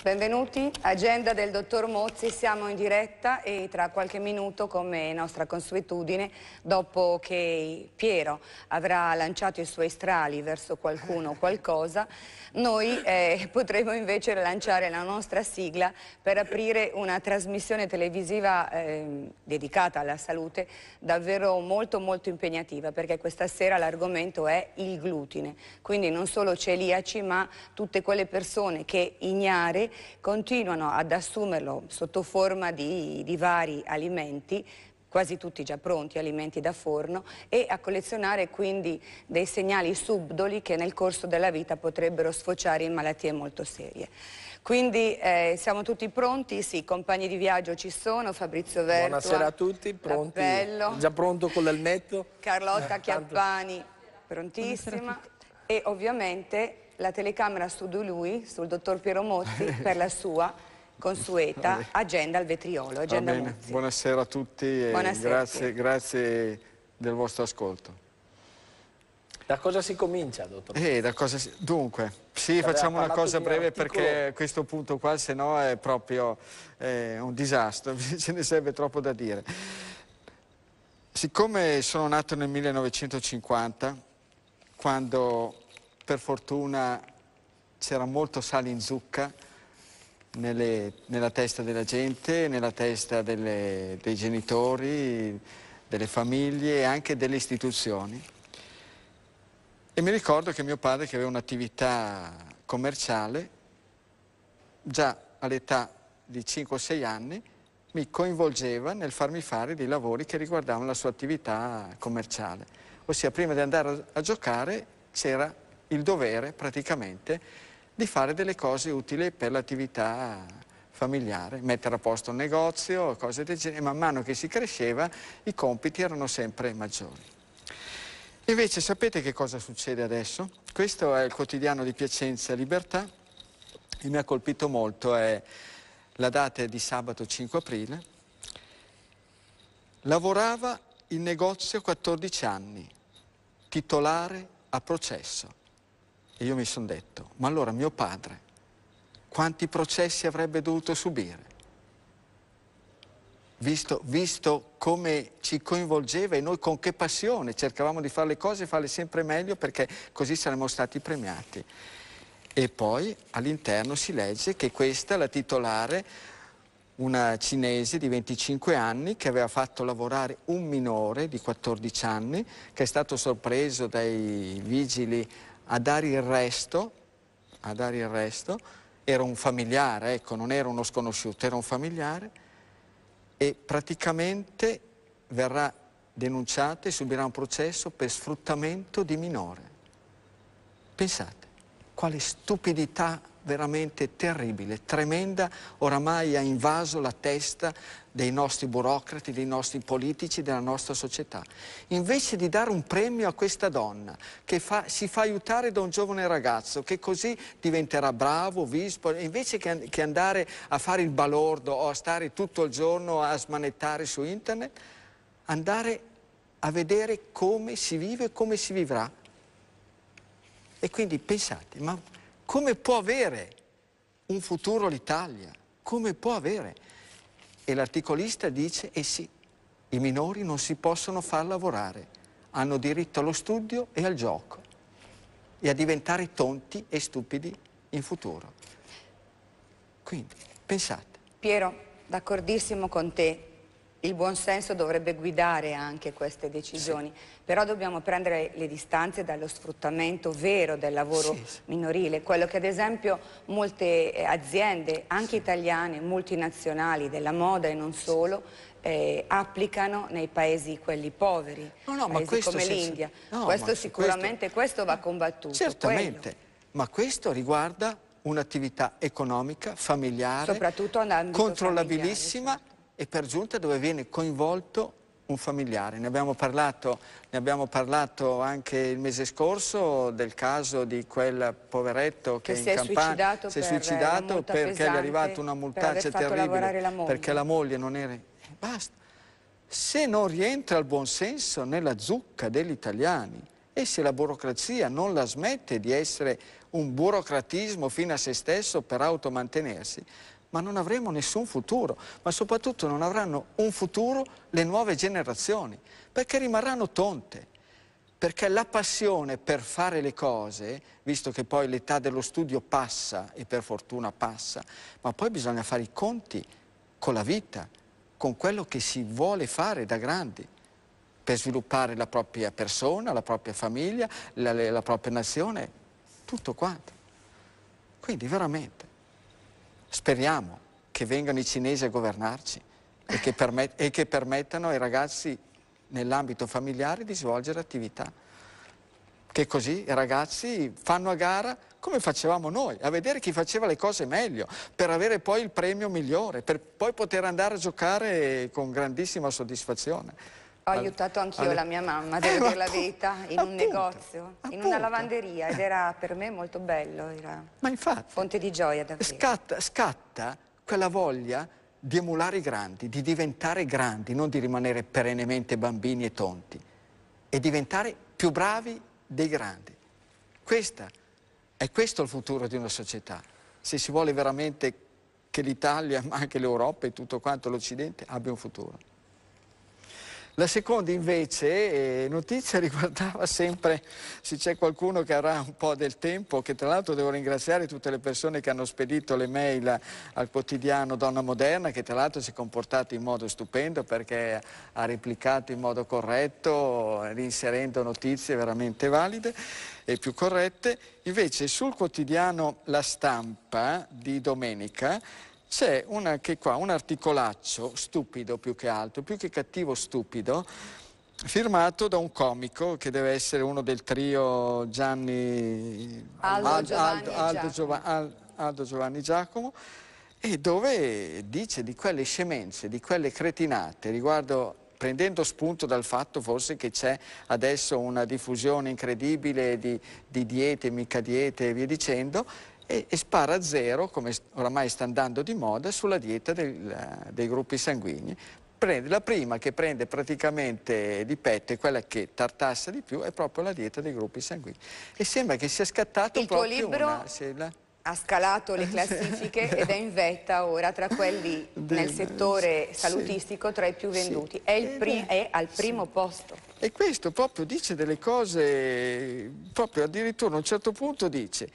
Benvenuti, agenda del dottor Mozzi, siamo in diretta e tra qualche minuto, come nostra consuetudine, dopo che Piero avrà lanciato i suoi strali verso qualcuno o qualcosa, noi eh, potremo invece lanciare la nostra sigla per aprire una trasmissione televisiva eh, dedicata alla salute davvero molto molto impegnativa perché questa sera l'argomento è il glutine, quindi non solo celiaci ma tutte quelle persone che ignare continuano ad assumerlo sotto forma di, di vari alimenti quasi tutti già pronti, alimenti da forno, e a collezionare quindi dei segnali subdoli che nel corso della vita potrebbero sfociare in malattie molto serie. Quindi eh, siamo tutti pronti? Sì, compagni di viaggio ci sono, Fabrizio Vertua. Buonasera a tutti, pronti? Appello, già pronto con l'elmetto? Carlotta Chiappani, prontissima. E ovviamente la telecamera su di lui, sul dottor Piero Motti, per la sua consueta agenda al vetriolo. Agenda Buonasera a tutti e Buonasera grazie, grazie del vostro ascolto. Da cosa si comincia, dottor? Eh, si... Dunque, sì, facciamo una cosa breve perché questo punto qua, se no, è proprio eh, un disastro, ce ne serve troppo da dire. Siccome sono nato nel 1950, quando per fortuna c'era molto sale in zucca nelle, nella testa della gente, nella testa delle, dei genitori, delle famiglie e anche delle istituzioni. E mi ricordo che mio padre, che aveva un'attività commerciale, già all'età di 5 6 anni, mi coinvolgeva nel farmi fare dei lavori che riguardavano la sua attività commerciale. Ossia, prima di andare a giocare c'era il dovere praticamente di fare delle cose utili per l'attività familiare, mettere a posto un negozio, cose del genere, man mano che si cresceva i compiti erano sempre maggiori. Invece sapete che cosa succede adesso? Questo è il quotidiano di Piacenza Libertà e mi ha colpito molto, è la data di sabato 5 aprile. Lavorava in negozio 14 anni, titolare a processo. E io mi sono detto, ma allora mio padre quanti processi avrebbe dovuto subire? Visto, visto, come ci coinvolgeva e noi con che passione cercavamo di fare le cose e farle sempre meglio perché così saremmo stati premiati. E poi all'interno si legge che questa, la titolare, una cinese di 25 anni che aveva fatto lavorare un minore di 14 anni che è stato sorpreso dai vigili a dare il resto, a dare il resto, era un familiare, ecco, non era uno sconosciuto, era un familiare, e praticamente verrà denunciato e subirà un processo per sfruttamento di minore. Pensate, quale stupidità veramente terribile, tremenda, oramai ha invaso la testa dei nostri burocrati, dei nostri politici, della nostra società. Invece di dare un premio a questa donna che fa, si fa aiutare da un giovane ragazzo che così diventerà bravo, vispo, invece che, che andare a fare il balordo o a stare tutto il giorno a smanettare su internet, andare a vedere come si vive e come si vivrà. E quindi pensate, ma come può avere un futuro l'Italia? Come può avere? E l'articolista dice, eh sì, i minori non si possono far lavorare, hanno diritto allo studio e al gioco e a diventare tonti e stupidi in futuro. Quindi, pensate. Piero, d'accordissimo con te, il buonsenso dovrebbe guidare anche queste decisioni, sì. però dobbiamo prendere le distanze dallo sfruttamento vero del lavoro sì, minorile, quello che ad esempio molte eh, aziende, anche italiane, multinazionali, della moda e non solo, eh, applicano nei paesi quelli poveri, no, no, paesi come l'India. No, questo sicuramente questo... questo... va combattuto. Certamente, quello. ma questo riguarda un'attività economica, familiare, controllabilissima certo e per giunta dove viene coinvolto un familiare. Ne abbiamo, parlato, ne abbiamo parlato, anche il mese scorso del caso di quel poveretto che, che si in Campania si è suicidato perché gli è arrivata una multaccia per terribile la perché la moglie non era... Eh, basta. Se non rientra il buonsenso nella zucca degli italiani e se la burocrazia non la smette di essere un burocratismo fino a se stesso per automantenersi, ma non avremo nessun futuro, ma soprattutto non avranno un futuro le nuove generazioni, perché rimarranno tonte, perché la passione per fare le cose, visto che poi l'età dello studio passa e per fortuna passa, ma poi bisogna fare i conti con la vita, con quello che si vuole fare da grandi per sviluppare la propria persona, la propria famiglia, la, la propria nazione, tutto quanto. Quindi veramente Speriamo che vengano i cinesi a governarci e che, permet- e che permettano ai ragazzi nell'ambito familiare di svolgere attività. Che così i ragazzi fanno a gara come facevamo noi, a vedere chi faceva le cose meglio, per avere poi il premio migliore, per poi poter andare a giocare con grandissima soddisfazione. Ho aiutato anch'io la mia mamma, devo eh, dire la verità, in appunto, un negozio, appunto. in una lavanderia ed era per me molto bello, era Ma infatti, fonte di gioia davvero. Scatta, scatta quella voglia di emulare i grandi, di diventare grandi, non di rimanere perennemente bambini e tonti, e diventare più bravi dei grandi. Questa, è questo il futuro di una società. Se si vuole veramente che l'Italia, ma anche l'Europa e tutto quanto l'Occidente abbia un futuro. La seconda invece eh, notizia riguardava sempre se c'è qualcuno che avrà un po' del tempo, che tra l'altro devo ringraziare tutte le persone che hanno spedito le mail al quotidiano Donna Moderna, che tra l'altro si è comportato in modo stupendo perché ha replicato in modo corretto, inserendo notizie veramente valide e più corrette. Invece sul quotidiano La Stampa di domenica c'è anche qua un articolaccio stupido più che altro, più che cattivo stupido, firmato da un comico che deve essere uno del trio Gianni Aldo, Aldo, Giovanni, Aldo, Giovanni, Aldo Giovanni Giacomo e dove dice di quelle scemenze, di quelle cretinate riguardo prendendo spunto dal fatto forse che c'è adesso una diffusione incredibile di, di diete, mica diete e via dicendo e, e spara a zero, come oramai sta andando di moda, sulla dieta del, dei gruppi sanguigni. Prende, la prima che prende praticamente di petto e quella che tartassa di più è proprio la dieta dei gruppi sanguigni. E sembra che sia scattato Il proprio tuo libro... una... Se la ha scalato le classifiche ed è in vetta ora tra quelli nel settore salutistico tra i più venduti. È, eh, pri è al primo sì. posto. E questo proprio dice delle cose, proprio addirittura a un certo punto dice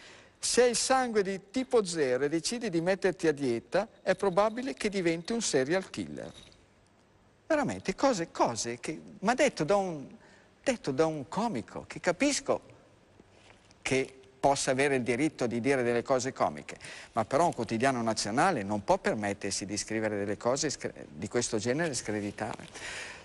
se hai sangue di tipo 0 e decidi di metterti a dieta, è probabile che diventi un serial killer. Veramente, cose, cose che... Ma detto da un, detto da un comico, che capisco che possa avere il diritto di dire delle cose comiche, ma però un quotidiano nazionale non può permettersi di scrivere delle cose di questo genere e screditare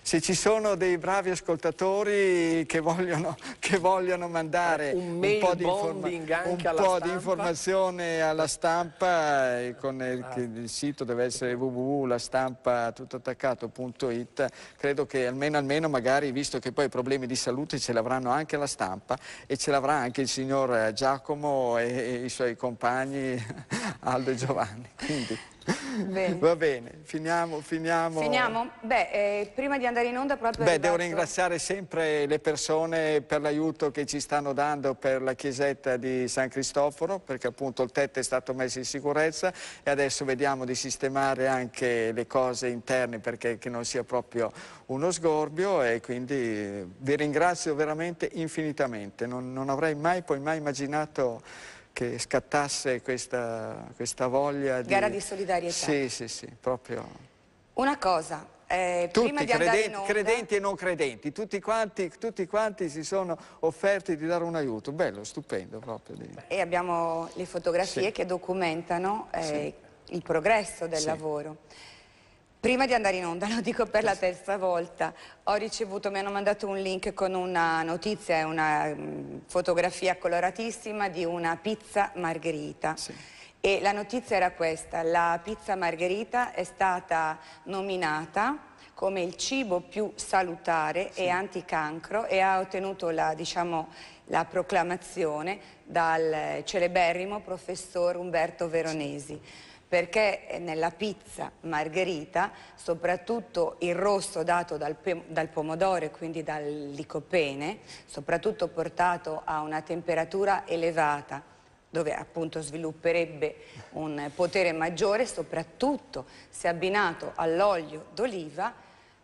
se ci sono dei bravi ascoltatori che vogliono, che vogliono mandare eh, un, un po', di, informa un po di, informazione alla stampa, eh, il, ah. il, sito deve essere www.lastampatuttoattaccato.it, credo che almeno, almeno magari, visto che poi i problemi di salute ce l'avranno anche la stampa e ce l'avrà anche il signor Giacomo e, e i suoi compagni Aldo e Giovanni. Quindi. Bene. Va bene, finiamo, finiamo. Finiamo? Beh, eh, prima di andare in onda proprio... Beh, devo ringraziare sempre le persone per l'aiuto che ci stanno dando per la chiesetta di San Cristoforo, perché appunto il tetto è stato messo in sicurezza e adesso vediamo di sistemare anche le cose interne perché non sia proprio uno sgorbio e quindi vi ringrazio veramente infinitamente. Non, non avrei mai, poi mai immaginato che scattasse questa, questa voglia di... Gara di solidarietà. Sì, sì, sì, proprio... Una cosa, eh, tutti, credenti, onda... credenti, e non credenti, tutti quanti, tutti quanti, si sono offerti di dare un aiuto, bello, stupendo proprio. Di... E abbiamo le fotografie sì. che documentano eh, sì. il progresso del sì. lavoro. Prima di andare in onda, lo dico per la terza volta, ho ricevuto, mi hanno mandato un link con una notizia, una mm, fotografia coloratissima di una pizza margherita. Sì. E la notizia era questa, la pizza margherita è stata nominata come il cibo più salutare sì. e anticancro e ha ottenuto la, diciamo, la proclamazione dal celeberrimo professor Umberto Veronesi. Sì perché eh, nella pizza margherita soprattutto il rosso dato dal, dal pomodoro e quindi dal licopene, soprattutto portato a una temperatura elevata, dove appunto svilupperebbe un potere maggiore, soprattutto se abbinato all'olio d'oliva,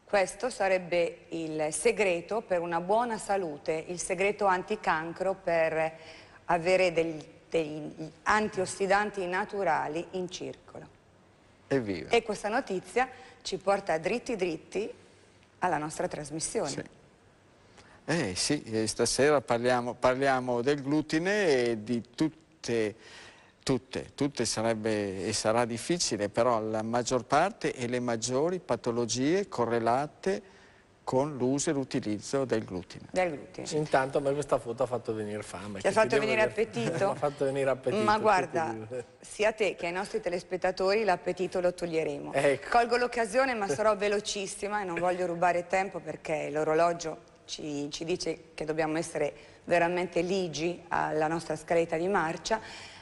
questo sarebbe il segreto per una buona salute, il segreto anticancro per avere degli degli antiossidanti naturali in circolo. Evviva. E questa notizia ci porta dritti dritti alla nostra trasmissione. Sì. Eh sì, eh, stasera parliamo, parliamo del glutine e di tutte tutte, tutte sarebbe e sarà difficile, però la maggior parte e le maggiori patologie correlate con l'uso e l'utilizzo del glutine. Del glutine. Intanto ma questa foto ha fatto venire fame. Ti ha fatto venire dire... appetito? ha fatto venire appetito. Ma guarda, sia a te che ai nostri telespettatori l'appetito lo toglieremo. Ecco. Colgo l'occasione ma sarò velocissima e non voglio rubare tempo perché l'orologio ci, ci dice che dobbiamo essere veramente ligi alla nostra scaletta di marcia.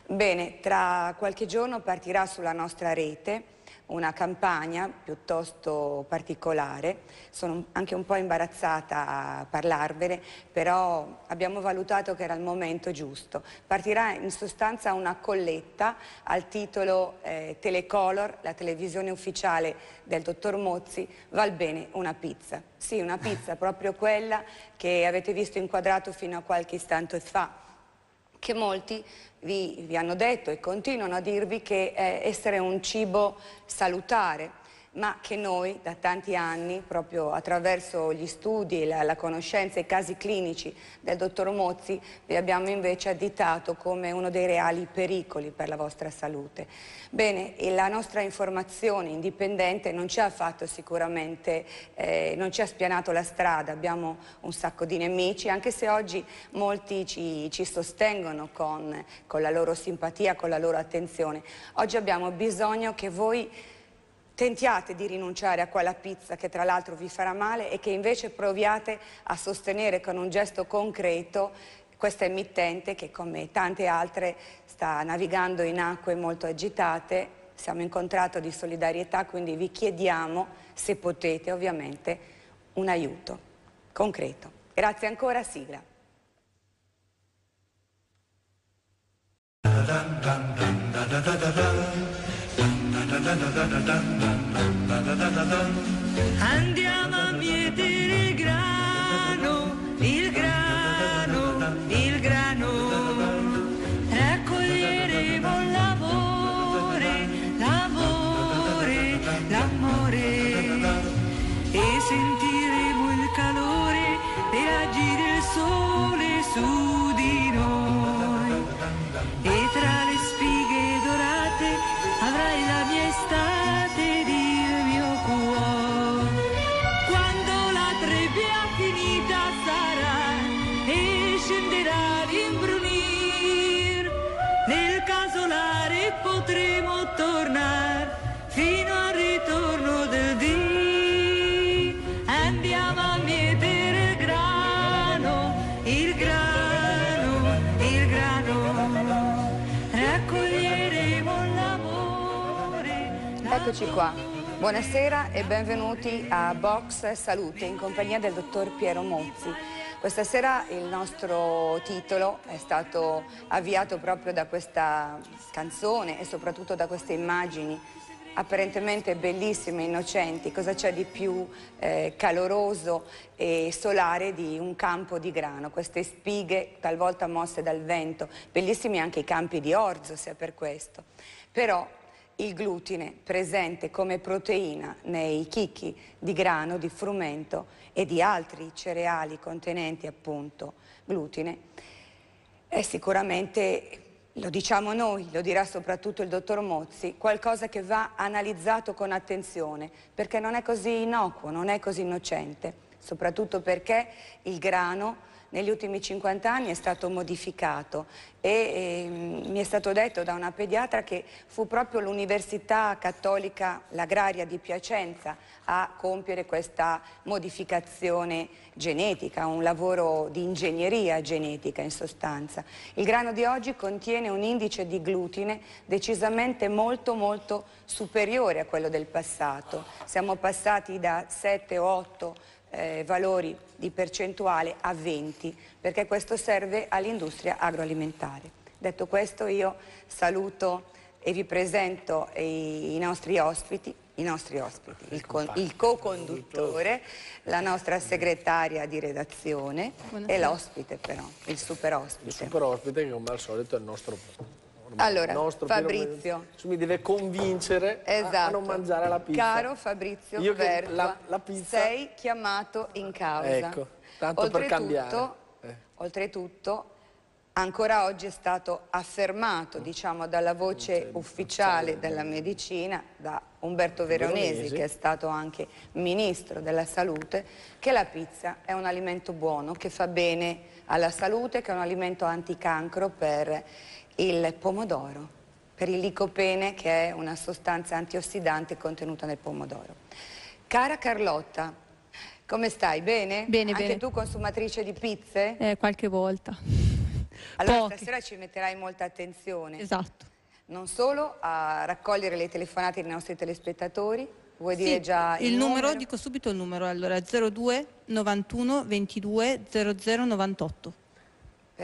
Bene, tra qualche giorno partirà sulla nostra rete una campagna piuttosto particolare, sono anche un po' imbarazzata a parlarvene, però abbiamo valutato che era il momento giusto. Partirà in sostanza una colletta al titolo eh, Telecolor, la televisione ufficiale del dottor Mozzi, val bene una pizza. Sì, una pizza, proprio quella che avete visto inquadrato fino a qualche istante fa che molti vi, vi hanno detto e continuano a dirvi che eh, essere un cibo salutare ma che noi da tanti anni, proprio attraverso gli studi, la, la conoscenza e i casi clinici del dottor Mozzi, vi abbiamo invece additato come uno dei reali pericoli per la vostra salute. Bene, la nostra informazione indipendente non ci ha fatto sicuramente, eh, non ci ha spianato la strada, abbiamo un sacco di nemici, anche se oggi molti ci, ci sostengono con, con la loro simpatia, con la loro attenzione. Oggi abbiamo bisogno che voi Tentiate di rinunciare a quella pizza che tra l'altro vi farà male e che invece proviate a sostenere con un gesto concreto questa emittente che come tante altre sta navigando in acque molto agitate, siamo in contratto di solidarietà, quindi vi chiediamo, se potete ovviamente, un aiuto concreto. Grazie ancora, sigla. Da, da, da, Andiamo a mietire Eccoci qua. Buonasera e benvenuti a Box Salute in compagnia del dottor Piero Mozzi. Questa sera il nostro titolo è stato avviato proprio da questa canzone e soprattutto da queste immagini apparentemente bellissime, innocenti, cosa c'è di più eh, caloroso e solare di un campo di grano, queste spighe talvolta mosse dal vento, bellissimi anche i campi di orzo sia per questo. Però il glutine presente come proteina nei chicchi di grano, di frumento e di altri cereali contenenti appunto glutine è sicuramente, lo diciamo noi, lo dirà soprattutto il dottor Mozzi, qualcosa che va analizzato con attenzione perché non è così innocuo, non è così innocente, soprattutto perché il grano negli ultimi 50 anni è stato modificato e, e ehm, mi è stato detto da una pediatra che fu proprio l'Università Cattolica L'Agraria di Piacenza a compiere questa modificazione genetica, un lavoro di ingegneria genetica in sostanza. Il grano di oggi contiene un indice di glutine decisamente molto molto superiore a quello del passato. Siamo passati da 7 o 8 eh, valori di percentuale a 20 perché questo serve all'industria agroalimentare. Detto questo io saluto e vi presento i, i nostri ospiti, i nostri ospiti il, con, il co-conduttore, la nostra segretaria di redazione Buonasera. e l'ospite però, il super ospite. Il super ospite che come al solito è il nostro allora, nostro Fabrizio. Piero, mi deve convincere esatto. a, non esatto. mangiare la pizza. Caro Fabrizio Io Vertua, la, la pizza... sei chiamato in causa. Ecco, tanto oltretutto, per cambiare. Eh. Oltretutto, ancora oggi è stato affermato, mm. diciamo, dalla voce cioè, ufficiale cioè, della eh. medicina, da Umberto Veronesi, che è stato anche ministro della salute, che la pizza è un alimento buono, che fa bene alla salute, che è un alimento anticancro per il pomodoro per il licopene che è una sostanza antiossidante contenuta nel pomodoro. Cara Carlotta, come stai? Bene? Bene, Anche bene. tu consumatrice di pizze? Eh, qualche volta. Allora Poche. stasera ci metterai molta attenzione. Esatto. Non solo a raccogliere le telefonate dei nostri telespettatori, vuoi sì, dire già il, il numero, numero? Dico subito il numero, allora 02 91 22 00 98.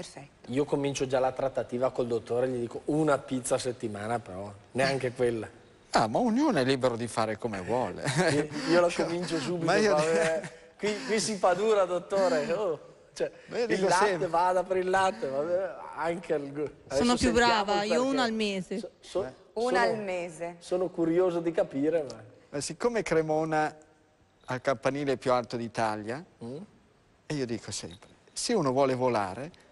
Perfetto. Io comincio già la trattativa col dottore, gli dico una pizza a settimana però, neanche quella. Ah, ma ognuno è libero di fare come vuole. Io, la cioè, comincio subito. Ma io... Vabbè, eh, qui, qui, si fa dura, dottore. Oh, cioè, il latte sempre. vada per il latte, vabbè, anche il... Sono più brava, io una al mese. So, so, eh. una al mese. Sono curioso di capire. Ma... ma siccome Cremona ha il campanile più alto d'Italia, mm? e io dico sempre, se uno vuole volare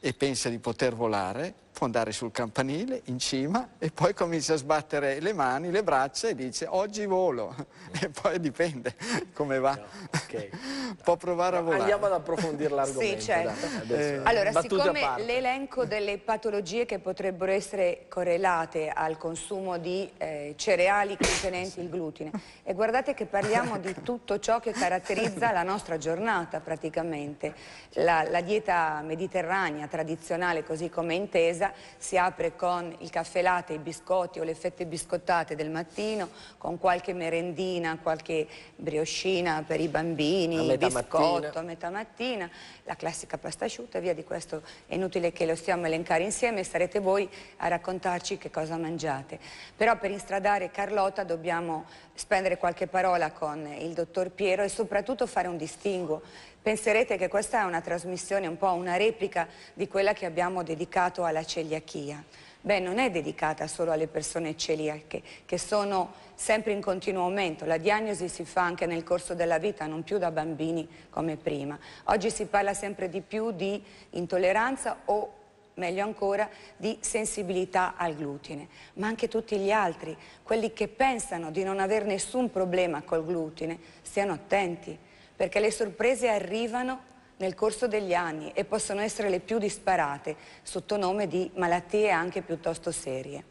e pensa di poter volare può andare sul campanile in cima e poi comincia a sbattere le mani, le braccia e dice oggi volo eh. e poi dipende come va. No, okay. può provare a volare. Andiamo ad approfondire l'argomento. Sì, certo. Adesso, eh. allora, siccome l'elenco delle patologie che potrebbero essere correlate al consumo di eh, cereali contenenti il glutine e guardate che parliamo di tutto ciò che caratterizza la nostra giornata praticamente, la, la dieta mediterranea tradizionale così come intesa si apre con il caffè latte, i biscotti o le fette biscottate del mattino, con qualche merendina, qualche brioscina per i bambini, a biscotto mattina. a metà mattina, la classica pasta asciutta e via di questo. È inutile che lo stiamo a elencare insieme, sarete voi a raccontarci che cosa mangiate. Però per instradare Carlotta dobbiamo spendere qualche parola con il dottor Piero e soprattutto fare un distinguo penserete che questa è una trasmissione, un po' una replica di quella che abbiamo dedicato alla celiachia. Beh, non è dedicata solo alle persone celiache, che sono sempre in continuo aumento. La diagnosi si fa anche nel corso della vita, non più da bambini come prima. Oggi si parla sempre di più di intolleranza o meglio ancora, di sensibilità al glutine, ma anche tutti gli altri, quelli che pensano di non avere nessun problema col glutine, stiano attenti perché le sorprese arrivano nel corso degli anni e possono essere le più disparate, sotto nome di malattie anche piuttosto serie.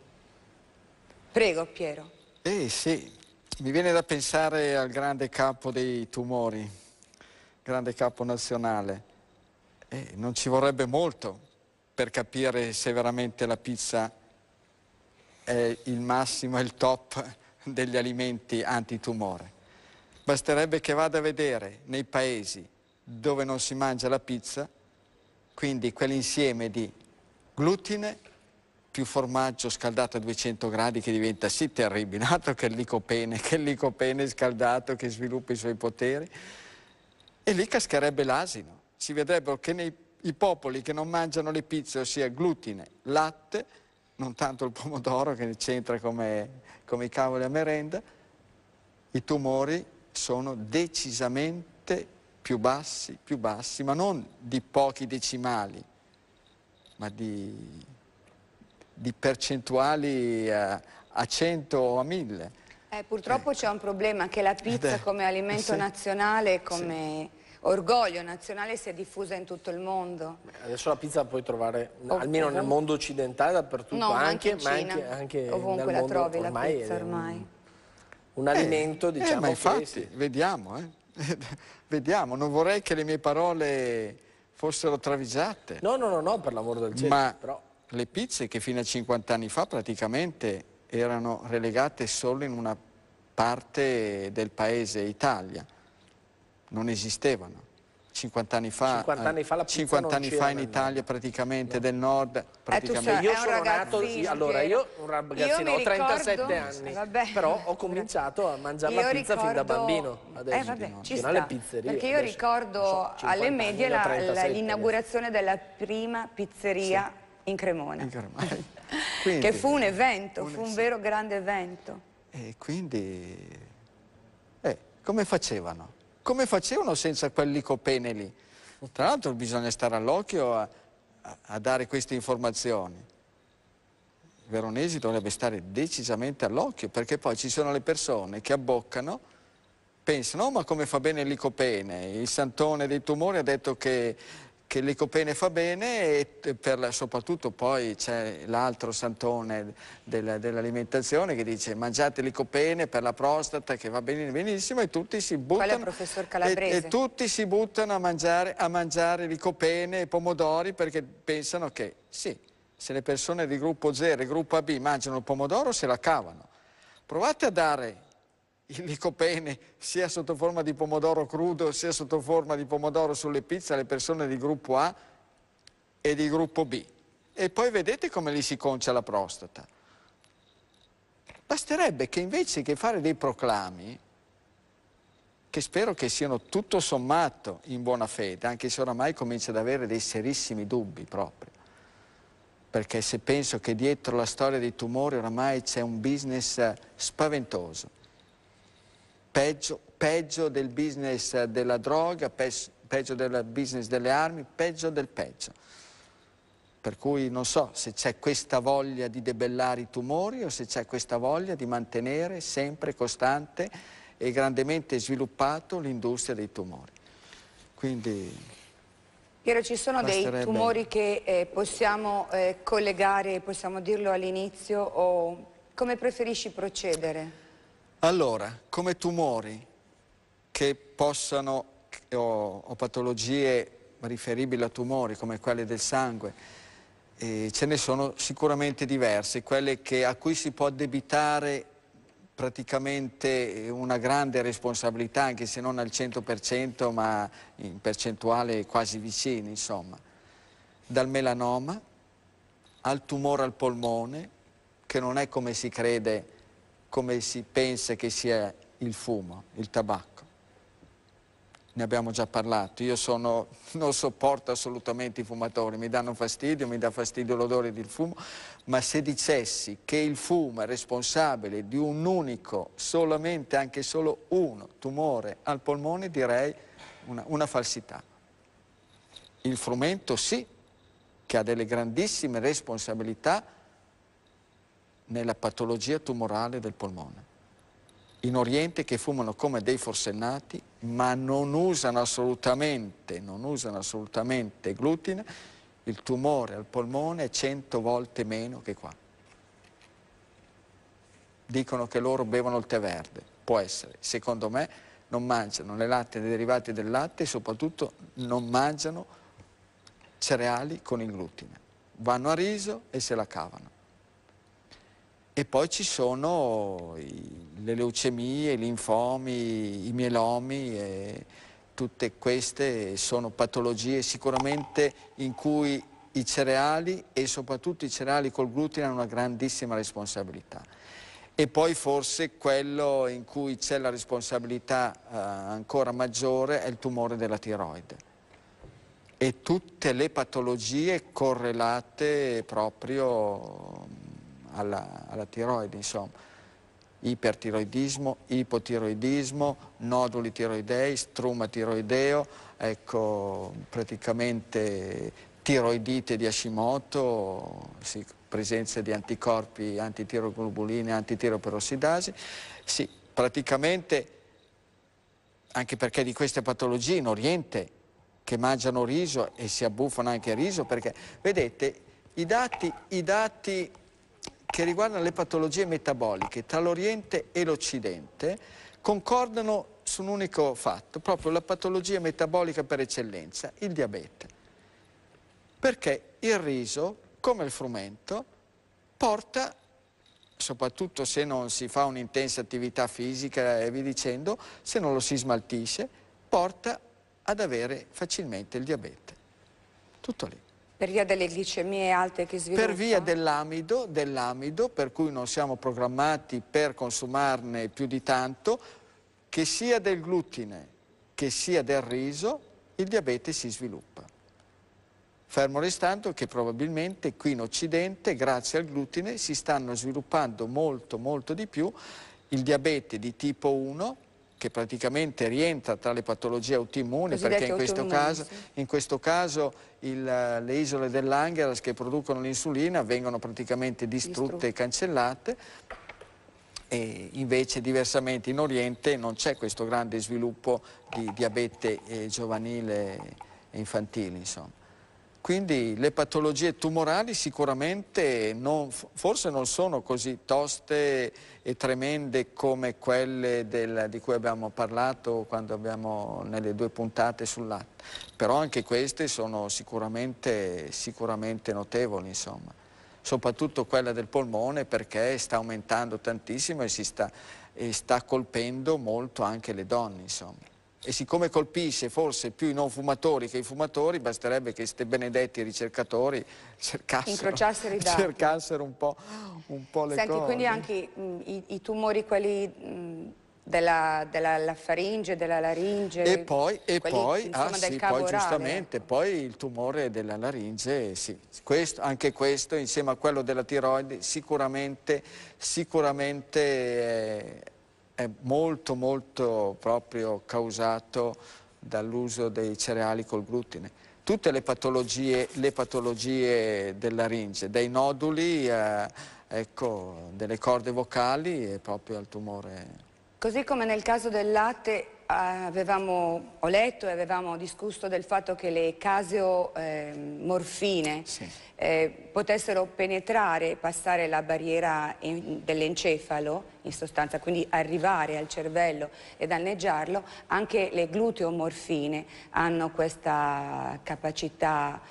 Prego, Piero. Eh sì, mi viene da pensare al grande capo dei tumori, grande capo nazionale. Eh, non ci vorrebbe molto per capire se veramente la pizza è il massimo, il top degli alimenti antitumore. Basterebbe che vada a vedere nei paesi dove non si mangia la pizza, quindi quell'insieme di glutine più formaggio scaldato a 200 gradi che diventa sì terribile, altro che il licopene, che il licopene scaldato che sviluppa i suoi poteri. E lì cascherebbe l'asino. Si vedrebbero che nei, i popoli che non mangiano le pizze, ossia glutine, latte, non tanto il pomodoro che c'entra come, come i cavoli a merenda, i tumori sono decisamente più bassi, più bassi, ma non di pochi decimali, ma di, di percentuali eh, a, a 100 o a 1000. Eh, purtroppo eh. c'è un problema che la pizza come alimento sì. nazionale, come sì. orgoglio nazionale si è diffusa in tutto il mondo. Adesso la pizza la puoi trovare Ov almeno nel mondo occidentale dappertutto, no, anche, anche, ma anche, anche ovunque nel la mondo, trovi ormai la pizza ormai. È, un eh, alimento, eh, diciamo. ma infatti, sì. vediamo, eh. vediamo, non vorrei che le mie parole fossero travisate. No, no, no, no per l'amor del cielo. Ma però... le pizze che fino a 50 anni fa praticamente erano relegate solo in una parte del paese Italia, non esistevano. 50 anni fa, 50 eh, anni fa, 50 anni fa in Italia praticamente no. del nord eh, praticamente. Eh, io sono nato allora io un ragazzino ho 37 ricordo, anni eh, vabbè, però ho cominciato a mangiare la pizza ricordo, fin da bambino adesso eh, vabbè, ci sta, perché io adesso, ricordo so, alle medie l'inaugurazione della prima pizzeria sì. in Cremona, in Cremona. quindi, che fu un evento un fu un vero grande evento e quindi eh, come facevano? come facevano senza quell'icopene lì? Tra l'altro bisogna stare all'occhio a, a, dare queste informazioni. Il veronesi dovrebbe stare decisamente all'occhio perché poi ci sono le persone che abboccano, pensano oh, ma come fa bene l'icopene, il santone dei tumori ha detto che che l'icopene fa bene e per, soprattutto poi c'è l'altro santone dell'alimentazione che dice mangiate l'icopene per la prostata che va bene, benissimo e tutti si buttano e, e, tutti si buttano a mangiare, a mangiare l'icopene e pomodori perché pensano che sì, se le persone di gruppo 0 e gruppo AB mangiano il pomodoro se la cavano provate a dare il nicopene sia sotto forma di pomodoro crudo sia sotto forma di pomodoro sulle pizze alle persone di gruppo A e di gruppo B. E poi vedete come li si concia la prostata. Basterebbe che invece che fare dei proclami, che spero che siano tutto sommato in buona fede, anche se oramai comincio ad avere dei serissimi dubbi proprio, perché se penso che dietro la storia dei tumori oramai c'è un business spaventoso, peggio, peggio del business della droga, peggio del business delle armi, peggio del peggio. Per cui non so se c'è questa voglia di debellare i tumori o se c'è questa voglia di mantenere sempre costante e grandemente sviluppato l'industria dei tumori. Quindi... Piero, ci sono dei tumori che eh, possiamo eh, collegare, possiamo dirlo all'inizio, o come preferisci procedere? Allora, come tumori che possano, o, o patologie riferibili a tumori come quelle del sangue, eh, ce ne sono sicuramente diverse, quelle che, a cui si può addebitare praticamente una grande responsabilità, anche se non al 100%, ma in percentuale quasi vicini, insomma. Dal melanoma al tumore al polmone, che non è come si crede come si pensa che sia il fumo, il tabacco. Ne abbiamo già parlato, io sono, non sopporto assolutamente i fumatori, mi danno fastidio, mi dà fastidio l'odore del fumo, ma se dicessi che il fumo è responsabile di un unico, solamente anche solo uno, tumore al polmone, direi una, una falsità. Il frumento sì, che ha delle grandissime responsabilità, nella patologia tumorale del polmone. In Oriente che fumano come dei forsennati, ma non usano assolutamente, non usano assolutamente glutine, il tumore al polmone è 100 volte meno che qua. Dicono che loro bevono il tè verde, può essere. Secondo me non mangiano le latte derivati del latte e soprattutto non mangiano cereali con il glutine. Vanno a riso e se la cavano. E poi ci sono i, le leucemie, i linfomi, i mielomi, e tutte queste sono patologie sicuramente in cui i cereali e soprattutto i cereali col glutine hanno una grandissima responsabilità. E poi forse quello in cui c'è la responsabilità eh, ancora maggiore è il tumore della tiroide e tutte le patologie correlate proprio alla, alla tiroide, insomma. Ipertiroidismo, ipotiroidismo, noduli tiroidei, struma tiroideo, ecco, praticamente tiroidite di Hashimoto, sì, presenza di anticorpi, antitiroglobuline, antitiroperossidasi, sì, praticamente anche perché di queste patologie in Oriente che mangiano riso e si abbuffano anche riso perché vedete i dati, i dati che riguardano le patologie metaboliche tra l'Oriente e l'Occidente concordano su un unico fatto, proprio la patologia metabolica per eccellenza, il diabete. Perché il riso, come il frumento, porta, soprattutto se non si fa un'intensa attività fisica e vi dicendo, se non lo si smaltisce, porta ad avere facilmente il diabete. Tutto lì. Per via delle glicemie alte che sviluppano? Per via dell'amido, dell per cui non siamo programmati per consumarne più di tanto, che sia del glutine, che sia del riso, il diabete si sviluppa. Fermo restando che probabilmente qui in Occidente, grazie al glutine, si stanno sviluppando molto, molto di più il diabete di tipo 1, che praticamente rientra tra le patologie autoimmuni, perché in questo, caso, in questo caso il, le isole dell'Angeras che producono l'insulina vengono praticamente distrutte, distrutte. e cancellate, e invece diversamente in Oriente non c'è questo grande sviluppo di diabete eh, giovanile e infantile. Insomma. Quindi le patologie tumorali sicuramente non, forse non sono così toste e tremende come quelle del, di cui abbiamo parlato quando abbiamo nelle due puntate sul latte, però anche queste sono sicuramente, sicuramente notevoli insomma. soprattutto quella del polmone perché sta aumentando tantissimo e, sta, e sta colpendo molto anche le donne insomma e siccome colpisce forse più i non fumatori che i fumatori, basterebbe che questi benedetti ricercatori cercassero, cercassero un, po', un, po', le Senti, Quindi anche i, i tumori, quelli mh, della, della faringe, della laringe, e poi, e quelli, poi, insomma, ah, sì, poi giustamente, poi il tumore della laringe, sì, questo, anche questo insieme a quello della tiroide sicuramente, sicuramente eh, è molto molto proprio causato dall'uso dei cereali col glutine. Tutte le patologie, le patologie dell'aringe, dai noduli, eh, ecco, delle corde vocali e proprio al tumore. Così come nel caso del latte avevamo, ho letto e avevamo discusso del fatto che le caseomorfine ehm, eh, sì. eh, potessero penetrare e passare la barriera dell'encefalo, in sostanza, quindi arrivare al cervello e danneggiarlo, anche le gluteomorfine hanno questa capacità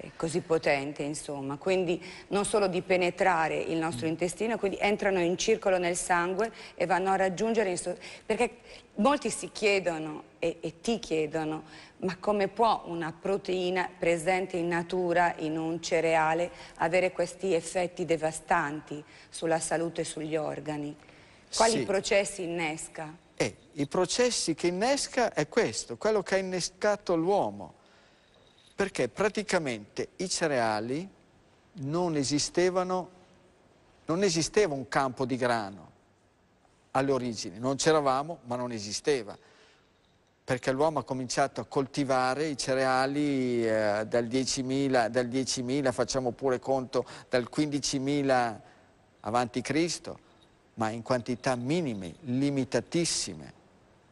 eh, così potente insomma quindi non solo di penetrare il nostro mm. intestino quindi entrano in circolo nel sangue e vanno a raggiungere perché Molti si chiedono e, e, ti chiedono ma come può una proteina presente in natura in un cereale avere questi effetti devastanti sulla salute e sugli organi? Quali sì. processi innesca? Eh, I processi che innesca è questo, quello che ha innescato l'uomo, perché praticamente i cereali non esistevano, non esisteva un campo di grano alle origini. Non c'eravamo, ma non esisteva, perché l'uomo ha cominciato a coltivare i cereali eh, dal 10.000, dal 10.000, facciamo pure conto, dal 15.000 avanti Cristo, ma in quantità minime, limitatissime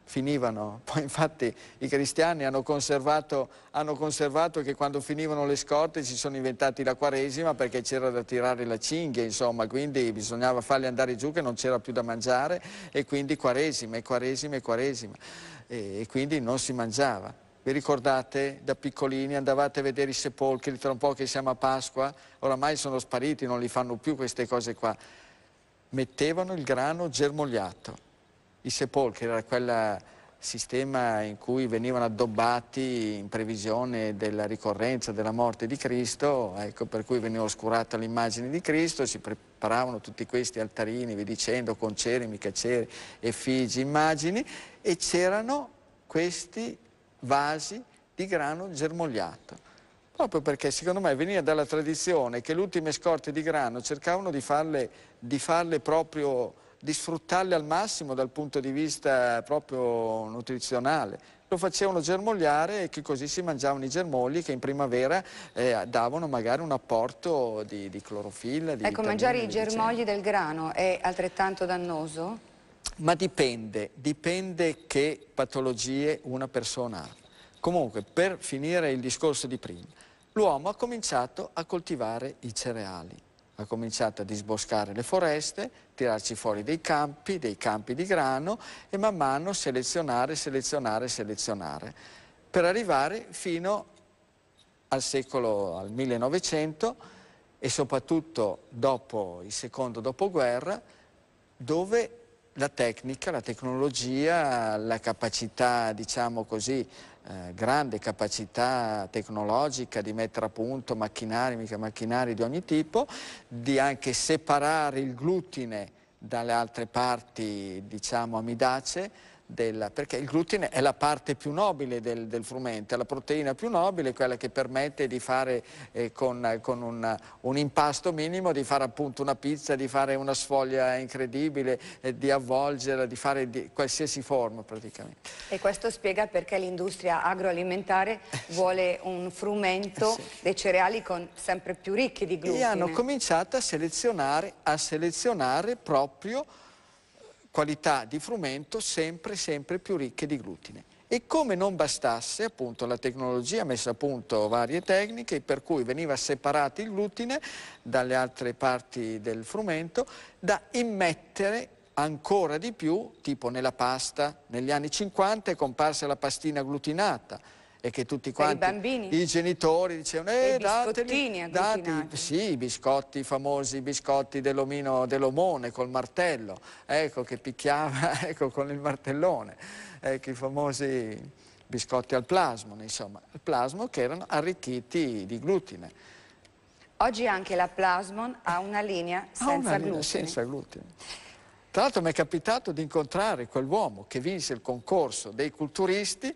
finivano. Poi infatti i cristiani hanno conservato, hanno conservato, che quando finivano le scorte si sono inventati la quaresima perché c'era da tirare la cinghia, insomma, quindi bisognava farli andare giù che non c'era più da mangiare e quindi quaresima, e quaresima, e quaresima. E, e quindi non si mangiava. Vi ricordate da piccolini andavate a vedere i sepolcri, tra un po' che siamo a Pasqua, oramai sono spariti, non li fanno più queste cose qua. Mettevano il grano germogliato i sepolcri, era quel sistema in cui venivano addobbati in previsione della ricorrenza della morte di Cristo, ecco, per cui veniva oscurata l'immagine di Cristo, si preparavano tutti questi altarini, vi dicendo, con ceri, mica ceri, effigi, immagini, e c'erano questi vasi di grano germogliato proprio perché secondo me veniva dalla tradizione che le ultime scorte di grano cercavano di farle, di farle proprio di sfruttarle al massimo dal punto di vista proprio nutrizionale. Lo facevano germogliare e che così si mangiavano i germogli che in primavera eh, davano magari un apporto di, di clorofilla. Di ecco, mangiare i germogli del grano è altrettanto dannoso? Ma dipende, dipende che patologie una persona ha. Comunque, per finire il discorso di prima, l'uomo ha cominciato a coltivare i cereali ha cominciato a disboscare le foreste, tirarci fuori dei campi, dei campi di grano e man mano selezionare, selezionare, selezionare, per arrivare fino al secolo, al 1900 e soprattutto dopo il secondo dopoguerra, dove la tecnica, la tecnologia, la capacità, diciamo così, eh, grande capacità tecnologica di mettere a punto macchinari, mica macchinari di ogni tipo, di anche separare il glutine dalle altre parti, diciamo, amidace, della, perché il glutine è la parte più nobile del, del, frumento, è la proteina più nobile, quella che permette di fare eh, con, con un, un, impasto minimo, di fare appunto una pizza, di fare una sfoglia incredibile, eh, di avvolgerla, di fare di qualsiasi forma praticamente. E questo spiega perché l'industria agroalimentare vuole un frumento eh sì. dei cereali con, sempre più ricchi di glutine. E hanno cominciato a selezionare, a selezionare proprio qualità di frumento sempre, sempre più ricche di glutine. E come non bastasse, appunto, la tecnologia ha messo a punto varie tecniche per cui veniva separato il glutine dalle altre parti del frumento da immettere ancora di più, tipo nella pasta. Negli anni 50 è comparsa la pastina glutinata, e che tutti quanti i, i genitori dicevano eh, e dateli, dati, sì, i biscotti, i famosi biscotti dell'omino dell'omone col martello, ecco che picchiava ecco, con il martellone, ecco i famosi biscotti al plasmone, insomma, al plasmo che erano arricchiti di glutine. Oggi anche la Plasmon ha una linea senza ha una glutine. Linea senza glutine. Tra l'altro mi è capitato di incontrare quell'uomo che vinse il concorso dei culturisti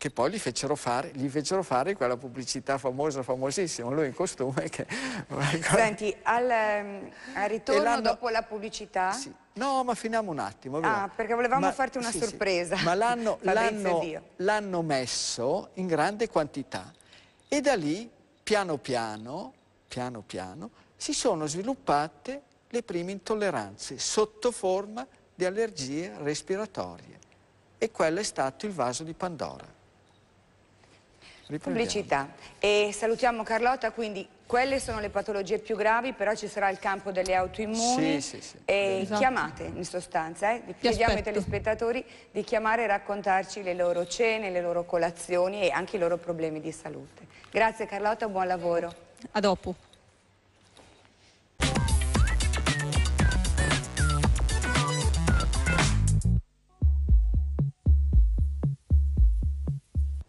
che poi gli fecero fare, gli fecero fare quella pubblicità famosa, famosissima, lui in costume che... Senti, al, ehm, al ritorno dopo la pubblicità... Sì. No, ma finiamo un attimo. Ah, perché volevamo ma, farti una sì, sorpresa. Sì. Ma l'hanno messo in grande quantità e da lì, piano piano, piano piano, si sono sviluppate le prime intolleranze sotto forma di allergie respiratorie. E quello è stato il vaso di Pandora. Riprendiamo. Pubblicità. E salutiamo Carlotta, quindi quelle sono le patologie più gravi, però ci sarà il campo delle autoimmuni. Sì, sì, sì. E esatto. chiamate, in sostanza, eh. chiediamo ai telespettatori di chiamare e raccontarci le loro cene, le loro colazioni e anche i loro problemi di salute. Grazie Carlotta, buon lavoro. A dopo.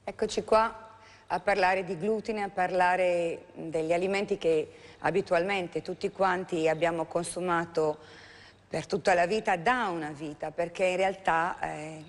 Eccoci qua, a parlare di glutine, a parlare degli alimenti che abitualmente tutti quanti abbiamo consumato per tutta la vita, da una vita, perché in realtà eh,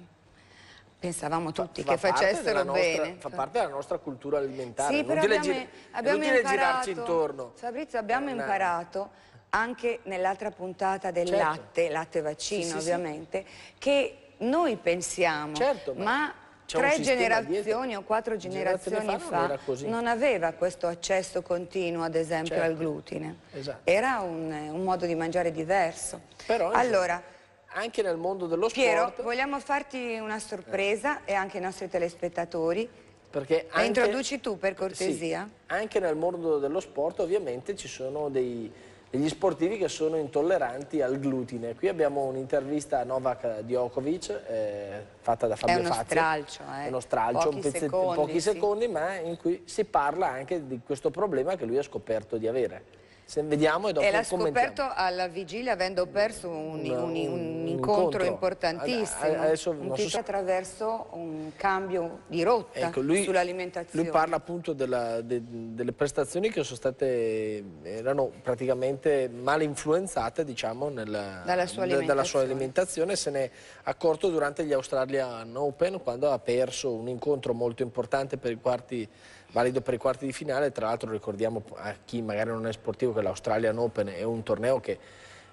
pensavamo tutti fa, fa che facessero nostra, bene. Fa parte della nostra cultura alimentare, sì, non abbiamo, gir- abbiamo imparato, girarci intorno. Fabrizio, abbiamo eh, imparato anche nell'altra puntata del certo. latte, latte vaccino sì, sì, ovviamente, sì. che noi pensiamo, certo, ma, ma tre generazioni o quattro generazioni Generazio fa, non, non, aveva questo accesso continuo ad esempio certo. al glutine. Esatto. Era un, un, modo di mangiare diverso. Però, allora, anche nel mondo dello sport... Piero, vogliamo farti una sorpresa eh. e anche i nostri telespettatori. Perché anche, La introduci tu per cortesia. Sì, anche nel mondo dello sport ovviamente ci sono dei degli sportivi che sono intolleranti al glutine. Qui abbiamo un'intervista a Novak Djokovic eh, fatta da Fabio Fazio. È uno Fazio, stralcio, eh. uno stralcio pochi, pezz... secondi, pochi sì. secondi, ma in cui si parla anche di questo problema che lui ha scoperto di avere. Se vediamo e dopo e l'ha scoperto alla vigilia avendo perso un, un, un, un incontro, importantissimo Adesso, un so... attraverso un cambio di rotta ecco, sull'alimentazione lui parla appunto della, de, delle prestazioni che sono state erano praticamente mal influenzate diciamo nella, dalla, sua dalla, sua alimentazione se ne è accorto durante gli Australian Open quando ha perso un incontro molto importante per i quarti valido per i quarti di finale, tra l'altro ricordiamo a chi magari non è sportivo che l'Australian Open è un torneo che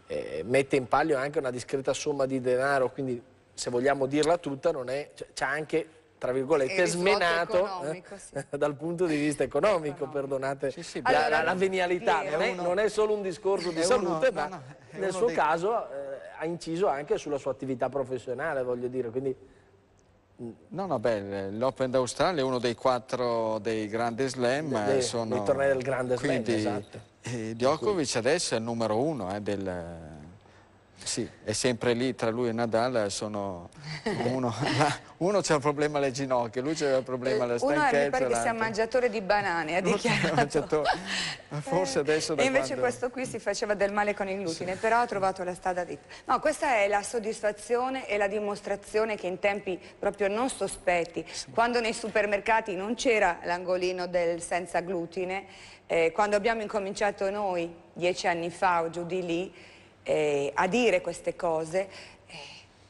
eh, mette in palio anche una discreta somma di denaro, quindi se vogliamo dirla tutta c'è cioè, anche tra virgolette, smenato eh, sì. dal punto di vista economico, economico. perdonate sì, sì, allora, la, la, venialità, non è, uno, non è, solo un discorso di salute, uno, ma no, no, nel suo dei... caso eh, ha inciso anche sulla sua attività professionale, voglio dire, quindi No, no, beh, l'Open d'Australia è uno dei quattro dei grandi slam. De, eh, de, sono... Dei tornei del grande slam, quindi, esatto. Eh, Djokovic adesso è il numero uno eh, del, sì, è sempre lì, tra lui e Nadal eh, sono uno, uno c'ha un problema alle ginocchia, lui c'è un problema alla stanchezza. Eh, uno mi pare che sia mangiatore di banane, ha dichiarato. Eh, Forse adesso da Invece quando... questo qui si faceva del male con il glutine, sì. però ha trovato la strada dritta. No, questa è la soddisfazione e la dimostrazione che in tempi proprio non sospetti, sì. quando nei supermercati non c'era l'angolino del senza glutine, eh, quando abbiamo incominciato noi, dieci anni fa o giù di lì, eh, a dire queste cose, eh,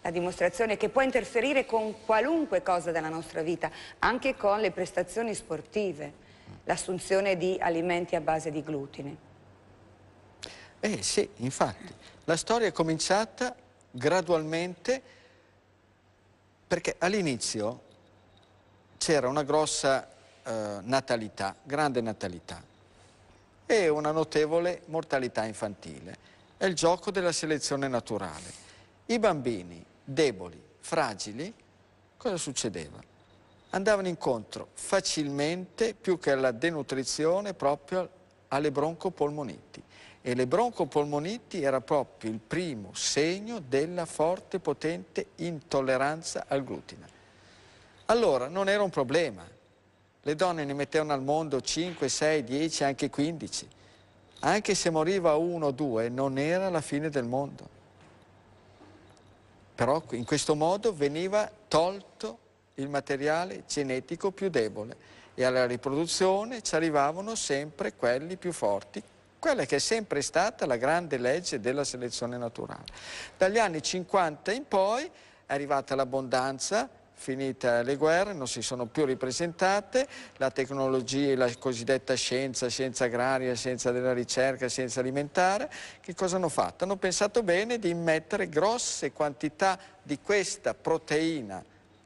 la dimostrazione che può interferire con qualunque cosa della nostra vita, anche con le prestazioni sportive, l'assunzione di alimenti a base di glutine. Eh sì, infatti, la storia è cominciata gradualmente perché all'inizio c'era una grossa eh, natalità, grande natalità e una notevole mortalità infantile è il gioco della selezione naturale. I bambini deboli, fragili, cosa succedeva? Andavano incontro facilmente, più che alla denutrizione, proprio alle broncopolmoniti. E le broncopolmoniti era proprio il primo segno della forte potente intolleranza al glutine. Allora non era un problema. Le donne ne mettevano al mondo 5, 6, 10, anche 15 anche se moriva uno o due, non era la fine del mondo. Però in questo modo veniva tolto il materiale genetico più debole e alla riproduzione ci arrivavano sempre quelli più forti, quella che è sempre stata la grande legge della selezione naturale. Dagli anni 50 in poi è arrivata l'abbondanza finite le guerre, non si sono più ripresentate, la tecnologia, la cosiddetta scienza, scienza agraria, scienza della ricerca, scienza alimentare, che cosa hanno fatto? Hanno pensato bene di immettere grosse quantità di questa proteina,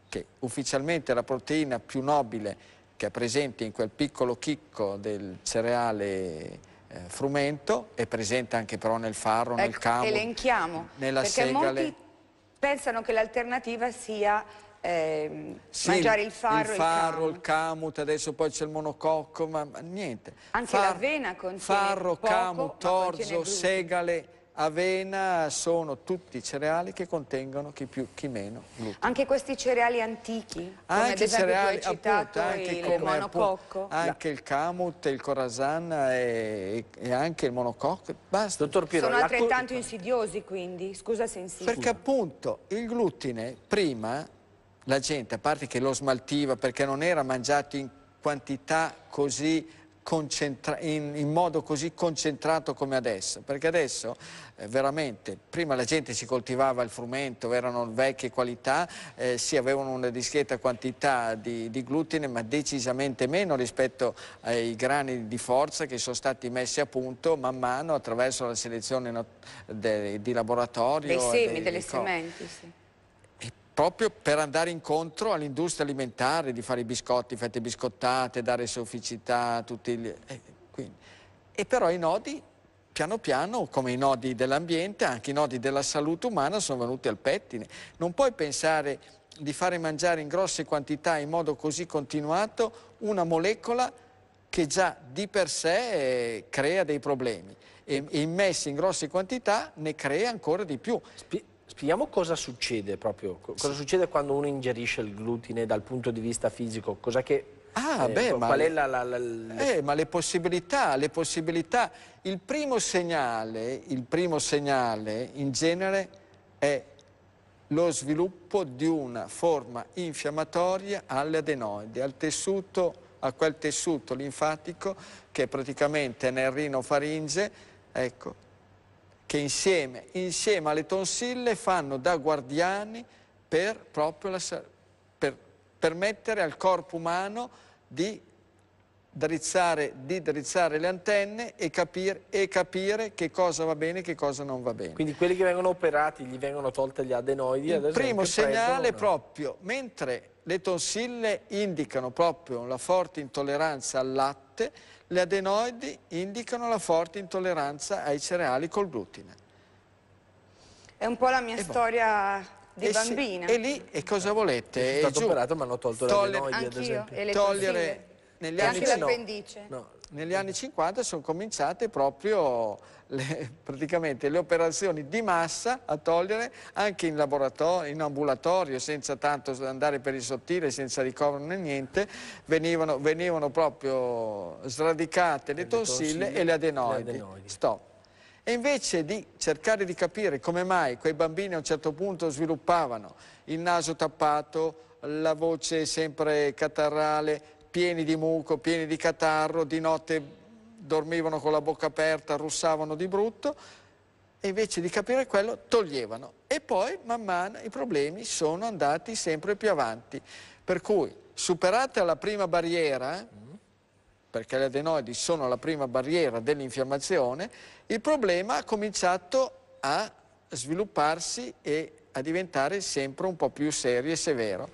che ufficialmente è la proteina più nobile che è presente in quel piccolo chicco del cereale eh, frumento, è presente anche però nel farro, ecco, nel camo, elenchiamo, nella segale. Molti pensano che l'alternativa sia eh, sì, mangiare il farro, il, farro, il, camut, adesso poi c'è il monococco, ma, ma niente. Anche l'avena contiene Farro, poco, camut, torzo, segale, avena sono tutti cereali che contengono chi più chi meno glutine. Anche questi cereali antichi, come anche ad cereali, tu hai citato appunto, anche il, come, monococco. anche il camut, il corazan e, e, anche il monococco, basta. Dottor Piro, sono altrettanto insidiosi quindi, scusa se insisto. Perché appunto il glutine prima la gente, a parte che lo smaltiva perché non era mangiato in quantità così in, in, modo così concentrato come adesso, perché adesso eh, veramente, prima la gente si coltivava il frumento, erano vecchie qualità, eh, sì avevano una discreta quantità di, di, glutine ma decisamente meno rispetto ai grani di forza che sono stati messi a punto man mano attraverso la selezione di laboratorio. Dei semi, delle sementi, sì proprio per andare incontro all'industria alimentare, di fare i biscotti, fette biscottate, dare sofficità a tutti gli... Eh, e però i nodi, piano piano, come i nodi dell'ambiente, anche i nodi della salute umana sono venuti al pettine. Non puoi pensare di fare mangiare in grosse quantità in modo così continuato una molecola che già di per sé eh, crea dei problemi e, e immessi in grosse quantità ne crea ancora di più. Sp Spieghiamo cosa succede proprio, cosa succede quando uno ingerisce il glutine dal punto di vista fisico, cosa che... Ah, eh, beh, ma le, la, la, la... Eh, ma le possibilità, le possibilità. Il primo segnale, il primo segnale in genere è lo sviluppo di una forma infiammatoria alle adenoidi, al tessuto, a quel tessuto linfatico che è praticamente nel rinofaringe, ecco, che insieme, insieme alle tonsille fanno da guardiani per, la, per permettere al corpo umano di drizzare, di drizzare le antenne e, capir, e capire che cosa va bene e che cosa non va bene. Quindi quelli che vengono operati gli vengono tolte gli adenoidi? Il esempio, primo segnale prendono... proprio, mentre le tonsille indicano proprio la forte intolleranza al latte, le adenoidi indicano la forte intolleranza ai cereali col glutine. È un po' la mia e boh. storia boh. di e bambina. Se, e lì, e cosa volete? È stato giù. operato ma hanno tolto l'adenoide, ad esempio. Togliere negli e anni... anche l'appendice. No, negli anni 50 sono cominciate proprio le, praticamente le operazioni di massa a togliere anche in, laboratorio, in ambulatorio, senza tanto andare per il sottile, senza ricovero né niente, venivano, venivano proprio sradicate le, le tonsille, tonsille, e le adenoidi. Le adenoidi. Stop. E invece di cercare di capire come mai quei bambini a un certo punto sviluppavano il naso tappato, la voce sempre catarrale, pieni di muco, pieni di catarro, di notte dormivano con la bocca aperta, russavano di brutto e invece di capire quello toglievano. E poi man mano i problemi sono andati sempre più avanti. Per cui superata la prima barriera, perché le adenoidi sono la prima barriera dell'infiammazione, il problema ha cominciato a svilupparsi e a diventare sempre un po' più serio e severo.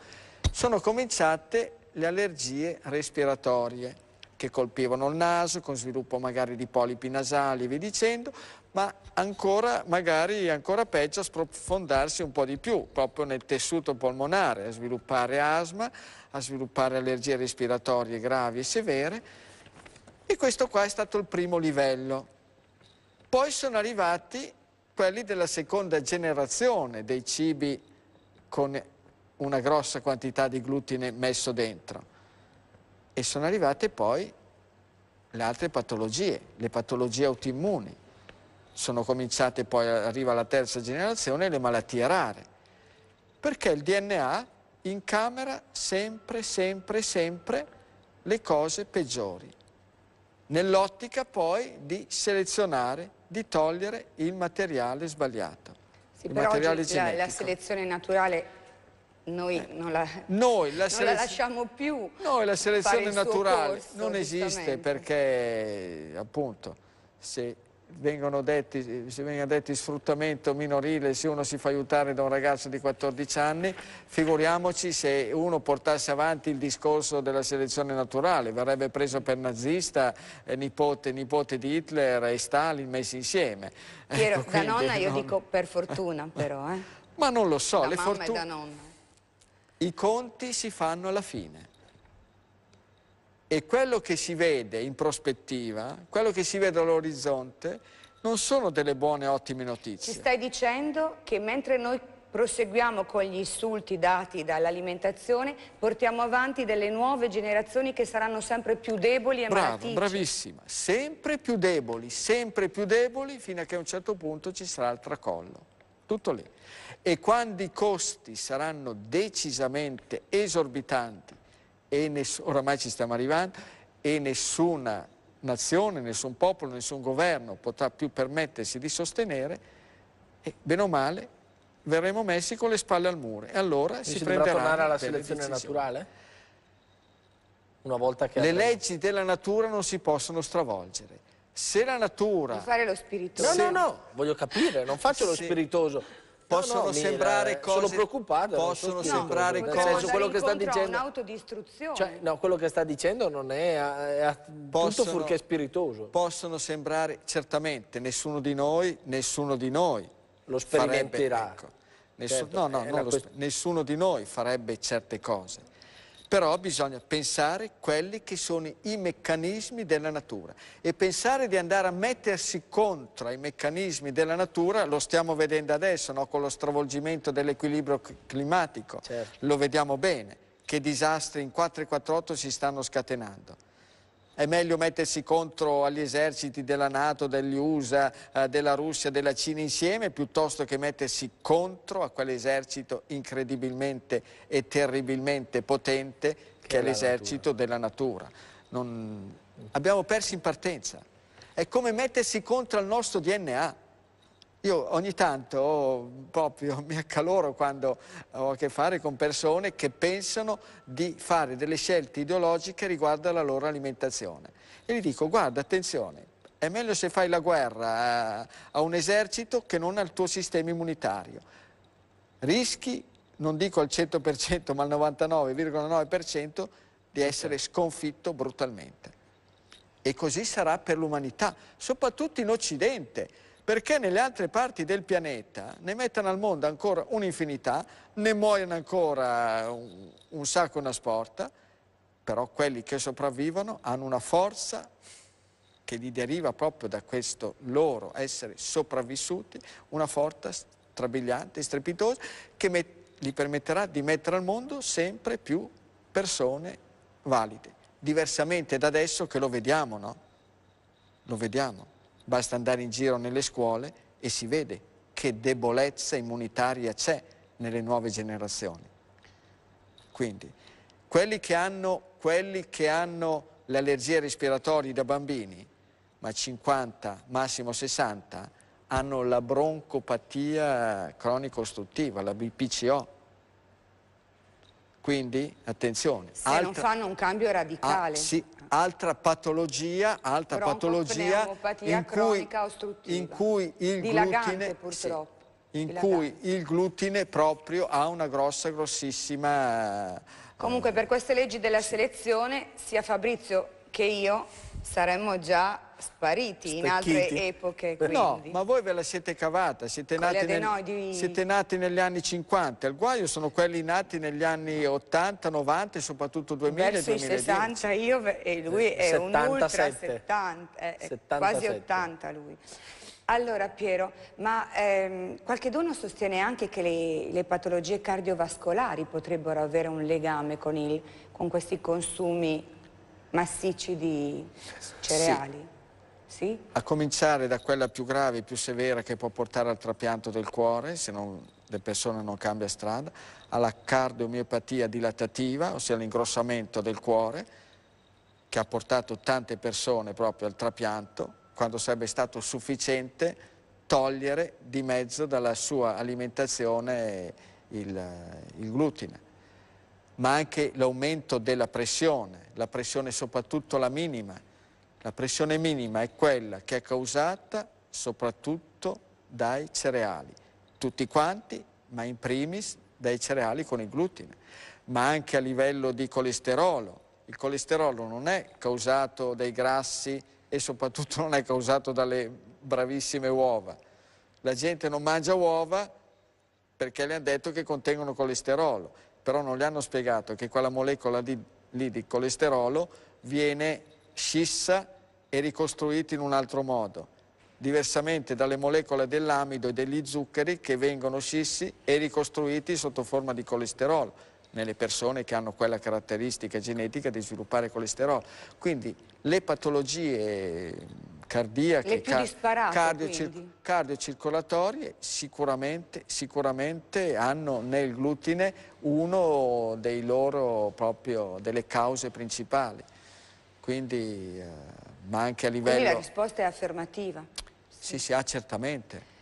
Sono cominciate le allergie respiratorie che colpivano il naso, con sviluppo magari di polipi nasali e via dicendo, ma ancora, magari ancora peggio sprofondarsi un po' di più, proprio nel tessuto polmonare, a sviluppare asma, a sviluppare allergie respiratorie gravi e severe. E questo qua è stato il primo livello. Poi sono arrivati quelli della seconda generazione dei cibi con una grossa quantità di glutine messo dentro. E sono arrivate poi le altre patologie, le patologie autoimmuni. Sono cominciate poi, arriva la terza generazione, le malattie rare. Perché il DNA incamera sempre, sempre, sempre le cose peggiori. Nell'ottica poi di selezionare, di togliere il materiale sbagliato. Sì, il però materiale oggi la, la selezione naturale noi eh. non la, noi, la, non la lasciamo più. Noi la selezione naturale corso, non esiste perché appunto se vengono detti, se vengono detti sfruttamento minorile se uno si fa aiutare da un ragazzo di 14 anni, figuriamoci se uno portasse avanti il discorso della selezione naturale, verrebbe preso per nazista, eh, nipote, nipote, di Hitler e Stalin messi insieme. Piero, ecco, da nonna io non... dico per fortuna però. Eh. Ma non lo so, da le fortune... I conti si fanno alla fine. E quello che si vede in prospettiva, quello che si vede all'orizzonte, non sono delle buone, ottime notizie. Ci stai dicendo che mentre noi proseguiamo con gli insulti dati dall'alimentazione, portiamo avanti delle nuove generazioni che saranno sempre più deboli e Bravo, malatici. bravissima. Sempre più deboli, sempre più deboli, fino a che a un certo punto ci sarà il tracollo. Tutto lì e quando i costi saranno decisamente esorbitanti, e oramai ci stiamo arrivando, e nessuna nazione, nessun popolo, nessun governo potrà più permettersi di sostenere, e eh, bene o male verremo messi con le spalle al muro e allora Quindi si, si prenderà tornare alla selezione decisioni. naturale? Una volta che le leggi della natura non si possono stravolgere. Se la natura... Non fare lo spiritoso. No, no, no, voglio capire, non faccio se... lo spiritoso possono no, no, sembrare eh, cose... Sono preoccupato. Possono non sembrare no, cose... quello che sta dicendo... un'autodistruzione. Cioè, no, quello che sta dicendo non è, è, tutto purché spiritoso. Possono sembrare, certamente, nessuno di noi, nessuno di noi... Lo sperimenterà. Farebbe, ecco, nessun, certo, no, no, nessuno di noi farebbe certe cose però bisogna pensare quelli che sono i meccanismi della natura e pensare di andare a mettersi contro i meccanismi della natura, lo stiamo vedendo adesso no? con lo stravolgimento dell'equilibrio climatico, certo. lo vediamo bene, che disastri in 448 si stanno scatenando è meglio mettersi contro agli eserciti della Nato, degli USA, eh, della Russia, della Cina insieme, piuttosto che mettersi contro a quell'esercito incredibilmente e terribilmente potente che, che è l'esercito della natura. Non... Abbiamo perso in partenza. È come mettersi contro al nostro DNA. Io ogni tanto proprio mi accaloro quando ho a che fare con persone che pensano di fare delle scelte ideologiche riguardo alla loro alimentazione. E gli dico, guarda, attenzione, è meglio se fai la guerra eh, a un esercito che non al tuo sistema immunitario. Rischi, non dico al 100%, ma al 99,9% di essere sconfitto brutalmente. E così sarà per l'umanità, soprattutto in Occidente perché nelle altre parti del pianeta ne mettono al mondo ancora un'infinità, ne muoiono ancora un, un sacco una sporta, però quelli che sopravvivono hanno una forza che gli deriva proprio da questo loro essere sopravvissuti, una forza strabiliante, strepitosa, che gli permetterà di mettere al mondo sempre più persone valide, diversamente da adesso che lo vediamo, no? Lo vediamo. Basta andare in giro nelle scuole e si vede che debolezza immunitaria c'è nelle nuove generazioni. Quindi, quelli che hanno, quelli che hanno le allergie respiratorie da bambini, ma 50, massimo 60, hanno la broncopatia cronico-ostruttiva, la BPCO. Quindi, attenzione. Se altra... non fanno un cambio radicale. Ah, sì, altra patologia, altra Però patologia in cui, in cui il glutine... Sì in cui il glutine proprio ha una grossa, grossissima... Eh, Comunque per queste leggi della selezione sia Fabrizio che io saremmo già spariti Stecchiti. in altre epoche. Quindi. No, ma voi ve la siete cavata, siete nati, nel, siete nati, negli anni 50, il guaio sono quelli nati negli anni 80, 90 e soprattutto 2000 Verso 2010. 60 io e lui è 77. un ultra 70, eh, 77. Eh, quasi 80 lui. Allora Piero, ma ehm, qualche dono sostiene anche che le, le, patologie cardiovascolari potrebbero avere un legame con, il, con questi consumi massicci di cereali? Sì. Sì. A cominciare da quella più grave, più severa, che può portare al trapianto del cuore, se non, le persone non cambia strada, alla cardiomiopatia dilatativa, ossia l'ingrossamento del cuore, che ha portato tante persone proprio al trapianto, quando sarebbe stato sufficiente togliere di mezzo dalla sua alimentazione il, il glutine ma anche l'aumento della pressione, la pressione soprattutto la minima, la pressione minima è quella che è causata soprattutto dai cereali, tutti quanti, ma in primis dai cereali con il glutine, ma anche a livello di colesterolo. Il colesterolo non è causato dai grassi e soprattutto non è causato dalle bravissime uova. La gente non mangia uova perché le hanno detto che contengono colesterolo, però non le hanno spiegato che quella molecola di, lì di colesterolo viene scissa e ricostruita in un altro modo, diversamente dalle molecole dell'amido e degli zuccheri che vengono scissi e ricostruiti sotto forma di colesterolo nelle persone che hanno quella caratteristica genetica di sviluppare colesterolo. Quindi le patologie mm, cardiache, car cardiocir cardiocircolatorie sicuramente, sicuramente, hanno nel glutine uno dei loro proprio, delle cause principali quindi, eh, ma anche a livello... Quindi la risposta è affermativa? Sì, sì, sì certamente.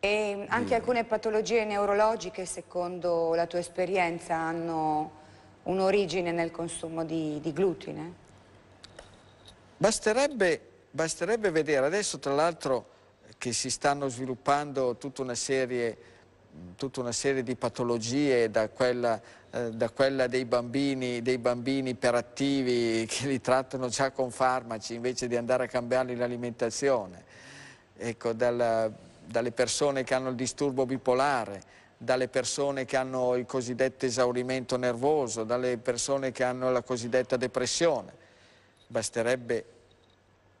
E anche di... alcune patologie neurologiche, secondo la tua esperienza, hanno un'origine nel consumo di, di glutine? Basterebbe, basterebbe vedere, adesso tra l'altro che si stanno sviluppando tutta una serie, tutta una serie di patologie da quella eh, da quella dei bambini, dei bambini iperattivi che li trattano già con farmaci invece di andare a cambiarli l'alimentazione, ecco, dal, dalle persone che hanno il disturbo bipolare, dalle persone che hanno il cosiddetto esaurimento nervoso, dalle persone che hanno la cosiddetta depressione. Basterebbe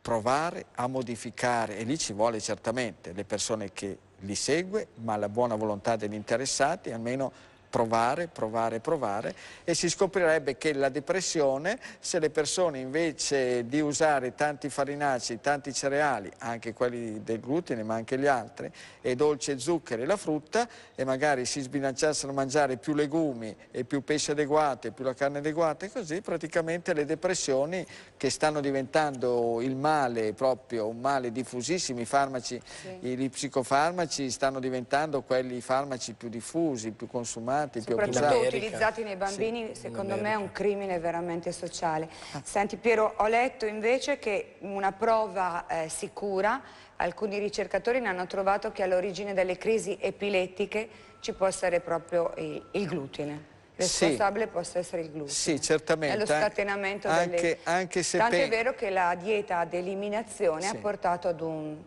provare a modificare, e lì ci vuole certamente le persone che li segue, ma la buona volontà degli interessati almeno provare, provare, provare e si scoprirebbe che la depressione, se le persone invece di usare tanti farinaci, tanti cereali, anche quelli del glutine ma anche gli altri, e dolce, zucchero e la frutta, e magari si sbilanciassero a mangiare più legumi e più pesce adeguato e più la carne adeguata e così, praticamente le depressioni che stanno diventando il male proprio, un male diffusissimo, i farmaci, sì. i psicofarmaci stanno diventando quelli farmaci più diffusi, più consumati, utilizzati, più Soprattutto utilizzati nei bambini, sì, secondo me è un crimine veramente sociale. Ah. Senti Piero, ho letto invece che una prova eh, sicura, alcuni ricercatori ne hanno trovato che all'origine delle crisi epilettiche ci può essere proprio il, il glutine responsabile sì. possa essere il glutine. Sì, certamente. È lo scatenamento anche, delle... Anche se Tanto è vero che la dieta ad eliminazione sì. ha portato ad un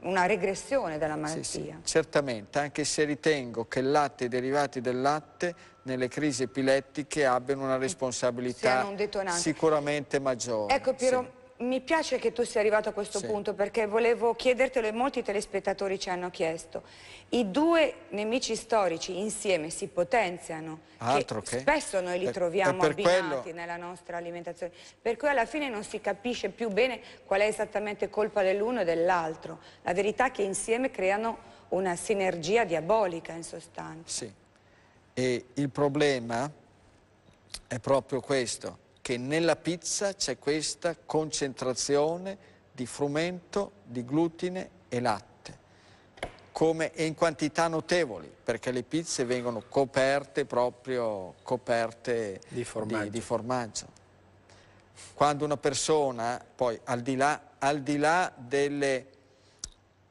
una regressione della malattia. Sì, sì, certamente, anche se ritengo che il latte e i derivati del latte nelle crisi epilettiche abbiano una responsabilità un sicuramente maggiore. Ecco Piero, sì mi piace che tu sia arrivato a questo sì. punto perché volevo chiedertelo e molti telespettatori ci hanno chiesto. I due nemici storici insieme si potenziano, Altro che, che spesso noi li per, troviamo per abbinati quello... nella nostra alimentazione, per cui alla fine non si capisce più bene qual è esattamente colpa dell'uno e dell'altro. La verità è che insieme creano una sinergia diabolica in sostanza. Sì, e il problema è proprio questo che nella pizza c'è questa concentrazione di frumento, di glutine e latte come in quantità notevoli, perché le pizze vengono coperte proprio coperte di formaggio. Di, di formaggio. Quando una persona, poi al di là, al di là delle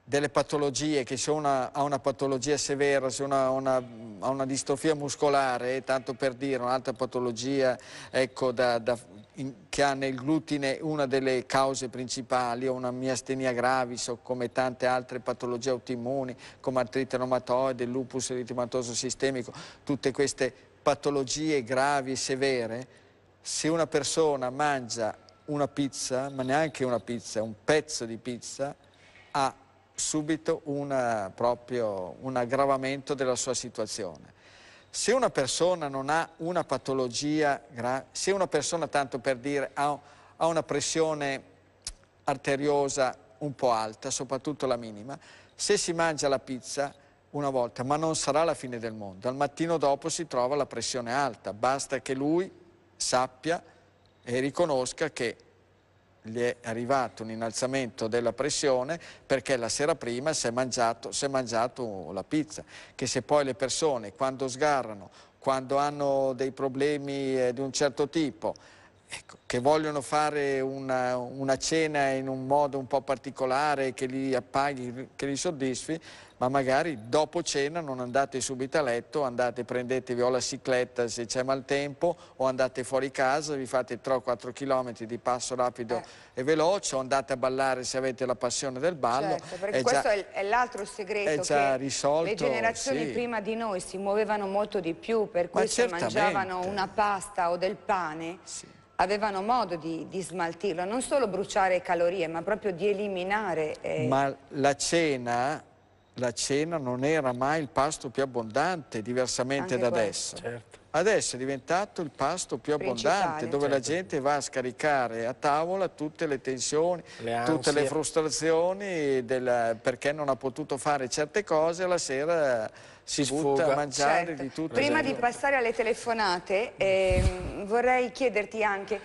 delle patologie, che se una ha una patologia severa, se una ha una, una, distrofia muscolare, eh, tanto per dire, un'altra patologia ecco, da, da, in, che ha nel glutine una delle cause principali, o una miastenia gravis, o come tante altre patologie autoimmuni, come artrite reumatoide, lupus eritematoso sistemico, tutte queste patologie gravi e severe, se una persona mangia una pizza, ma neanche una pizza, un pezzo di pizza, ha subito una, eh, proprio, un aggravamento della sua situazione. Se una persona non ha una patologia, se una persona, tanto per dire, ha, ha una pressione arteriosa un po' alta, soprattutto la minima, se si mangia la pizza una volta, ma non sarà la fine del mondo, al mattino dopo si trova la pressione alta, basta che lui sappia e riconosca che gli è arrivato un innalzamento della pressione perché la sera prima si è mangiato, si è mangiato la pizza, che se poi le persone quando sgarrano, quando hanno dei problemi eh, di un certo tipo, Ecco, che vogliono fare una, una, cena in un modo un po' particolare che li appaghi, che li soddisfi, ma magari dopo cena non andate subito a letto, andate, prendetevi o la cicletta se c'è maltempo o andate fuori casa, vi fate 3-4 km di passo rapido eh. e veloce o andate a ballare se avete la passione del ballo. Certo, perché è questo è l'altro segreto è eh, già risolto, le generazioni sì. prima di noi si muovevano molto di più, per cui ma se mangiavano una pasta o del pane... Sì avevano modo di, di, smaltirlo, non solo bruciare calorie, ma proprio di eliminare. Eh... Ma la cena la cena non era mai il pasto più abbondante, diversamente Anche da adesso. Certo. Adesso è diventato il pasto più abbondante, dove certo. la gente va a scaricare a tavola tutte le tensioni, le tutte le frustrazioni del, perché non ha potuto fare certe cose, la sera si sfrutta a mangiare certo. di tutto. Prima di passare alle telefonate, eh, vorrei chiederti anche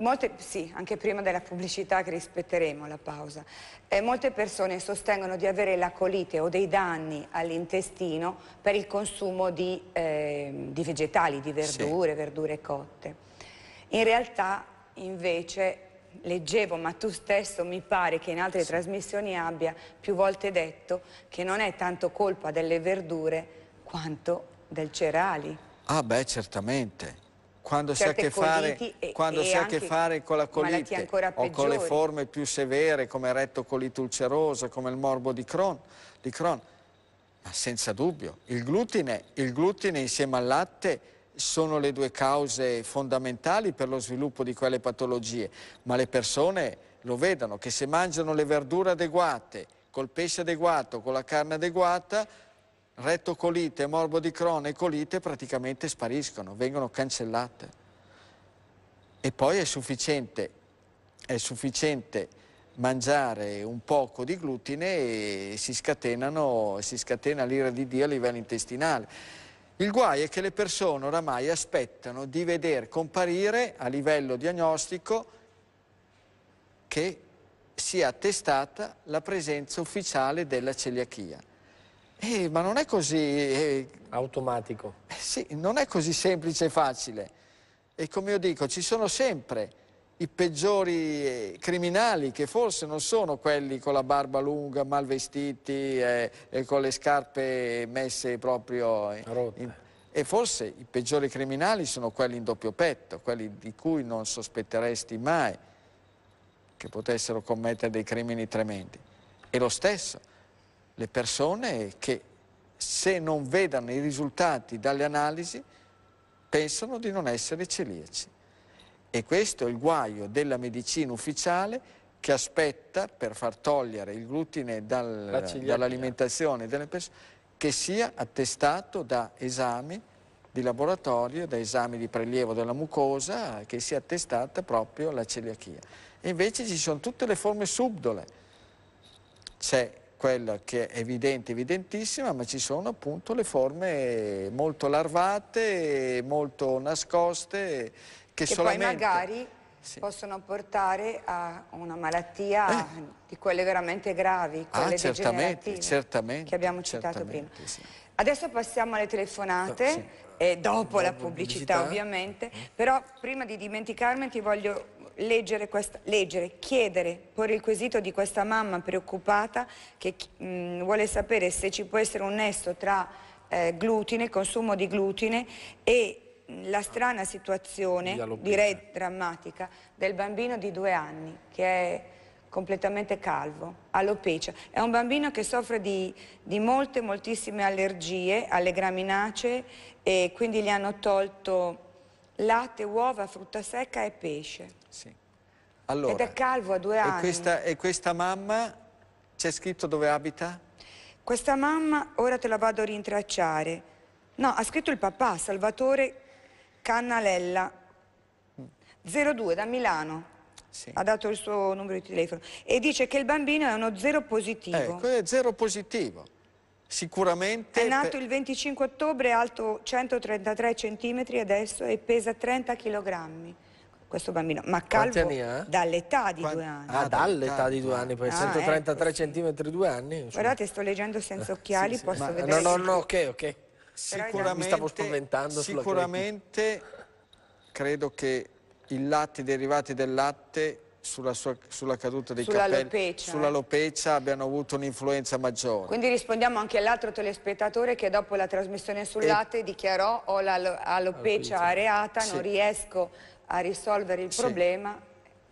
Molte, sì, anche prima della pubblicità che rispetteremo la pausa. Eh, molte persone sostengono di avere la colite o dei danni all'intestino per il consumo di, eh, di vegetali, di verdure, sì. verdure cotte. In realtà, invece, leggevo, ma tu stesso mi pare che in altre sì. trasmissioni abbia più volte detto che non è tanto colpa delle verdure quanto del cereali. Ah beh, certamente quando si ha a che fare, e, e a che fare con la colite o con le forme più severe come rettocolite ulcerosa, come il morbo di Crohn, di Crohn. ma senza dubbio il glutine, il glutine insieme al latte sono le due cause fondamentali per lo sviluppo di quelle patologie, ma le persone lo vedono che se mangiano le verdure adeguate, col pesce adeguato, con la carne adeguata, rettocolite, morbo di crone e colite praticamente spariscono, vengono cancellate. E poi è sufficiente, è sufficiente mangiare un poco di glutine e si, si scatena l'ira di Dio a livello intestinale. Il guai è che le persone oramai aspettano di vedere comparire a livello diagnostico che sia attestata la presenza ufficiale della celiachia. Eh, ma non è così... Eh... Automatico. Eh, sì, non è così semplice e facile. E come io dico, ci sono sempre i peggiori eh, criminali che forse non sono quelli con la barba lunga, mal vestiti eh, e con le scarpe messe proprio... In, in, e forse i peggiori criminali sono quelli in doppio petto, quelli di cui non sospetteresti mai che potessero commettere dei crimini tremendi. E lo stesso, le persone che se non vedono i risultati dalle analisi pensano di non essere celiaci. E questo è il guaio della medicina ufficiale che aspetta per far togliere il glutine dal, dall'alimentazione delle persone, che sia attestato da esami di laboratorio, da esami di prelievo della mucosa, che sia attestata proprio la celiachia. E invece ci sono tutte le forme subdole. C'è quella che è evidente, evidentissima, ma ci sono appunto le forme molto larvate, molto nascoste, che, che solamente... poi magari sì. possono portare a una malattia eh. di quelle veramente gravi, ah, quelle ah, certamente, certamente, che abbiamo citato prima. Sì. Adesso passiamo alle telefonate, no, oh, sì. e dopo, dopo la pubblicità, pubblicità ovviamente, però prima di dimenticarmi ti voglio leggere, questa, leggere, chiedere, porre il quesito di questa mamma preoccupata che mh, mm, vuole sapere se ci può essere un nesso tra eh, glutine, consumo di glutine e mm, la strana situazione, direi drammatica, del bambino di due anni che è completamente calvo, alopecia. È un bambino che soffre di, di, molte, moltissime allergie alle graminacee e quindi gli hanno tolto latte, uova, frutta secca e pesce. Sì. Allora, Ed è calvo, ha due anni. E questa, e questa mamma, c'è scritto dove abita? Questa mamma, ora te la vado a rintracciare. No, ha scritto il papà, Salvatore Cannalella, 02 da Milano. Sì. Ha dato il suo numero di telefono e dice che il bambino è uno zero positivo. Ecco, eh, è zero positivo. Sicuramente... È nato il 25 ottobre, alto 133 cm adesso e pesa 30 kg questo bambino, ma calvo dall'età di Quanti... due anni. Ah, ah dall'età di due anni, poi ah, 133 ecco. cm due anni. Insomma. Guardate, sto leggendo senza occhiali, sì, sì, posso ma... vedere. No, no, no, ok, ok. Sicuramente, mi stavo spaventando sicuramente credo che i latte, derivati del latte sulla, sua, sulla, caduta dei sulla capelli, lopecia, sulla eh. lopecia abbiano avuto un'influenza maggiore. Quindi rispondiamo anche all'altro telespettatore che dopo la trasmissione sul e... latte dichiarò ho l'alopecia areata, sì. non riesco a risolvere il sì. problema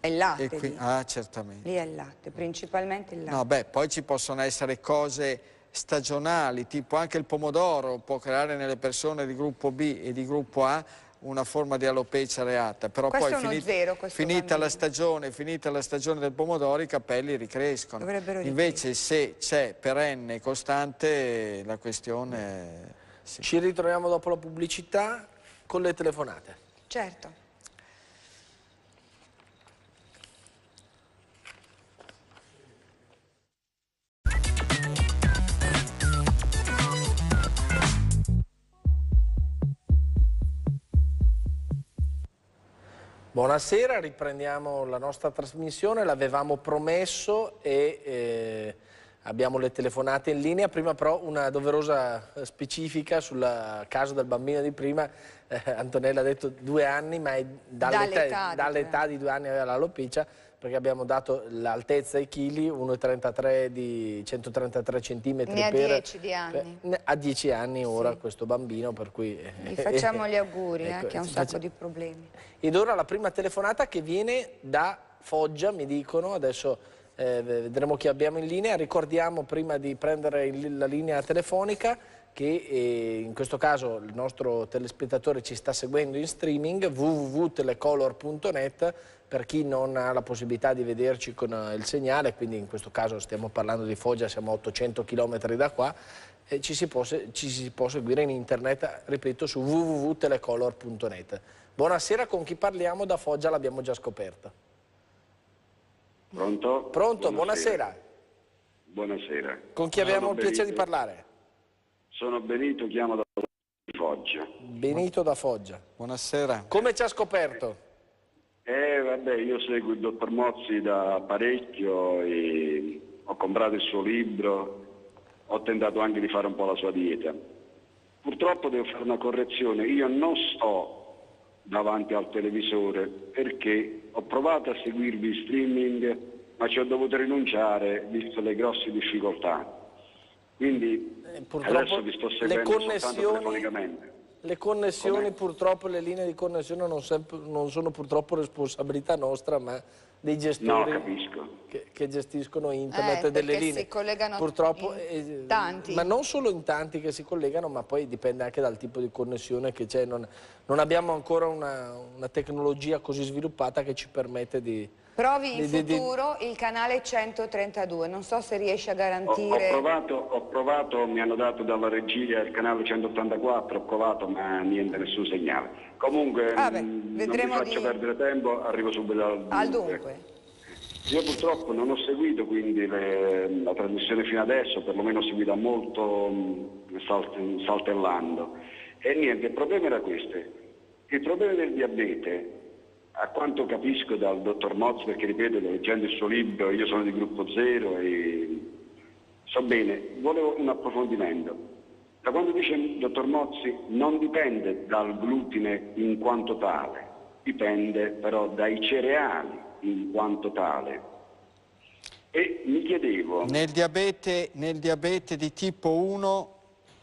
è il latte. Qui, ah, certamente. Lì è il latte, principalmente il latte. No, beh, poi ci possono essere cose stagionali, tipo anche il pomodoro può creare nelle persone di gruppo B e di gruppo A una forma di alopecia reata, però questo poi finita, zero, finita, la stagione, finita la stagione del pomodoro i capelli ricrescono. Invece se c'è perenne e costante la questione... Sì. Ci ritroviamo dopo la pubblicità con le telefonate. Certo. Buonasera, riprendiamo la nostra trasmissione, l'avevamo promesso e eh, abbiamo le telefonate in linea. Prima però una doverosa specifica sul caso del bambino di prima. Eh, Antonella ha detto due anni, ma dall'età, dall di due anni aveva l'alopecia perché abbiamo dato l'altezza ai chili, 1,33 di 133 centimetri. Ne ha 10 di anni. Per, ha 10 anni ora sì. questo bambino, per cui... Gli eh, facciamo gli auguri, eh, ecco, eh, che ha un sacco di problemi. Ed ora la prima telefonata che viene da Foggia, mi dicono, adesso... Eh, vedremo chi abbiamo in linea, ricordiamo prima di prendere la linea telefonica che eh, in questo caso il nostro telespettatore ci sta seguendo in streaming www.telecolor.net per chi non ha la possibilità di vederci con eh, il segnale, quindi in questo caso stiamo parlando di Foggia, siamo a 800 km da qua, ci si, può, ci si può seguire in internet, ripeto, su www.telecolor.net. Buonasera, con chi parliamo da Foggia l'abbiamo già scoperta. Pronto? Pronto, buonasera. Buonasera. buonasera. Con chi abbiamo il piacere di parlare? Sono Benito, chiamo da Foggia. Benito da Foggia. Buonasera. Come ci ha scoperto? Eh, vabbè, io seguo il dottor Mozzi da parecchio e ho comprato il suo libro, ho tentato anche di fare un po' la sua dieta. Purtroppo devo fare una correzione, io non sto davanti al televisore perché ho provato a seguirvi in streaming ma ci ho dovuto rinunciare visto le grosse difficoltà. Quindi eh, adesso vi sto seguendo connessioni... telefonicamente. Le connessioni purtroppo, le linee di connessione non, sempre, non, sono purtroppo responsabilità nostra, ma dei gestori no, che, che, gestiscono internet eh, e delle linee. si collegano purtroppo, in eh, tanti. Ma non solo in tanti che si collegano, ma poi dipende anche dal tipo di connessione che c'è. Non, non, abbiamo ancora una, una tecnologia così sviluppata che ci permette di, Provi in di, futuro di... il canale 132, non so se riesci a garantire... Ho, ho, provato, ho, provato, mi hanno dato dalla regia il canale 184, ho provato ma niente, nessun segnale. Comunque ah beh, mm, vedremo non faccio di... perdere tempo, arrivo subito al dunque. Al dunque. Io purtroppo non ho seguito quindi le, la trasmissione fino adesso, perlomeno ho seguita molto mh, mm, saltellando. E niente, il problema era questo. Il problema del diabete a quanto capisco dal dottor Mozzi, perché ripeto, leggendo il suo libro, io sono di gruppo zero e so bene, volevo un approfondimento. Da quando dice il dottor Mozzi non dipende dal glutine in quanto tale, dipende però dai cereali in quanto tale. E mi chiedevo... Nel diabete, nel diabete di tipo 1,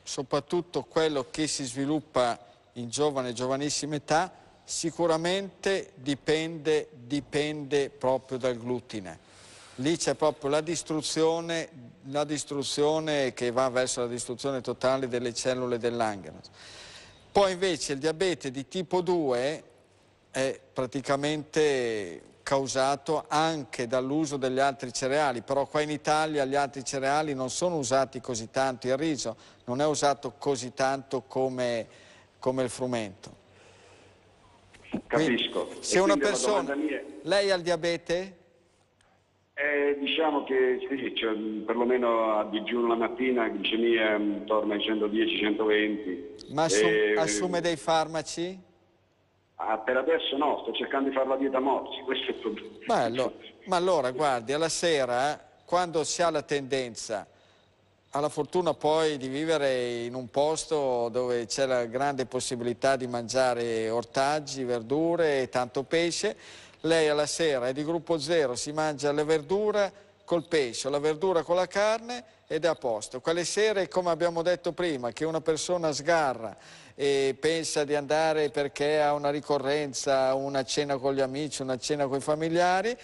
soprattutto quello che si sviluppa in giovane e giovanissima età, Sicuramente dipende, dipende proprio dal glutine. Lì c'è proprio la distruzione, la distruzione che va verso la distruzione totale delle cellule dell'anghenos. Poi invece il diabete di tipo 2 è praticamente causato anche dall'uso degli altri cereali, però qua in Italia gli altri cereali non sono usati così tanto, il riso non è usato così tanto come, come il frumento. Capisco. Quindi, se una persona... Mia... Lei ha il diabete? Eh, diciamo che sì, cioè, perlomeno a digiuno la mattina, la glicemia mm, torna ai 110-120. Ma assum e... assume dei farmaci? Ah, per adesso no, sto cercando di fare la dieta morti, questo è il problema. Ma, ma allora guardi, alla sera, eh, quando si ha la tendenza ha la fortuna poi di vivere in un posto dove c'è la grande possibilità di mangiare ortaggi, verdure e tanto pesce. Lei alla sera è di gruppo zero, si mangia le verdure col pesce, la verdura con la carne ed è a posto. Quelle sere, come abbiamo detto prima, che una persona sgarra e pensa di andare perché ha una ricorrenza, una cena con gli amici, una cena con i familiari,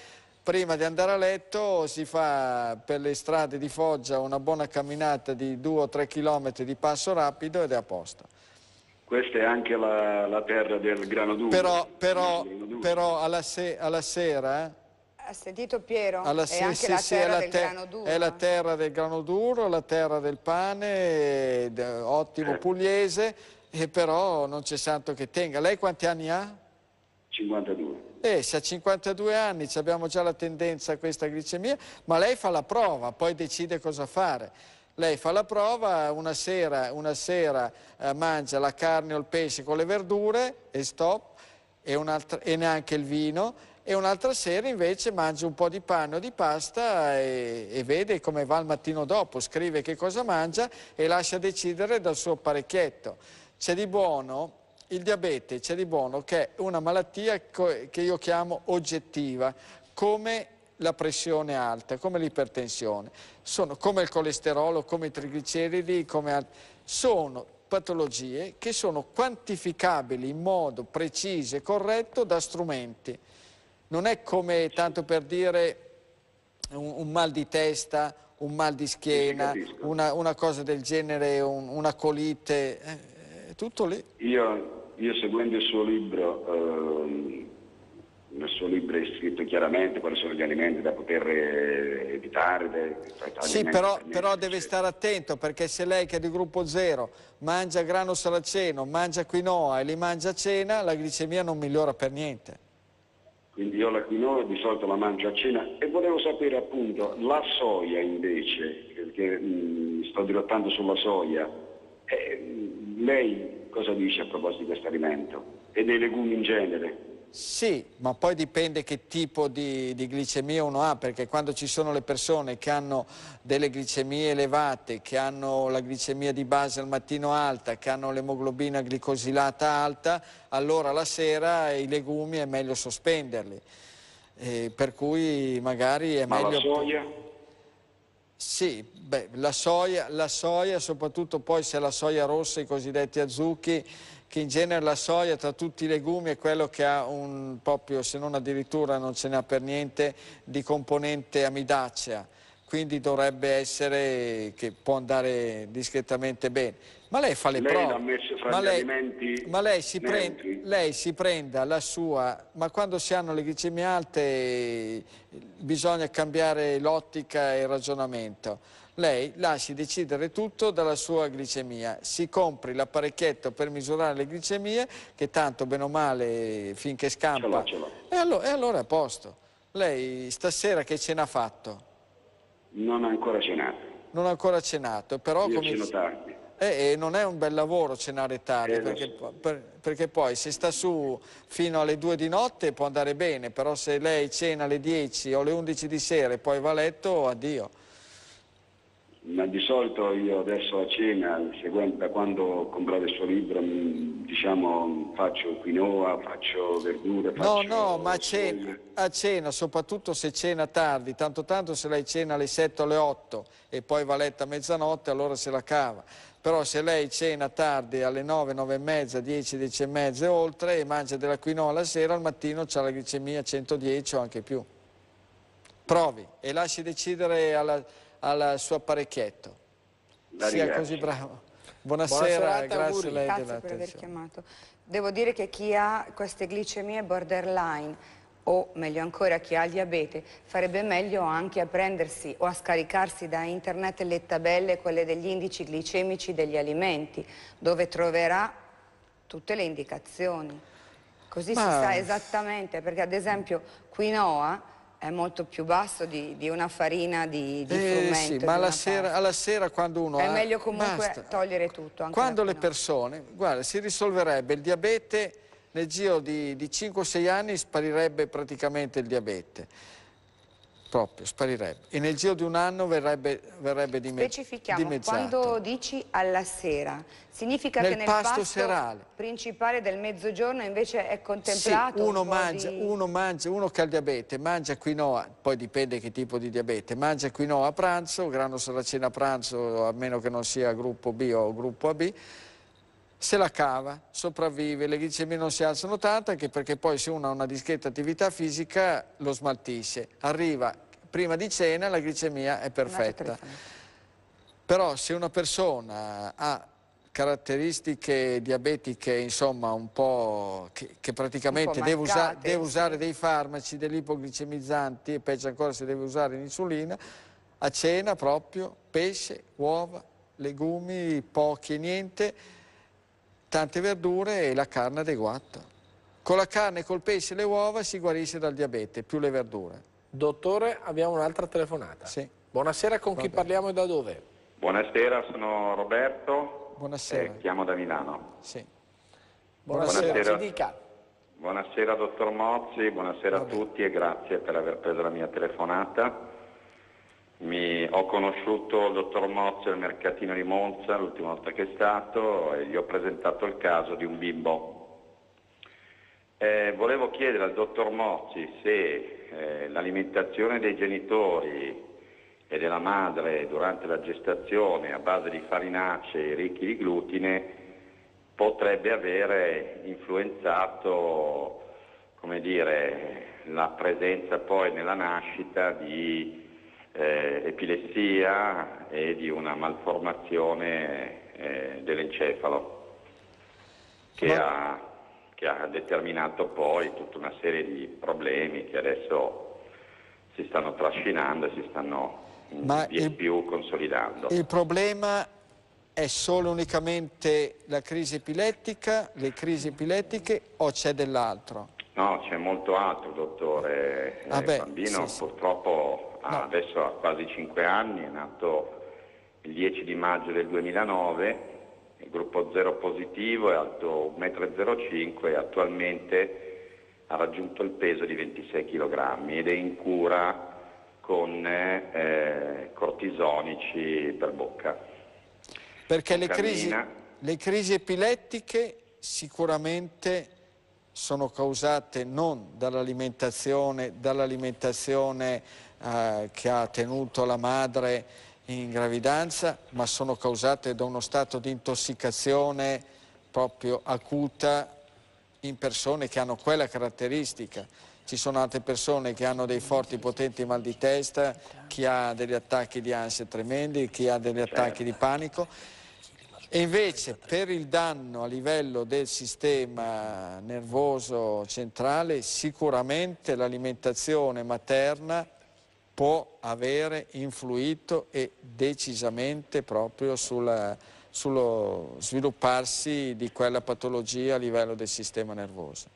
prima di andare a letto si fa per le strade di Foggia una buona camminata di 2 o 3 km di passo rapido ed è a posto. Questa è anche la, la terra del grano duro. Però, però, però alla, se, alla, sera... Eh? Ha sentito Piero? Alla se, è anche sì, la terra sì, del grano duro. È la eh. terra del grano duro, la terra del pane, ed, eh, ottimo eh. pugliese, e però non c'è santo che tenga. Lei quanti anni ha? 52. Eh, se a 52 anni abbiamo già la tendenza a questa glicemia, ma lei fa la prova, poi decide cosa fare. Lei fa la prova, una sera, una sera eh, mangia la carne o il pesce con le verdure e stop, e, e neanche il vino, e un'altra sera invece mangia un po' di pane o di pasta e, e, vede come va il mattino dopo, scrive che cosa mangia e lascia decidere dal suo apparecchietto. C'è di buono il diabete c'è di buono che è una malattia che io chiamo oggettiva, come la pressione alta, come l'ipertensione, sono come il colesterolo, come i trigliceridi, come Sono patologie che sono quantificabili in modo preciso e corretto da strumenti. Non è come, tanto per dire, un, un mal di testa, un mal di schiena, una, una, cosa del genere, un, una colite, è eh, eh, tutto lì. Io io seguendo il suo libro, ehm, nel suo libro è scritto chiaramente quali sono gli alimenti da poter eh, evitare. De, sì, però, però deve stare attento perché se lei che è di gruppo zero mangia grano saraceno, mangia quinoa e li mangia a cena, la glicemia non migliora per niente. Quindi io la quinoa di solito la mangio a cena e volevo sapere appunto la soia invece, perché mh, mm, sto dirottando sulla soia eh, lei cosa dice a proposito di questo alimento e dei legumi in genere? Sì, ma poi dipende che tipo di, di, glicemia uno ha, perché quando ci sono le persone che hanno delle glicemie elevate, che hanno la glicemia di base al mattino alta, che hanno l'emoglobina glicosilata alta, allora la sera i legumi è meglio sospenderli. Eh, per cui magari è ma meglio... La soia? Sì, beh, la, soia, la, soia, soprattutto poi se la soia rossa, i cosiddetti azucchi, che in genere la soia tra tutti i legumi è quello che ha un proprio, se non addirittura non ce n'ha per niente, di componente amidacea, quindi dovrebbe essere che può andare discretamente bene. Ma lei fa le lei prove. messo fra ma gli lei, ma lei si, prende, lei si, prenda la sua, ma quando si hanno le glicemie alte bisogna cambiare l'ottica e il ragionamento. Lei lasci decidere tutto dalla sua glicemia, si compri l'apparecchietto per misurare le glicemie, che tanto bene o male finché scampa. Ce ce e, allora, e allora a posto. Lei stasera che cena ha fatto? Non ha ancora cenato. Non ha ancora cenato, però... Io come... tardi. E, e non è un bel lavoro cenare tardi, eh, perché, so. per, perché, poi se sta su fino alle 2 di notte può andare bene, però se lei cena alle 10 o alle 11 di sera e poi va a letto, addio. Ma di solito io adesso a cena, da quando comprate il suo libro, diciamo, faccio quinoa, faccio verdure, faccio... No, no, ma a cena, a cena, soprattutto se cena tardi, tanto tanto se lei cena alle 7 o alle 8 e poi va a letto a mezzanotte, allora se la cava però se lei cena tardi alle 9, 9 e mezza, 10, 10 e mezza e oltre e mangia della quinoa la sera, al mattino c'ha la glicemia 110 o anche più. Provi e lasci decidere al suo apparecchietto. La Sia ringrazio. così bravo. Buonasera, Buonasera grazie a lei Grazie per aver chiamato. Devo dire che chi ha queste glicemie borderline o meglio ancora chi ha il diabete farebbe meglio anche a prendersi o a scaricarsi da internet le tabelle, quelle degli indici glicemici degli alimenti, dove troverà tutte le indicazioni. Così Ma... si sa esattamente, perché ad esempio quinoa è molto più basso di, di una farina di, di eh, frumento. Sì, ma alla sera, alla sera, quando uno È ha... meglio comunque Basta. togliere tutto. quando le persone, guarda, si risolverebbe il diabete nel giro di, di 5-6 anni sparirebbe praticamente il diabete. Proprio, sparirebbe. E nel giro di un anno verrebbe, verrebbe dime Specifichiamo, dimezzato. quando dici alla sera, significa nel che nel pasto, pasto serale. principale del mezzogiorno invece è contemplato sì, uno, un mangia, di... uno mangia, uno che ha il diabete, mangia quinoa, poi dipende che tipo di diabete, mangia quinoa a pranzo, grano saraceno a pranzo, a meno che non sia gruppo B o gruppo AB, se la cava, sopravvive, le glicemie non si alzano tanto anche perché poi se uno ha una discreta attività fisica lo smaltisce. Arriva prima di cena la glicemia è perfetta. Però se una persona ha caratteristiche diabetiche insomma un po' che, che praticamente po deve, usa deve usare dei farmaci, degli ipoglicemizzanti e peggio ancora se deve usare l'insulina, a cena proprio pesce, uova, legumi, pochi e niente tante verdure e la carne adeguata. Con la carne, col pesce e le uova si guarisce dal diabete, più le verdure. Dottore, abbiamo un'altra telefonata. Sì. Buonasera, con Vabbè. chi parliamo e da dove? Buonasera, sono Roberto. Buonasera. Eh, chiamo da Milano. Sì. Buonasera, Buonasera. ci dica. Buonasera, dottor Mozzi, buonasera Vabbè. a tutti e grazie per aver preso la mia telefonata. Mi, ho conosciuto il dottor Mozzi al mercatino di Monza l'ultima volta che è stato e gli ho presentato il caso di un bimbo. Eh, volevo chiedere al dottor Mozzi se eh, l'alimentazione dei genitori e della madre durante la gestazione a base di farinacei ricchi di glutine potrebbe avere influenzato dire, la presenza poi nella nascita di eh, epilessia e di una malformazione eh, dell'encefalo che, Ma... ha, che ha determinato poi tutta una serie di problemi che adesso si stanno trascinando e si stanno mm, ma il, più consolidando. Il problema è solo unicamente la crisi epilettica, le crisi epilettiche o c'è dell'altro? No, c'è molto altro, dottore. Ah eh, beh, il bambino sì, purtroppo ha, ah, adesso ha quasi 5 anni, è nato il 10 di maggio del 2009, il gruppo 0 positivo, è alto 1,05 m e attualmente ha raggiunto il peso di 26 kg ed è in cura con eh, cortisonici per bocca. Perché le crisi, le crisi epilettiche sicuramente sono causate non dall'alimentazione, dall'alimentazione eh, che ha tenuto la madre in gravidanza, ma sono causate da uno stato di intossicazione proprio acuta in persone che hanno quella caratteristica. Ci sono altre persone che hanno dei forti, potenti mal di testa, chi ha degli attacchi di ansia tremendi, chi ha degli attacchi di panico. E invece per il danno a livello del sistema nervoso centrale sicuramente l'alimentazione materna può avere influito e decisamente proprio sulla, sullo svilupparsi di quella patologia a livello del sistema nervoso.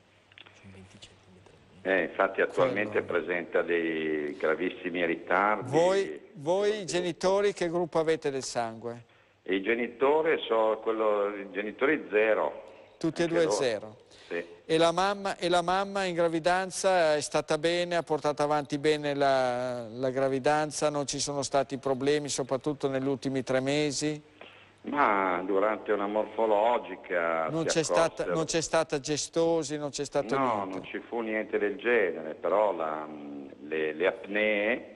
Eh, infatti attualmente Quello. presenta dei gravissimi ritardi. Voi, voi genitori che gruppo avete del sangue? I genitori, so, quello, i genitori zero. Tutti e due loro. zero? E, la mamma, e, la mamma, in gravidanza è stata bene, ha portato avanti bene la, la gravidanza, non ci sono stati problemi soprattutto negli ultimi tre mesi? Ma durante una morfologica... Non c'è, stata, non c'è stata gestosi, non c'è stato no, niente? non ci fu niente del genere, però la, le, le apnee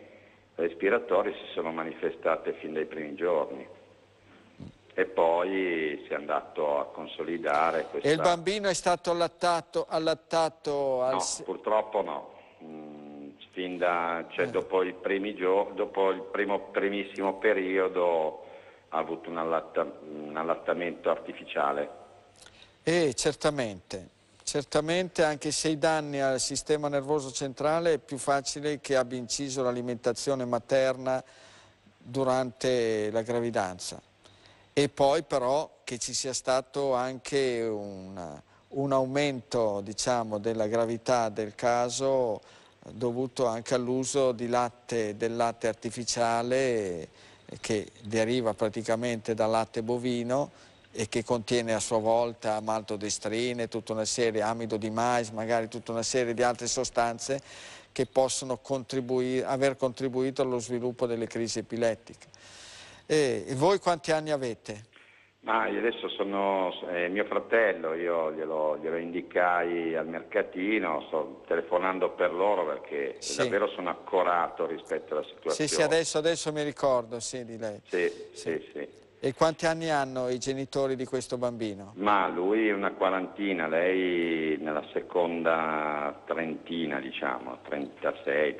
respiratorie si sono manifestate fin dai primi giorni e poi si è andato a consolidare. Questa... E il bambino è stato allattato? allattato al... No, purtroppo no. Mm, fin da, cioè, eh. dopo, il gio... dopo il, primo, primissimo periodo ha avuto un, allatta... un allattamento artificiale. Eh, certamente. Certamente anche se i danni al sistema nervoso centrale è più facile che abbia inciso l'alimentazione materna durante la gravidanza e poi però che ci sia stato anche un, un aumento diciamo, della gravità del caso eh, dovuto anche all'uso del latte artificiale eh, che deriva praticamente dal latte bovino e che contiene a sua volta maltodestrine, tutta una serie, amido di mais, magari tutta una serie di altre sostanze che possono contribuir, aver contribuito allo sviluppo delle crisi epilettiche. E voi quanti anni avete? Ma adesso sono eh, mio fratello, io glielo, glielo, indicai al mercatino, sto telefonando per loro perché sì. davvero sono accorato rispetto alla situazione. Sì, sì, adesso, adesso mi ricordo sì, di lei. Sì, sì, sì, sì. E quanti anni hanno i genitori di questo bambino? Ma lui una quarantina, lei nella seconda trentina, diciamo, 36,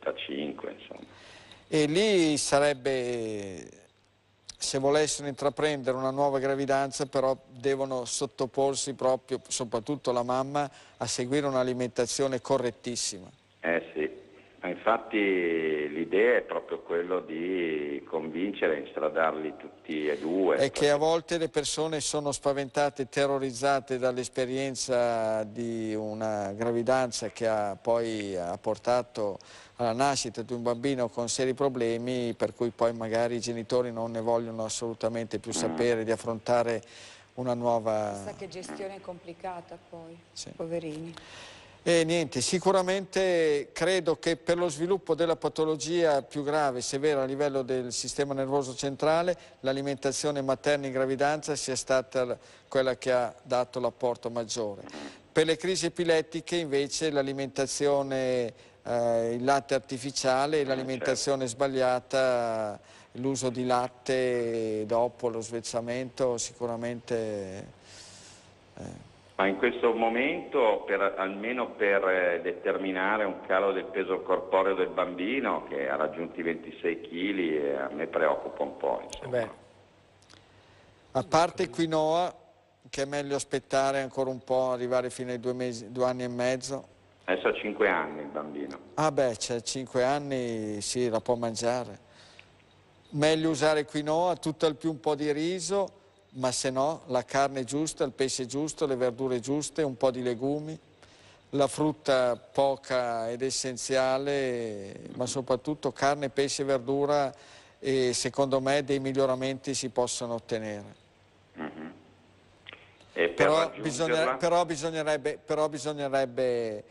35, insomma. E lì sarebbe se volessero intraprendere una nuova gravidanza però devono sottoporsi proprio, soprattutto la mamma, a seguire un'alimentazione correttissima. Eh sì, infatti l'idea è proprio quella di convincere, instradarli tutti e due. È che a volte le persone sono spaventate, terrorizzate dall'esperienza di una gravidanza che ha poi ha portato alla nascita di un bambino con seri problemi per cui poi magari i genitori non ne vogliono assolutamente più sapere di affrontare una nuova... Sa che gestione complicata poi, sì. poverini. E niente, sicuramente credo che per lo sviluppo della patologia più grave e severa a livello del sistema nervoso centrale l'alimentazione materna in gravidanza sia stata quella che ha dato l'apporto maggiore. Per le crisi epilettiche invece l'alimentazione eh, il latte artificiale, eh, l'alimentazione certo. sbagliata, l'uso di latte dopo lo svezzamento sicuramente... Eh. Ma in questo momento, per, almeno per eh, determinare un calo del peso corporeo del bambino che ha raggiunto i 26 kg, eh, a me preoccupa un po'. a parte quinoa, che è meglio aspettare ancora un po', arrivare fino ai due, mesi, due anni e mezzo, Adesso ha 5 anni il bambino. Ah beh, c'è cioè 5 anni, sì, la può mangiare. Meglio usare quinoa, tutto al più un po' di riso, ma se no la carne giusta, il pesce giusto, le verdure giuste, un po' di legumi, la frutta poca ed essenziale, ma soprattutto carne, pesce, e verdura e secondo me dei miglioramenti si possono ottenere. Mm -hmm. per però, bisogner però, bisognerebbe, però bisognerebbe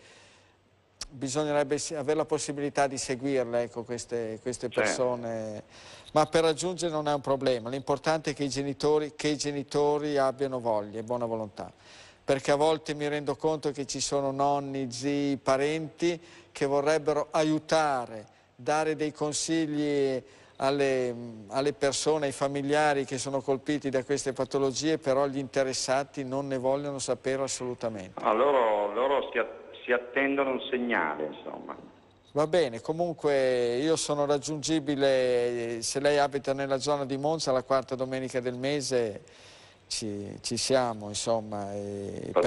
bisognerebbe avere la possibilità di seguirle ecco, queste, queste, certo. persone, certo. ma per raggiungere non è un problema, l'importante è che i, genitori, che i genitori abbiano voglia e buona volontà, perché a volte mi rendo conto che ci sono nonni, zii, parenti che vorrebbero aiutare, dare dei consigli alle, alle, persone, ai familiari che sono colpiti da queste patologie, però gli interessati non ne vogliono sapere assolutamente. A loro, loro si attendono attendono un segnale, insomma. Va bene, comunque io sono raggiungibile, se lei abita nella zona di Monza, la quarta domenica del mese ci, ci siamo, insomma. Per, ca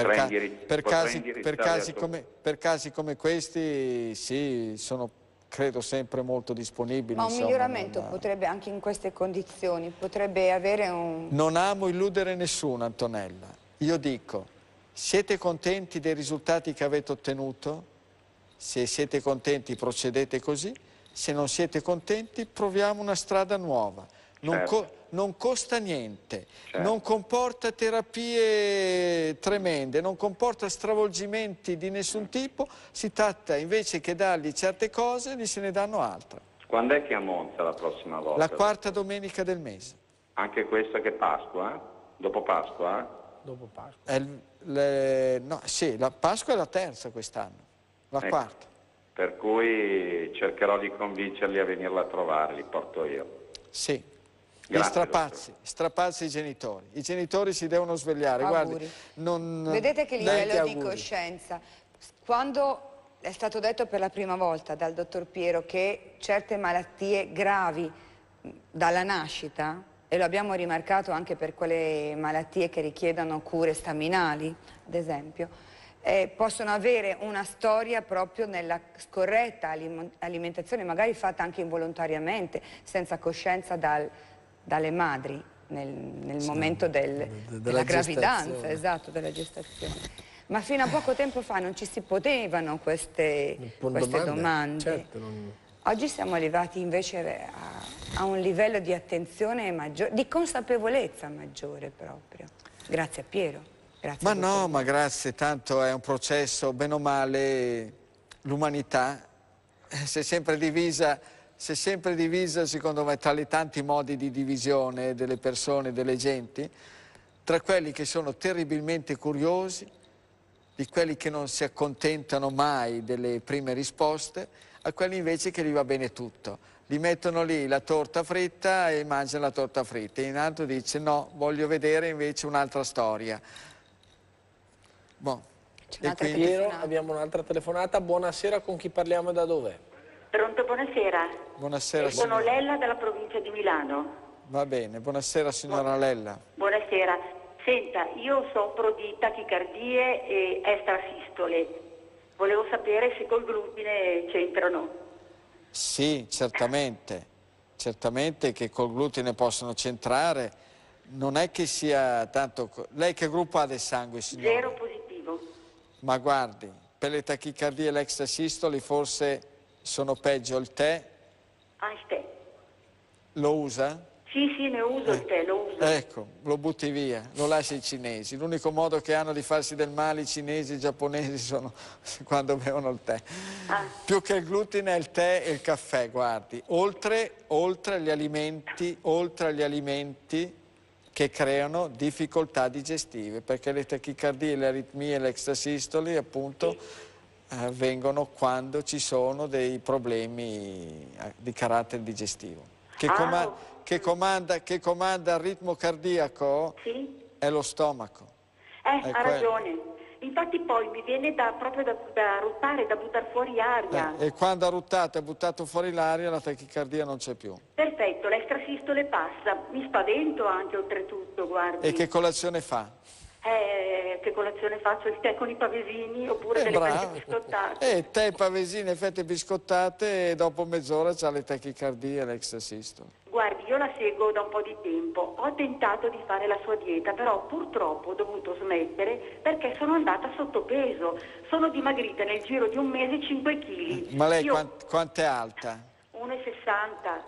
per, casi, per, casi come, per, casi, come, questi sì, sono credo sempre molto disponibile. Ma un insomma, miglioramento non... potrebbe anche in queste condizioni, potrebbe avere un... Non amo illudere nessuno, Antonella. Io dico, siete contenti dei risultati che avete ottenuto? Se siete contenti procedete così, se non siete contenti proviamo una strada nuova. Non, certo. co non costa niente, certo. non comporta terapie tremende, non comporta stravolgimenti di nessun tipo, si tratta invece che dargli certe cose, gli se ne danno altre. Quando è che ammonta la prossima volta? La quarta domenica del mese. Anche questa che è Pasqua? Eh? Dopo Pasqua? Eh? Dopo Pasqua. È le, no, sì, la Pasqua è la terza quest'anno, la ecco. quarta. Per cui cercherò di convincerli a venirla a trovare, li porto io. Sì, Grazie, gli strapazzi, strapazzi i genitori. I genitori si devono svegliare. Guardi, non... Vedete che livello di coscienza. Quando è stato detto per la prima volta dal dottor Piero che certe malattie gravi dalla nascita e lo abbiamo rimarcato anche per quelle malattie che richiedono cure staminali, ad esempio, eh, possono avere una storia proprio nella scorretta alimentazione, magari fatta anche involontariamente, senza coscienza dal, dalle madri nel, nel sì, momento del, de, della, della gravidanza, esatto, della gestazione. Ma fino a poco tempo fa non ci si potevano queste, queste domande. domande. Certo, non... Oggi siamo arrivati invece a, a un livello di attenzione maggiore, di consapevolezza maggiore proprio. Grazie a Piero. Grazie ma a no, ma grazie, tanto è un processo, bene o male, l'umanità eh, si è sempre divisa si è sempre divisa, secondo me, tra i tanti modi di divisione delle persone, delle genti, tra quelli che sono terribilmente curiosi, di quelli che non si accontentano mai delle prime risposte, a quelli invece che gli va bene tutto. Li mettono lì la torta fritta e mangiano la torta fritta. E un altro dice no, voglio vedere invece un'altra storia. Bon. Un'altra quindi... Piero, abbiamo un'altra telefonata. Buonasera, con chi parliamo e da dove? Pronto, buonasera. Buonasera, Sono Lella dalla provincia di Milano. Va bene, buonasera signora buonasera. Lella. Buonasera. Senta, io soffro di tachicardie e estrasistole. Volevo sapere se col glutine c'entrano. Sì, certamente. Certamente che col glutine possono centrare. Non è che sia tanto... Lei che gruppo ha del sangue, signora? Zero positivo. Ma guardi, per le tachicardie e l'extrasistoli forse sono peggio il tè. Ah, il tè. Lo usa? Sì, sì, ne uso eh. il tè, lo uso. Ecco, lo butti via, lo lasci ai cinesi. L'unico modo che hanno di farsi del male i cinesi e i giapponesi sono quando bevono il tè. Ah. Più che il glutine è il tè e il caffè, guardi. Oltre, oltre, agli, alimenti, oltre agli alimenti, che creano difficoltà digestive, perché le tachicardie, le aritmie, le extrasistoli, appunto... Sì avvengono eh, quando ci sono dei problemi eh, di carattere digestivo che, com ah, che comanda, che comanda il ritmo cardiaco sì. è lo stomaco. Eh, è ha quello. ragione. Infatti poi mi viene da, proprio da, da ruttare, da buttare fuori aria. Eh, e quando ha ruttato e buttato fuori l'aria la tachicardia non c'è più. Perfetto, l'extrasistole passa. Mi spavento anche oltretutto, guarda. E che colazione fa? Eh, che colazione faccio? Il tè con i pavesini oppure eh, delle bravo. biscottate? Eh, tè, pavesini, fette biscottate e dopo mezz'ora c'ha le tachicardie e l'extrasistole io la seguo da un po' di tempo, ho tentato di fare la sua dieta, però purtroppo ho dovuto smettere perché sono andata sotto peso, sono dimagrita nel giro di un mese 5 kg. Ma lei io... quanto è alta? 1,60.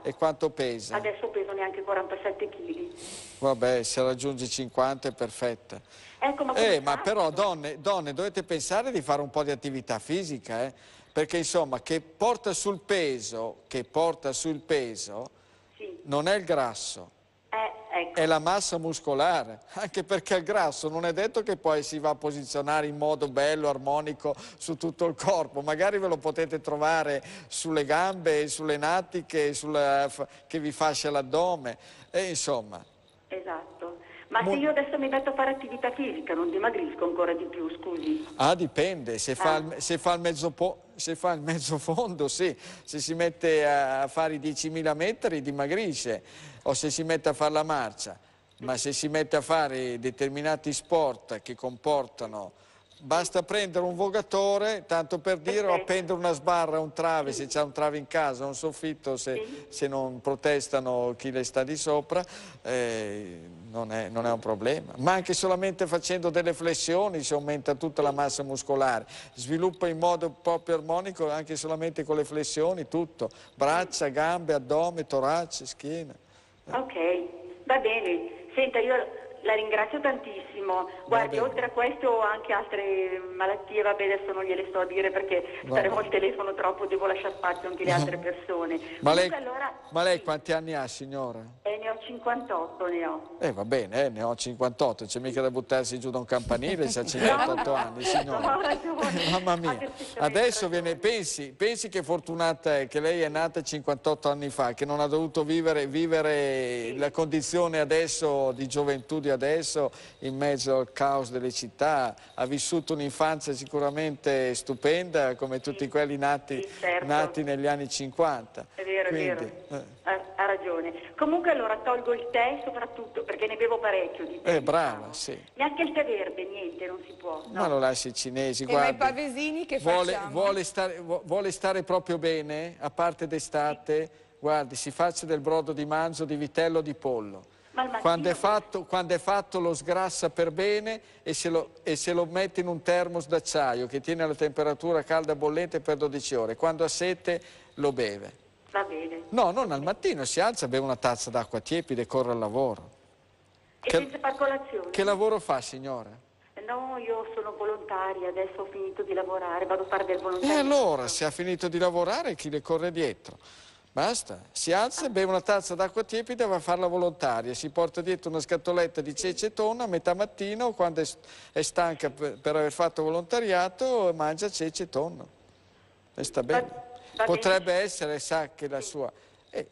E quanto pesa? Adesso peso neanche 47 kg. Vabbè, se raggiunge 50 è perfetta. Ecco, ma, eh, ma però donne, donne, dovete pensare di fare un po' di attività fisica, eh? perché insomma che porta sul peso, che porta sul peso, sì. Non è il grasso. Eh, ecco. È la massa muscolare, anche perché il grasso non è detto che poi si va a posizionare in modo bello, armonico su tutto il corpo, magari ve lo potete trovare sulle gambe, sulle natiche, sulla, eh, che vi fascia l'addome, e insomma. Esatto. Ma Mo... se io adesso mi metto a fare attività fisica non dimagrisco ancora di più, scusi. Ah, dipende, se fa, ah. il, se fa il mezzo po' se fa il mezzo fondo, sì, se si mette a fare i 10.000 metri dimagrisce o se si mette a fare la marcia, ma se si mette a fare determinati sport che comportano Basta prendere un vogatore, tanto per dire, o appendere una sbarra, un trave, se c'è un trave in casa, un soffitto, se, se non protestano chi le sta di sopra, eh, non, è, non, è, un problema. Ma anche solamente facendo delle flessioni si aumenta tutta la massa muscolare. Sviluppa in modo proprio armonico anche solamente con le flessioni, tutto. Braccia, gambe, addome, torace, schiena. Ok, va bene. Senta, io la ringrazio tantissimo. Guardi, oltre a questo ho anche altre malattie, vabbè adesso non gliele sto a dire perché staremo al telefono troppo, devo lasciare spazio anche le mhm. altre persone. ma, lei, allora, ma lei quanti anni ha signora? Eh, ne ho 58, ne ho. Eh va bene, eh, ne ho 58, c'è mica da buttarsi giù da un campanile se ha 58 anni signora. Mamma mia, adesso viene, pensi, pensi che fortunata è che lei è nata 58 anni fa, che non ha dovuto vivere, vivere sì. la condizione adesso di gioventù di adesso in mezzo al caos delle città, ha vissuto un'infanzia sicuramente stupenda come tutti sì, quelli nati, sì, certo. nati, negli anni 50. È vero, Quindi, è eh. vero. Ha, ha, ragione. Comunque allora tolgo il tè soprattutto perché ne bevo parecchio di tè. Eh, brava, diciamo. sì. Neanche il tè verde, niente, non si può. No? Ma lo lasci i cinesi, guarda. E i pavesini che vuole, vuole stare, vuole stare proprio bene, a parte d'estate, guardi, si faccia del brodo di manzo, di vitello, di pollo mattino... quando, è fatto, quando, è fatto, lo sgrassa per bene e se, lo, e se lo mette in un termos d'acciaio che tiene la temperatura calda bollente per 12 ore. Quando ha sete lo beve. Va bene. No, non al mattino, si alza, beve una tazza d'acqua tiepida e corre al lavoro. E che, senza far colazione? Che lavoro fa, signora? No, io sono volontaria, adesso ho finito di lavorare, vado a fare del volontariato. E allora, se ha finito di lavorare, chi le corre dietro? Basta, si alza, beve una tazza d'acqua tiepida e va a farla volontaria, si porta dietro una scatoletta di cece e tonna a metà mattina quando è stanca per aver fatto volontariato mangia cece e tonna e sta bene. Potrebbe essere, sa che la sua... Eh,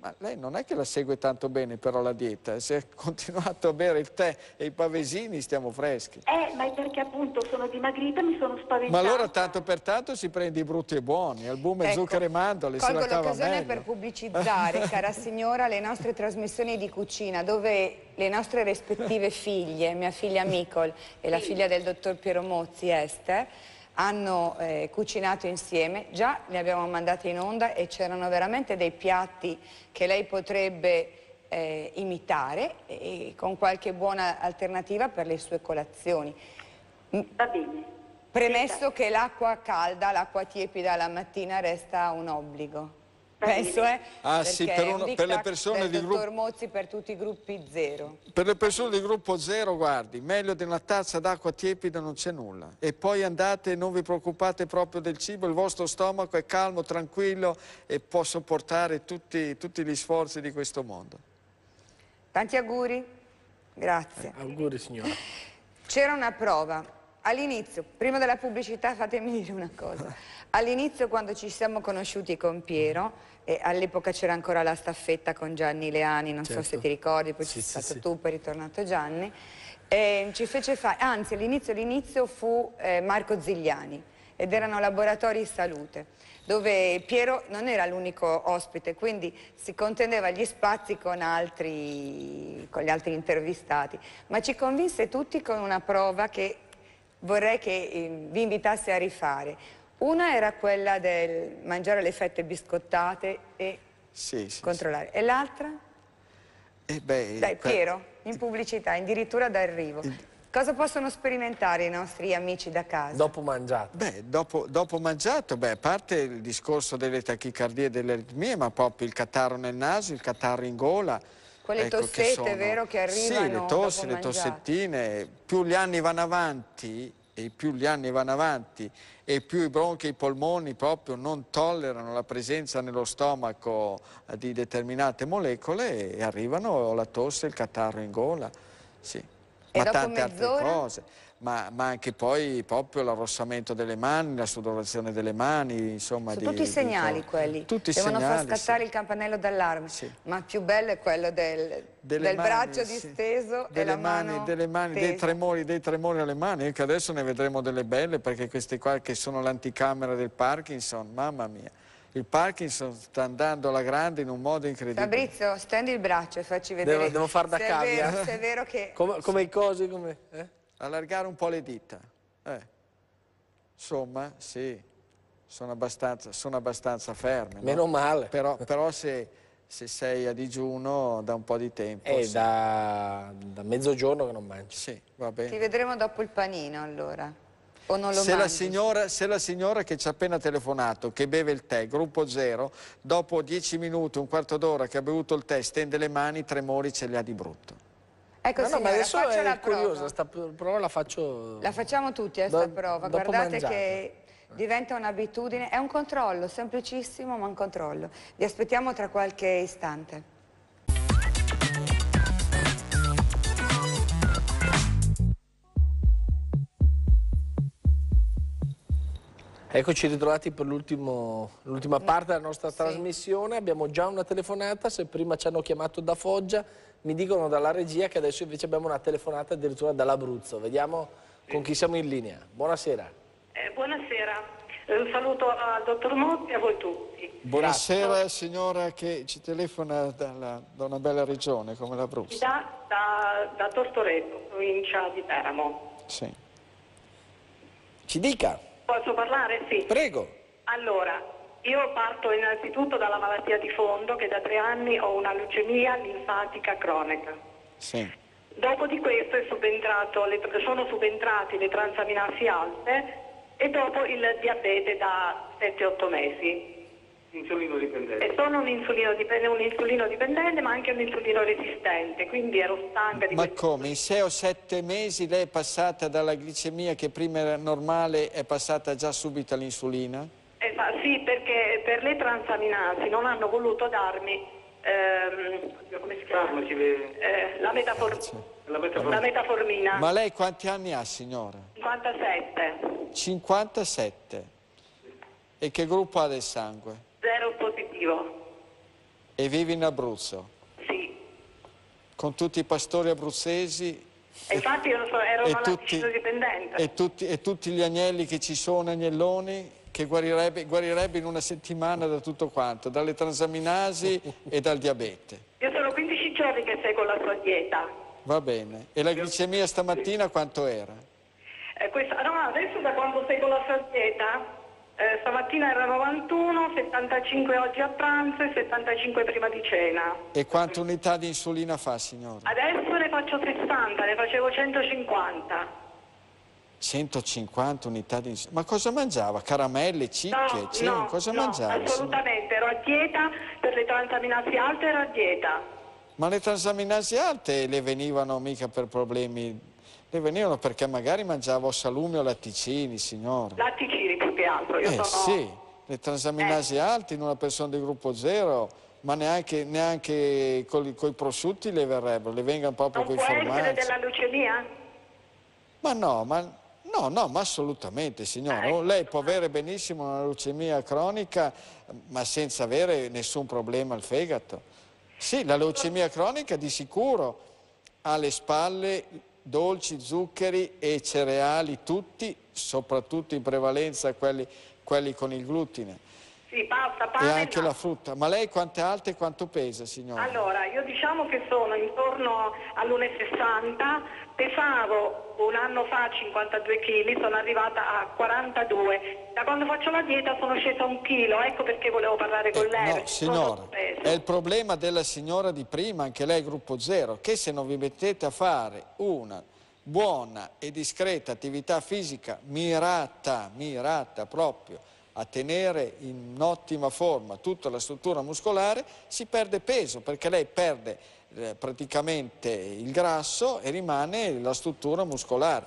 ma lei non è che la segue tanto bene però la dieta, se ha continuato a bere il tè e i pavesini stiamo freschi. Eh, ma è perché appunto sono dimagrita, mi sono spaventata. Ma allora tanto per tanto si prende i brutti e buoni, albume, ecco, zucchero e mandorle, si la cava l'occasione per pubblicizzare, cara signora, le nostre trasmissioni di cucina, dove le nostre rispettive figlie, mia figlia Micol e la figlia del dottor Piero Mozzi, Esther, hanno eh, cucinato insieme, già le abbiamo mandate in onda e c'erano veramente dei piatti che lei potrebbe eh, imitare e, con qualche buona alternativa per le sue colazioni. Va bene. Premesso che l'acqua calda, l'acqua tiepida la mattina resta un obbligo penso, eh? Ah sì, per, un, per le persone di gruppo... Mozzi per tutti i gruppi zero. Per le persone di gruppo zero, guardi, meglio di una tazza d'acqua tiepida non c'è nulla. E poi andate e non vi preoccupate proprio del cibo, il vostro stomaco è calmo, tranquillo e può sopportare tutti, tutti gli sforzi di questo mondo. Tanti auguri, grazie. Eh, auguri signora. C'era una prova all'inizio, prima della pubblicità fatemi dire una cosa, all'inizio quando ci siamo conosciuti con Piero all'epoca c'era ancora la staffetta con Gianni Leani, non certo. so se certo. ti ricordi, poi sì, c'è stato sì. tu, poi è ritornato Gianni. Eh, ci fece fare, anzi all'inizio l'inizio fu eh, Marco Zigliani ed erano laboratori salute dove Piero non era l'unico ospite, quindi si contendeva gli spazi con, altri, con gli altri intervistati, ma ci convinse tutti con una prova che vorrei che ehm, vi invitasse a rifare. Una era quella del mangiare le fette biscottate e sì, sì, controllare. Sì. E l'altra? Eh beh, Dai, Piero, in pubblicità, addirittura d'arrivo. Cosa possono sperimentare i nostri amici da casa? Dopo mangiato. Beh, dopo, dopo mangiato, beh, a parte il discorso delle tachicardie e delle aritmie, ma proprio il catarro nel naso, il catarro in gola. Quelle ecco tossette, sono... vero, che arrivano Sì, le tossi, le tossettine. Più gli anni vanno avanti, e più gli anni vanno avanti, e più i bronchi e i polmoni proprio non tollerano la presenza nello stomaco eh, di determinate molecole e arrivano la tosse, il catarro in gola. Sì. E ma tante altre cose ma, ma, anche poi proprio l'arrossamento delle mani, la sudorazione delle mani, insomma... Di, tutti i segnali di... quelli, tutti devono segnali, far scattare sì. il campanello d'allarme, sì. ma più bello è quello del, del mani, braccio sì. disteso delle e mani, delle mani dei, tremori, dei tremori, alle mani, anche adesso ne vedremo delle belle perché queste qua che sono l'anticamera del Parkinson, mamma mia. Il Parkinson sta andando alla grande in un modo incredibile. Fabrizio, stendi il braccio e facci vedere. Devo, devo far da se cavia. È vero, se è vero che... Come, come i cosi, come... Eh? allargare un po' le dita. Eh. Insomma, sì, sono abbastanza, sono abbastanza ferme. No? Meno male. Però, però se, se, sei a digiuno da un po' di tempo. È eh, sì. da, da, mezzogiorno che non mangi. Sì, va bene. Ti vedremo dopo il panino allora. O non lo se, mangi. la signora, se la signora che ci ha appena telefonato, che beve il tè, gruppo zero, dopo dieci minuti, un quarto d'ora che ha bevuto il tè, stende le mani, tremori ce le ha di brutto. Ecco, no, no, ma adesso è la curiosa, sta prova la faccio... La facciamo tutti, questa eh, prova. Guardate mangiata. che diventa un'abitudine, è un controllo, semplicissimo ma un controllo. Vi aspettiamo tra qualche istante. Eccoci ritrovati per l'ultima mm. parte della nostra sì. trasmissione. Abbiamo già una telefonata, se prima ci hanno chiamato da Foggia, mi dicono dalla regia che adesso invece abbiamo una telefonata addirittura dall'Abruzzo. Vediamo con chi siamo in linea. Buonasera. Eh, buonasera. Un saluto al dottor Monti e a voi tutti. Buonasera Grazie. signora che ci telefona dalla, da una bella regione come l'Abruzzo. Da, da, da Tortoretto, provincia di Teramo. Sì. Ci dica. Posso parlare? Sì. Prego. Allora, io parto innanzitutto dalla malattia di fondo che da tre anni ho una leucemia linfatica cronica. Sì. Dopo di questo le, sono subentrati le transaminasi alte e dopo il diabete da 7-8 mesi. Insulino dipendente. E sono un insulino dipendente, un insulino dipendente, ma anche un insulino resistente, quindi ero stanca di... Ma questo. come? In 6 o 7 mesi lei è passata dalla glicemia che prima era normale, è passata già subito all'insulina? Ma sì, perché per le transaminasi non hanno voluto darmi ehm, come si chiama? Eh, la, metafor la, metafor la, metaformina. Ma lei quanti anni ha, signora? 57. 57. E che gruppo ha del sangue? Zero positivo. E vive in Abruzzo? Sì. Con tutti i pastori abruzzesi e infatti io so, ero e dipendente. E tutti, e tutti, gli agnelli che ci sono, agnelloni? che guarirebbe, guarirebbe in una settimana da tutto quanto, dalle transaminasi e dal diabete. Io sono 15 giorni che seguo la sua dieta. Va bene. E la glicemia stamattina quanto era? Eh, questa, no, adesso da quando seguo la sua dieta eh, stamattina era 91, 75 oggi a pranzo e 75 prima di cena. E quante unità di insulina fa, signora? Adesso ne faccio 60, ne facevo 150. 150 unità di... Ma cosa mangiava? Caramelle, cicche? No, no, cosa no, mangiava? assolutamente, ero a dieta per le transaminasi alte, ero a dieta. Ma le transaminasi alte le venivano mica per problemi... Le venivano perché magari mangiavo salumi o latticini, signora. Latticini più che altro, io eh, sono... sì, le transaminasi eh. alte in una persona di gruppo zero ma neanche, neanche con i prosciutti le verrebbero, le vengano proprio con i formaggi. Ma può essere della leucemia? Ma no, ma No, no, ma assolutamente signora. Ah, eh, ecco. Lei può avere benissimo una leucemia cronica ma senza avere nessun problema al fegato. Sì, la leucemia cronica di sicuro ha le spalle dolci, zuccheri e cereali, tutti, soprattutto in prevalenza quelli, quelli con il glutine. Sì, pasta, pane. E anche no. la frutta. Ma lei quanto è alta e quanto pesa, signora? Allora, io diciamo che sono intorno all'1,60, pesavo un anno fa 52 kg, sono arrivata a 42. Da quando faccio la dieta sono scesa un chilo, ecco perché volevo parlare con eh, lei. No, signora, è il problema della signora di prima, anche lei gruppo zero, che se non vi mettete a fare una buona e discreta attività fisica mirata, mirata proprio, a tenere in ottima forma tutta la struttura muscolare, si perde peso perché lei perde eh, praticamente il grasso e rimane la struttura muscolare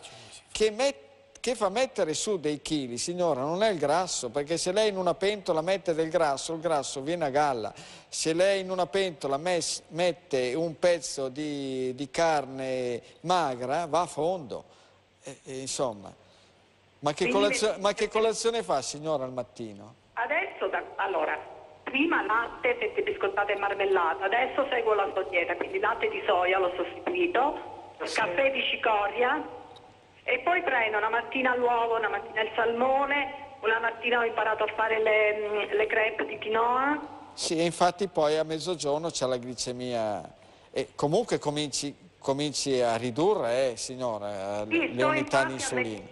che, met, che, fa mettere su dei chili, signora, non è il grasso, perché se lei in una pentola mette del grasso, il grasso viene a galla. Se lei in una pentola mes, mette un pezzo di, di, carne magra, va a fondo. E, e, insomma, ma che, colazio, ma che colazione fa signora al mattino? Adesso, da, allora, prima latte, fette biscottate e marmellata, adesso seguo la sua dieta, quindi latte di soia l'ho sostituito, sì. caffè di cicoria e poi prendo una mattina l'uovo, una mattina il salmone, una mattina ho imparato a fare le, mm, le crepe di quinoa. Sì, infatti poi a mezzogiorno c'è la glicemia e comunque cominci, cominci a ridurre, eh, signora, eh, sì, le unità di insulina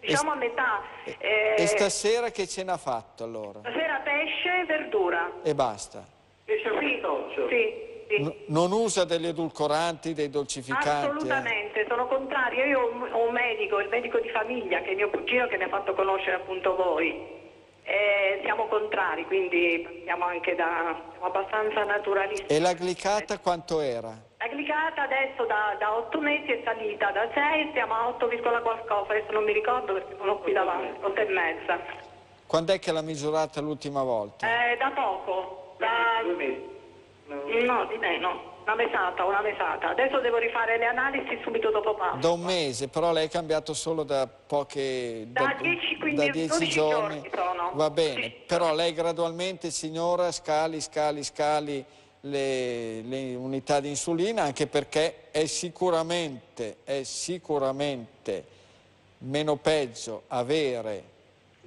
diciamo e, a metà. Eh, e stasera che ce n'ha fatto allora? Stasera pesce e verdura. E basta? Pesce fritto? Sì. N non usa degli edulcoranti, dei dolcificanti? Eh? Assolutamente, eh? sono contrario. Io ho un medico, il medico di famiglia, che è mio cugino che mi ha fatto conoscere appunto voi. Eh, siamo contrari, quindi siamo anche da siamo abbastanza naturalisti. E la glicata quanto era? La glicata adesso da, da 8 mesi è salita da 6, siamo a 8, qualcosa, adesso non mi ricordo perché sono qui davanti, 8 e mezza. Quando è che l'ha misurata l'ultima volta? Eh, da poco, da... Due mesi. No, di meno una mesata, una mesata. Adesso devo rifare le analisi subito dopo Pasqua. Da un mese, però lei è cambiato solo da poche... Da, 10-15 giorni. sono. Va bene, sì. però lei gradualmente, signora, scali, scali, scali le, le unità di insulina, anche perché è sicuramente, è sicuramente meno peggio avere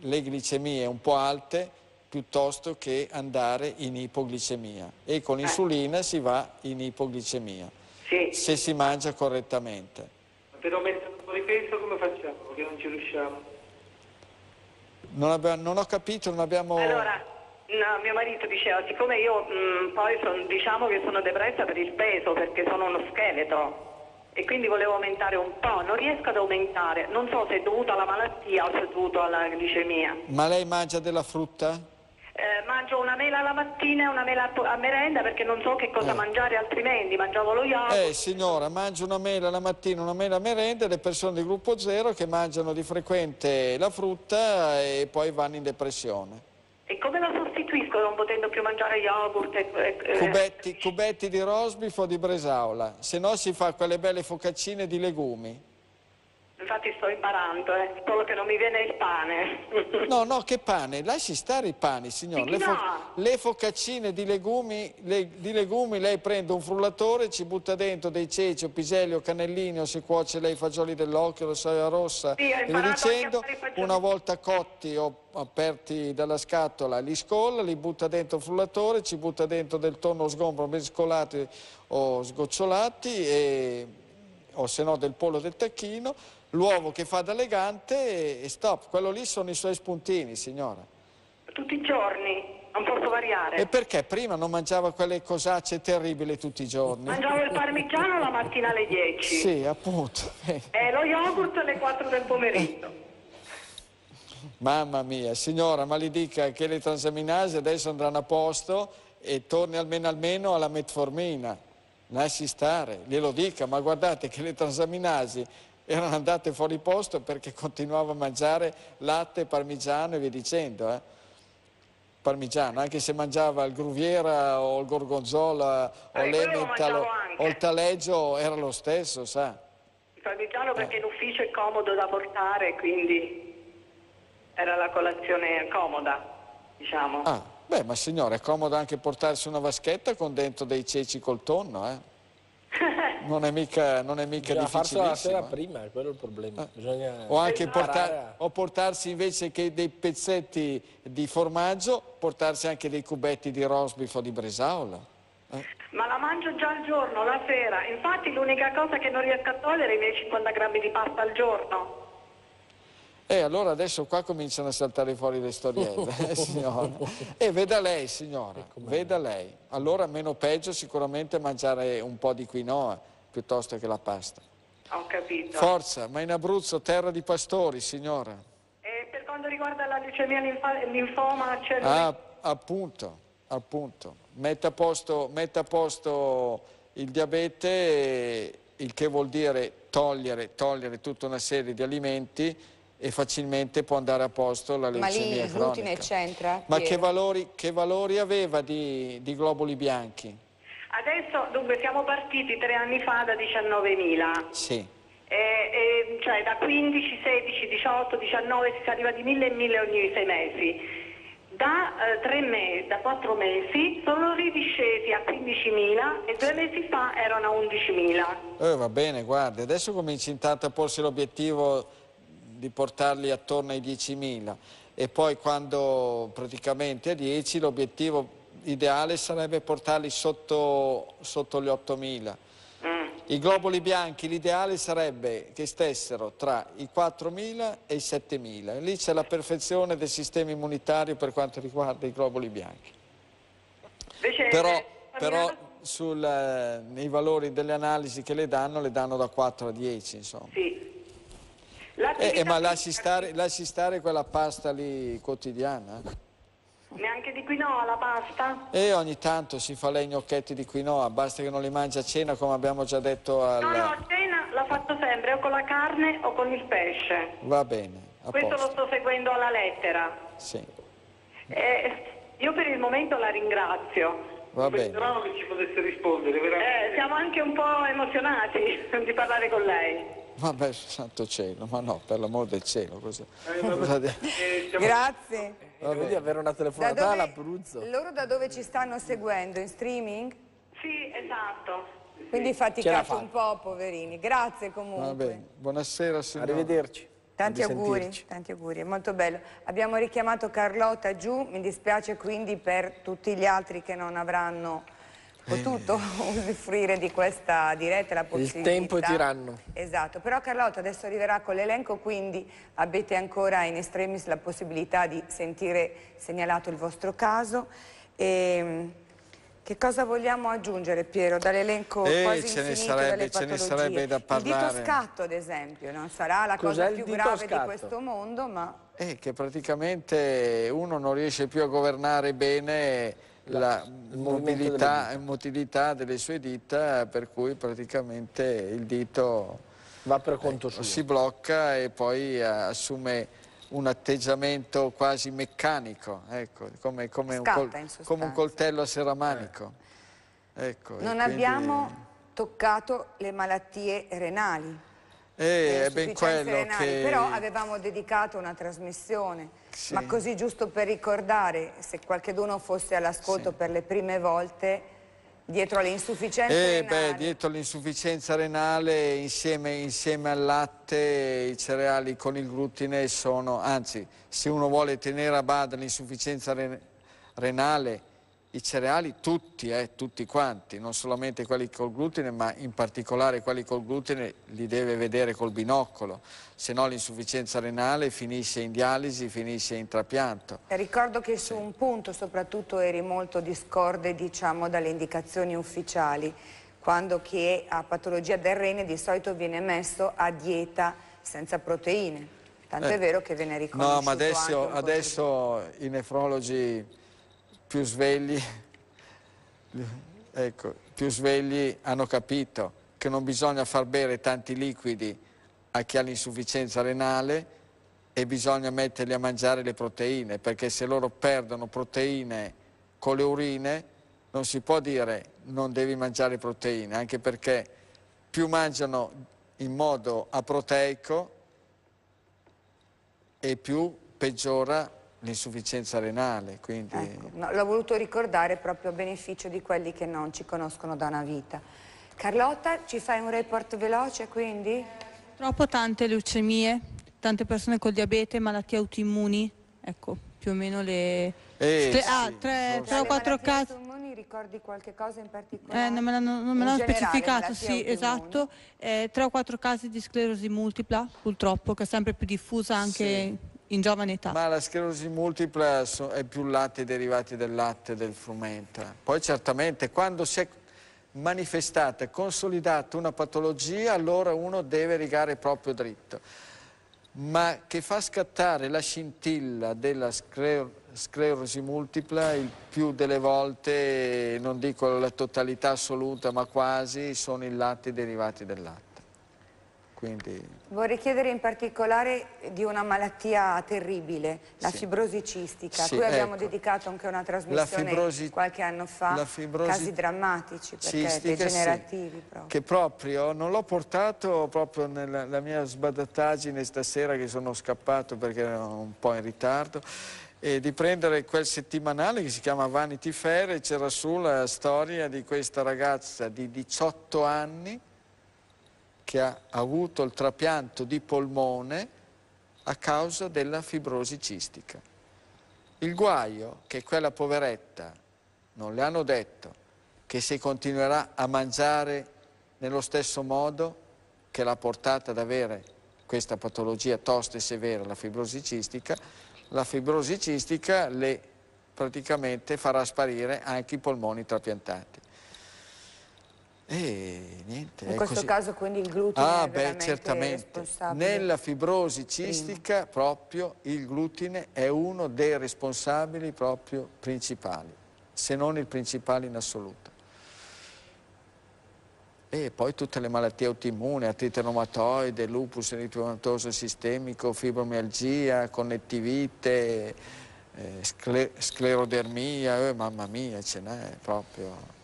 le glicemie un po' alte piuttosto che andare in ipoglicemia e con l'insulina eh. si va in ipoglicemia sì. se si mangia correttamente. però mentre aumentare un po' come facciamo? che non ci riusciamo. Non, abbiamo, non ho capito, non abbiamo... Allora... No, mio marito diceva, siccome io mh, mm, poi son, diciamo che sono depressa per il peso perché sono uno scheletro e quindi volevo aumentare un po', non riesco ad aumentare, non so se è dovuto alla malattia o se è dovuto alla glicemia. Ma lei mangia della frutta? eh, mangio una mela la mattina e una mela a merenda perché non so che cosa eh. mangiare altrimenti, mangiavo lo yogurt. Eh signora, mangio una mela la mattina, e una mela a merenda, le persone di gruppo zero che mangiano di frequente la frutta e poi vanno in depressione. E come la sostituisco non potendo più mangiare yogurt? E, e, cubetti, cubetti di rosbifo o di bresaola, se no si fa quelle belle focaccine di legumi. Infatti sto imparando, eh. solo che non mi viene il pane. no, no, che pane? Lasci stare i pani, signor. Le, fo no. le focaccine di legumi, le, di legumi, lei prende un frullatore, ci butta dentro dei ceci, o piselli o cannellini, o si cuoce lei i fagioli dell'occhio, la soia rossa, sì, e via dicendo, una volta cotti o aperti dalla scatola, li scolla, li butta dentro il frullatore, ci butta dentro del tonno sgombro ben scolati o sgocciolati e, o se no del pollo del tacchino l'uovo che fa da legante e stop, quello lì sono i suoi spuntini, signora. Tutti i giorni? Non posso variare. E perché prima non mangiava quelle cosacce terribili tutti i giorni? Mangiavo il parmigiano la mattina alle 10. Sì, appunto. E lo yogurt alle 4 del pomeriggio. Mamma mia, signora, ma gli dica che le transaminasi adesso andranno a posto e torni almeno almeno alla metformina. Lasci stare, glielo dica, ma guardate che le transaminasi erano andate fuori posto perché continuavo a mangiare latte, parmigiano e via dicendo. Eh? Parmigiano, anche se mangiava il gruviera o il gorgonzola o eh, l'emmental o il taleggio era lo stesso, sa? Il parmigiano perché eh. in ufficio è comodo da portare, quindi era la colazione comoda, diciamo. Ah, beh, ma signore, è comodo anche portarsi una vaschetta con dentro dei ceci col tonno, eh? non è mica, non è mica difficilissimo. la sera eh. prima, è quello il problema. Eh. Bisogna... O anche portar, o portarsi invece che dei pezzetti di formaggio, portarsi anche dei cubetti di rosbif o di bresaola. Eh. Ma la mangio già al giorno, la sera. Infatti l'unica cosa che non riesco a togliere è i miei 50 grammi di pasta al giorno. E eh, allora adesso qua cominciano a saltare fuori le storielle, eh, signora. E eh, veda lei, signora, veda lei. Allora meno peggio sicuramente mangiare un po' di quinoa piuttosto che la pasta. Ho capito. Forza, ma in Abruzzo terra di pastori, signora. E per quanto riguarda la leucemia linfoma c'è... Ah, appunto, appunto. Metta a posto, metta a posto il diabete, il che vuol dire togliere, togliere tutta una serie di alimenti e facilmente può andare a posto la leucemia Ma lì il glutine c'entra? Ma che valori, che valori, aveva di, di globuli bianchi? Adesso, dunque, siamo partiti tre anni fa da 19.000. Sì. E, e, cioè da 15, 16, 18, 19 si arriva di 1.000 e 1.000 ogni sei mesi. Da, eh, mesi, da quattro mesi sono ridiscesi a 15.000 e due mesi fa erano a 11.000. Eh, va bene, guardi, adesso cominci intanto a porsi l'obiettivo di portarli attorno ai 10.000 e poi quando praticamente a 10 l'obiettivo ideale sarebbe portarli sotto, sotto gli 8.000. Mm. I globuli bianchi, l'ideale sarebbe che stessero tra i 4.000 e i 7.000. Lì c'è la perfezione del sistema immunitario per quanto riguarda i globuli bianchi. Invece, però, eh, però sul, eh, nei valori delle analisi che le danno, le danno da 4 a 10, insomma. Sì. Eh, eh, ma lasci stare, lasci stare quella pasta lì quotidiana. Eh. Neanche di quinoa la pasta? E ogni tanto si fa lei gnocchetti di quinoa, ah, basta che non li mangi a cena come abbiamo già detto al... No, no, a cena la faccio sempre, o con la carne o con il pesce. Va bene, Questo posto. lo sto seguendo alla lettera. Sì. Eh, io per il momento la ringrazio. Va bene. Speravo che ci potesse rispondere, veramente. Eh, siamo anche un po' emozionati di parlare con lei. Vabbè, santo cielo, ma no, per l'amor del cielo. Cosa... Eh, Eh, siamo... Grazie. Quindi eh, avere una telefonata dove, all'Abruzzo. Loro da dove ci stanno seguendo? In streaming? Sì, esatto. Quindi faticate un po', poverini. Grazie comunque. Va Buonasera, signora. Arrivederci. Tanti auguri, tanti auguri, è molto bello. Abbiamo richiamato Carlotta giù, mi dispiace quindi per tutti gli altri che non avranno potuto usufruire di questa diretta la possibilità. Il tempo è tiranno. Esatto, però Carlotta adesso arriverà con l'elenco, quindi avete ancora in estremis la possibilità di sentire segnalato il vostro caso. E, ehm, che cosa vogliamo aggiungere, Piero, dall'elenco eh, quasi ce ne sarebbe, ce ne sarebbe da parlare. Il dito scatto, ad esempio, non sarà la cosa più grave scatto? di questo mondo, ma... Eh, che praticamente uno non riesce più a governare bene la, mobilità, e motilità delle sue dita per cui praticamente il dito va per conto eh, suo. si blocca e poi eh, assume un atteggiamento quasi meccanico, ecco, come, come, Scatta, un, col, come un, coltello a seramanico. Eh. Ecco, non abbiamo toccato le malattie renali. Eh, è ben quello renali, che... Però avevamo dedicato una trasmissione sì. Ma così giusto per ricordare, se qualcheduno fosse all'ascolto sì. per le prime volte, dietro all'insufficienza eh, renale... Beh, dietro all'insufficienza renale, insieme, insieme, al latte, i cereali con il glutine sono... Anzi, se uno vuole tenere a bada l'insufficienza renale, i cereali tutti, eh, tutti quanti, non solamente quelli col glutine, ma in particolare quelli col glutine li deve vedere col binocolo, se no l'insufficienza renale finisce in dialisi, finisce in trapianto. Ricordo che su un punto soprattutto eri molto discorde diciamo, dalle indicazioni ufficiali, quando chi ha patologia del rene di solito viene messo a dieta senza proteine, tanto eh, è vero che viene riconosciuto No, ma adesso, adesso i nefrologi più svegli, ecco, più svegli hanno capito che non bisogna far bere tanti liquidi a chi ha l'insufficienza renale e bisogna metterli a mangiare le proteine, perché se loro perdono proteine con le urine non si può dire non devi mangiare proteine, anche perché più mangiano in modo aproteico e più peggiora l'insufficienza renale, quindi... Ecco, no, l'ho voluto ricordare proprio a beneficio di quelli che non ci conoscono da una vita. Carlotta, ci fai un report veloce quindi? Troppo tante leucemie, tante persone con diabete, malattie autoimmuni, ecco, più o meno le... Eh, tre, sì, ah, tre, tre o quattro casi... autoimmuni ricordi qualche cosa in particolare? Eh, non me l'hanno specificato, sì, esatto. Eh, tre o quattro casi di sclerosi multipla, purtroppo, che è sempre più diffusa anche... Sì in giovane età. Ma la sclerosi multipla è più latte derivati del latte del frumento. Poi certamente quando si è manifestata e consolidata una patologia allora uno deve rigare proprio dritto. Ma che fa scattare la scintilla della scler sclerosi multipla il più delle volte, non dico la totalità assoluta ma quasi, sono i latti derivati del latte. Quindi... Vorrei chiedere in particolare di una malattia terribile, la sì. fibrosi cistica. Sì, Qui abbiamo ecco. dedicato anche una trasmissione fibrosi... qualche anno fa, fibrosi... casi drammatici, perché cistica, degenerativi sì. proprio. Che proprio, non l'ho portato proprio nella mia sbadattaggine stasera che sono scappato perché ero un po' in ritardo, e di prendere quel settimanale che si chiama Vanity Fair e c'era su la storia di questa ragazza di 18 anni che ha avuto il trapianto di polmone a causa della fibrosi cistica. Il guaio che quella poveretta, non le hanno detto, che se continuerà a mangiare nello stesso modo che l'ha portata ad avere questa patologia tosta e severa, la fibrosi cistica, la fibrosi cistica le praticamente farà sparire anche i polmoni trapiantati. E eh, niente. In questo così. caso quindi il glutine ah, è beh, certamente. Nella fibrosi cistica Prima. proprio il glutine è uno dei responsabili proprio principali, se non il principale in assoluto. E poi tutte le malattie autoimmune, artrite reumatoide, lupus eritematoso sistemico, fibromialgia, connettivite, eh, scler sclerodermia, eh, mamma mia, ce n'è proprio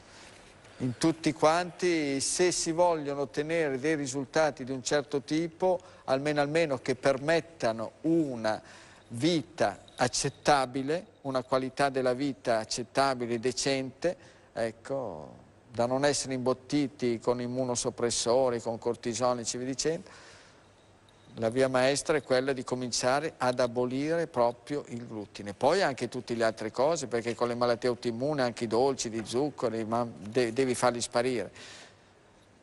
in tutti quanti, se si vogliono ottenere dei risultati di un certo tipo, almeno, almeno che permettano una vita accettabile, una qualità della vita accettabile, decente, ecco, da non essere imbottiti con immunosoppressori, con cortisone, e via dicendo, la via maestra è quella di cominciare ad abolire proprio il glutine, poi anche tutte le altre cose, perché con le malattie autoimmune anche i dolci, di zuccheri, de devi farli sparire.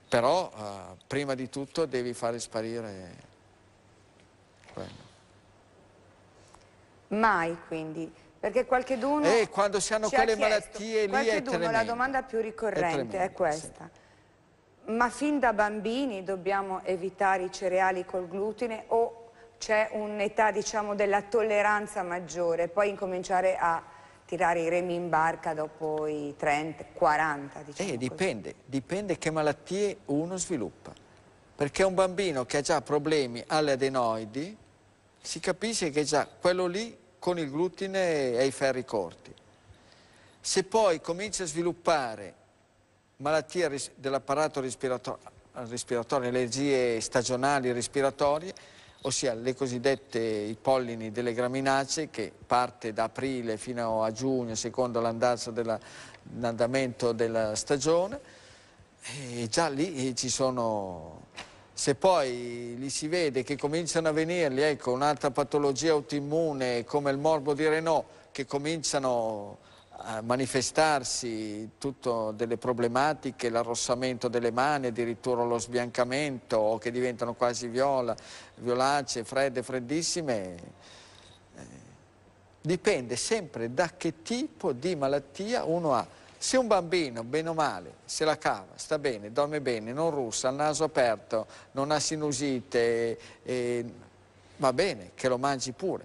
Però eh, prima di tutto devi fare sparire quello. Mai quindi, perché qualcheduno... E eh, quando si hanno quelle malattie lì è tremendo. la domanda più ricorrente è, tremendo, è questa. Sì. Ma fin da bambini dobbiamo evitare i cereali col glutine o c'è un'età diciamo, della tolleranza maggiore, poi incominciare a tirare i remi in barca dopo i 30, 40 diciamo eh, dipende, dipende che malattie uno sviluppa. Perché un bambino che ha già problemi alle adenoidi si capisce che già quello lì con il glutine e i ferri corti. Se poi comincia a sviluppare malattie ris dell'apparato respiratorio, respiratorio, allergie stagionali respiratorie, ossia le cosiddette i pollini delle graminacee che parte da aprile fino a giugno secondo l'andamento della, della stagione e già lì eh, ci sono se poi li si vede che cominciano a venirli ecco, un'altra patologia autoimmune come il morbo di Renault che cominciano manifestarsi tutto delle problematiche, l'arrossamento delle mani, addirittura lo sbiancamento che diventano quasi viola, violacee, fredde, freddissime, eh, dipende sempre da che tipo di malattia uno ha. Se un bambino, bene o male, se la cava, sta bene, dorme bene, non russa, ha il naso aperto, non ha sinusite, eh, va bene, che lo mangi pure.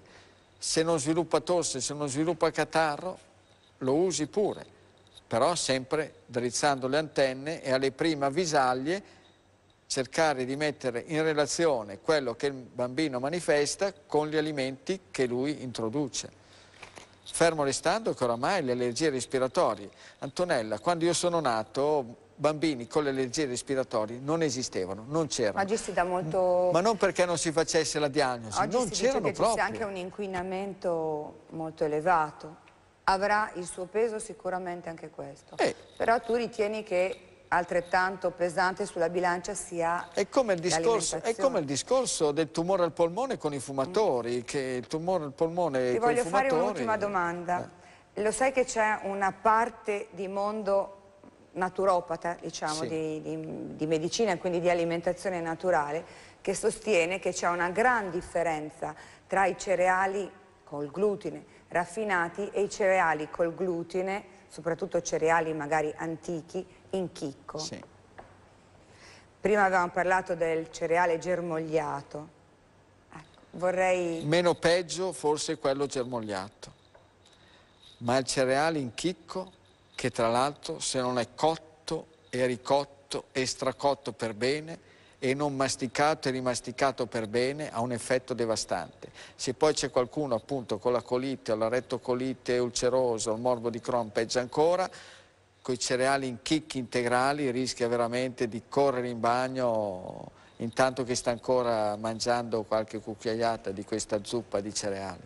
Se non sviluppa tosse, se non sviluppa catarro, lo usi pure, però sempre drizzando le antenne e alle prime avvisaglie cercare di mettere in relazione quello che il bambino manifesta con gli alimenti che lui introduce. Fermo restando che oramai le allergie respiratorie. Antonella, quando io sono nato bambini con le allergie respiratorie non esistevano, non c'erano. Ma si da molto... Ma non perché non si facesse la diagnosi, Oggi non c'erano proprio. Oggi si dice che c'è anche un inquinamento molto elevato avrà il suo peso sicuramente anche questo. Eh. Però tu ritieni che altrettanto pesante sulla bilancia sia è come, il discorso, è come il discorso del tumore al polmone con i fumatori, mm. che il tumore al polmone Ti con i fumatori... Ti voglio fare un'ultima domanda. Eh. Lo sai che c'è una parte di mondo naturopata, diciamo, sì. di, di, di medicina quindi di alimentazione naturale, che sostiene che c'è una gran differenza tra i cereali col glutine raffinati e i cereali col glutine, soprattutto cereali magari antichi, in chicco. Sì. Prima avevamo parlato del cereale germogliato. Ecco, vorrei... Meno peggio forse quello germogliato. Ma il cereale in chicco, che tra l'altro se non è cotto e ricotto e stracotto per bene, e non masticato e rimasticato per bene ha un effetto devastante. Se poi c'è qualcuno appunto con la colite o la rettocolite ulcerosa o il morbo di Crohn peggio ancora, con i cereali in chicchi integrali rischia veramente di correre in bagno intanto che sta ancora mangiando qualche cucchiaiata di questa zuppa di cereali.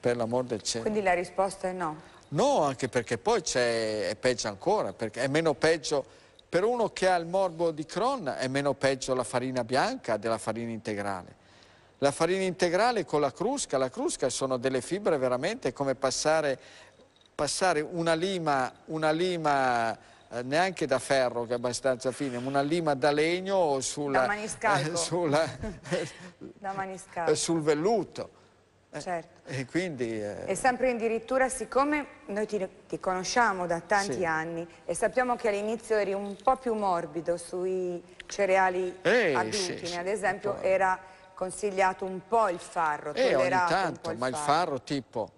Per l'amor del cielo. Quindi la risposta è no? No, anche perché poi è peggio ancora, perché è meno peggio per uno che ha il morbo di Crohn è meno peggio la farina bianca della farina integrale. La farina integrale con la crusca, la crusca sono delle fibre veramente come passare, passare una lima, una lima eh, neanche da ferro che è abbastanza fine, una lima da legno sulla, da eh, sulla, eh, sul velluto. Eh, certo. e quindi, eh... E sempre addirittura, siccome noi ti, ti conosciamo da tanti sì. anni e sappiamo che all'inizio eri un po' più morbido sui cereali eh, adultini, sì, ad esempio sì, era consigliato un po' il farro, eh, ogni tanto, il ma farro. il farro tipo...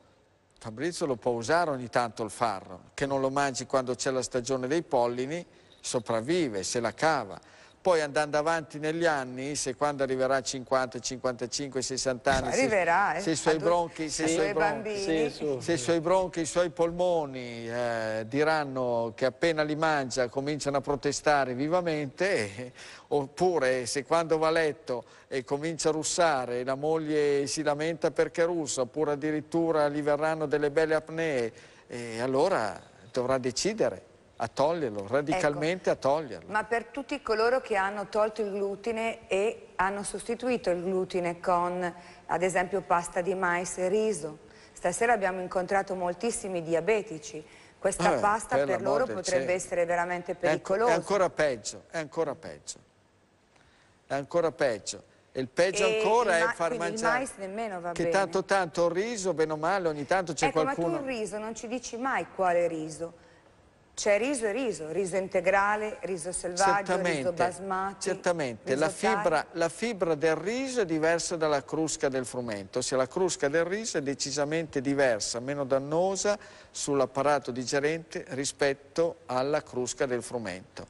Fabrizio lo può usare ogni tanto il farro, che non lo mangi quando c'è la stagione dei pollini, sopravvive, se la cava. Poi andando avanti negli anni, se quando arriverà a 50, 55, 60 anni, arriverà, se, eh, se, i suoi bronchi, se, i suoi bronchi, sì, se i suoi bronchi, i suoi polmoni eh, diranno che appena li mangia cominciano a protestare vivamente, eh, oppure se quando va a letto e comincia a russare la moglie si lamenta perché russa, oppure addirittura gli verranno delle belle apnee, eh, allora dovrà decidere a toglierlo, radicalmente ecco. a toglierlo. Ma per tutti coloro che hanno tolto il glutine e hanno sostituito il glutine con ad esempio pasta di mais e riso, stasera abbiamo incontrato moltissimi diabetici, questa eh, pasta per, per loro potrebbe essere veramente pericolosa. È, ancora peggio, è ancora peggio, è ancora peggio. E il peggio e ancora il è far mangiare. Il mais nemmeno va che bene. tanto tanto riso, bene o male, ogni tanto c'è ecco, qualcuno. Ma tu il riso non ci dici mai quale riso c'è riso e riso, riso integrale, riso selvaggio, riso basmati. Certamente, riso la, fibra, la fibra, del riso è diversa dalla crusca del frumento, ossia la crusca del riso è decisamente diversa, meno dannosa sull'apparato digerente rispetto alla crusca del frumento.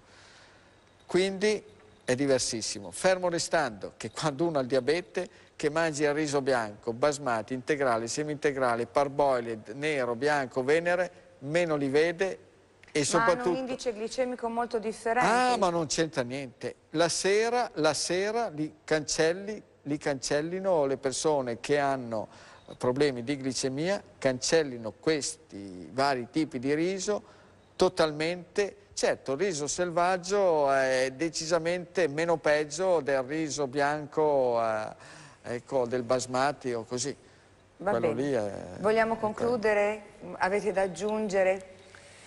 Quindi è diversissimo. Fermo restando che quando uno ha il diabete che mangi il riso bianco, basmati, integrale, semi integrale, parboiled, nero, bianco, venere, meno li vede e soprattutto... Ma hanno un indice glicemico molto differente. Ah, ma non c'entra niente. La sera, la sera li, cancelli, li cancellino le persone che hanno problemi di glicemia, cancellino questi vari tipi di riso totalmente. Certo, il riso selvaggio è decisamente meno peggio del riso bianco, eh, ecco, del basmati o così. Va Quello bene. È... Vogliamo concludere? Avete da aggiungere?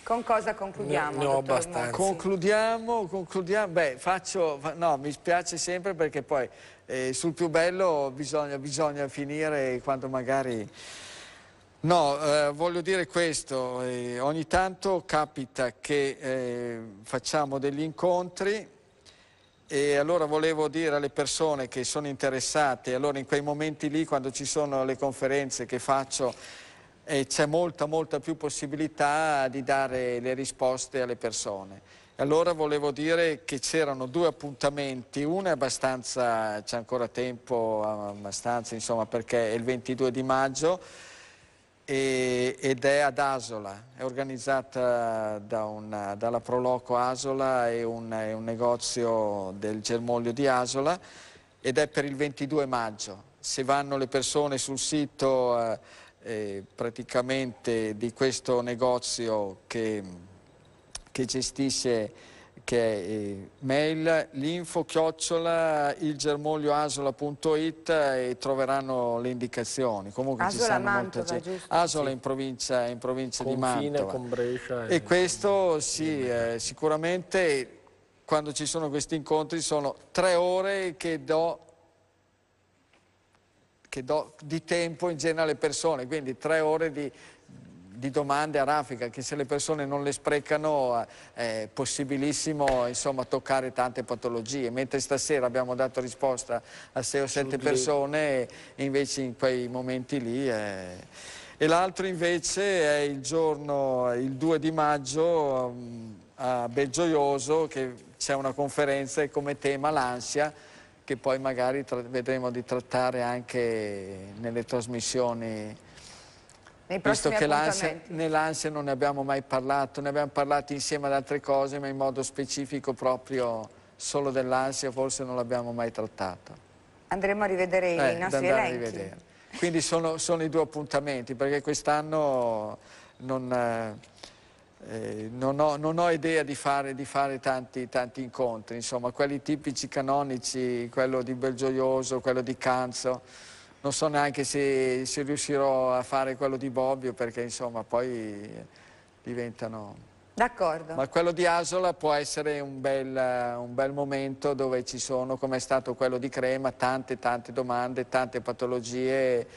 Con cosa concludiamo? No, ne ho abbastanza. Concludiamo, concludiamo, beh faccio, no mi spiace sempre perché poi eh, sul più bello bisogna, bisogna finire quando magari... No, eh, voglio dire questo, eh, ogni tanto capita che eh, facciamo degli incontri e allora volevo dire alle persone che sono interessate, allora in quei momenti lì quando ci sono le conferenze che faccio e c'è molta molta più possibilità di dare le risposte alle persone. Allora volevo dire che c'erano due appuntamenti, uno è abbastanza, c'è ancora tempo, abbastanza insomma perché è il 22 di maggio e, ed è ad Asola, è organizzata da una, dalla Proloco Asola e un, è un negozio del germoglio di Asola ed è per il 22 maggio. Se vanno le persone sul sito... Eh, eh, praticamente di questo negozio che, che gestisce che è eh, mail l'info chiocciola ilgermoglioasola.it eh, e troveranno le indicazioni. Comunque Asola ci saranno Mantova, molte gente. Asola sì. in provincia, in provincia di Mantova. Con Brescia e, e questo sì, eh, sicuramente quando ci sono questi incontri sono tre ore che do che do di tempo in genere alle persone, quindi tre ore di, di domande a raffica che se le persone non le sprecano eh, è possibilissimo insomma, toccare tante patologie, mentre stasera abbiamo dato risposta a sei o sette persone invece in quei momenti lì è... Eh, e l'altro invece è il giorno, il 2 di maggio mm, a Belgioioso che c'è una conferenza e come tema l'ansia che poi magari vedremo di trattare anche nelle trasmissioni Visto che nell'ansia non ne abbiamo mai parlato, ne abbiamo parlato insieme ad altre cose, ma in modo specifico proprio solo dell'ansia forse non l'abbiamo mai trattato. Andremo a rivedere eh, i nostri elenchi. Quindi sono, sono, i due appuntamenti, perché quest'anno non... Eh, eh, non, ho, non, ho, idea di fare, di fare tanti, tanti, incontri, insomma, quelli tipici canonici, quello di Belgioioso, quello di Canzo, non so neanche se, se riuscirò a fare quello di Bobbio perché insomma poi diventano... D'accordo. Ma quello di Asola può essere un bel, un bel momento dove ci sono, come è stato quello di Crema, tante tante domande, tante patologie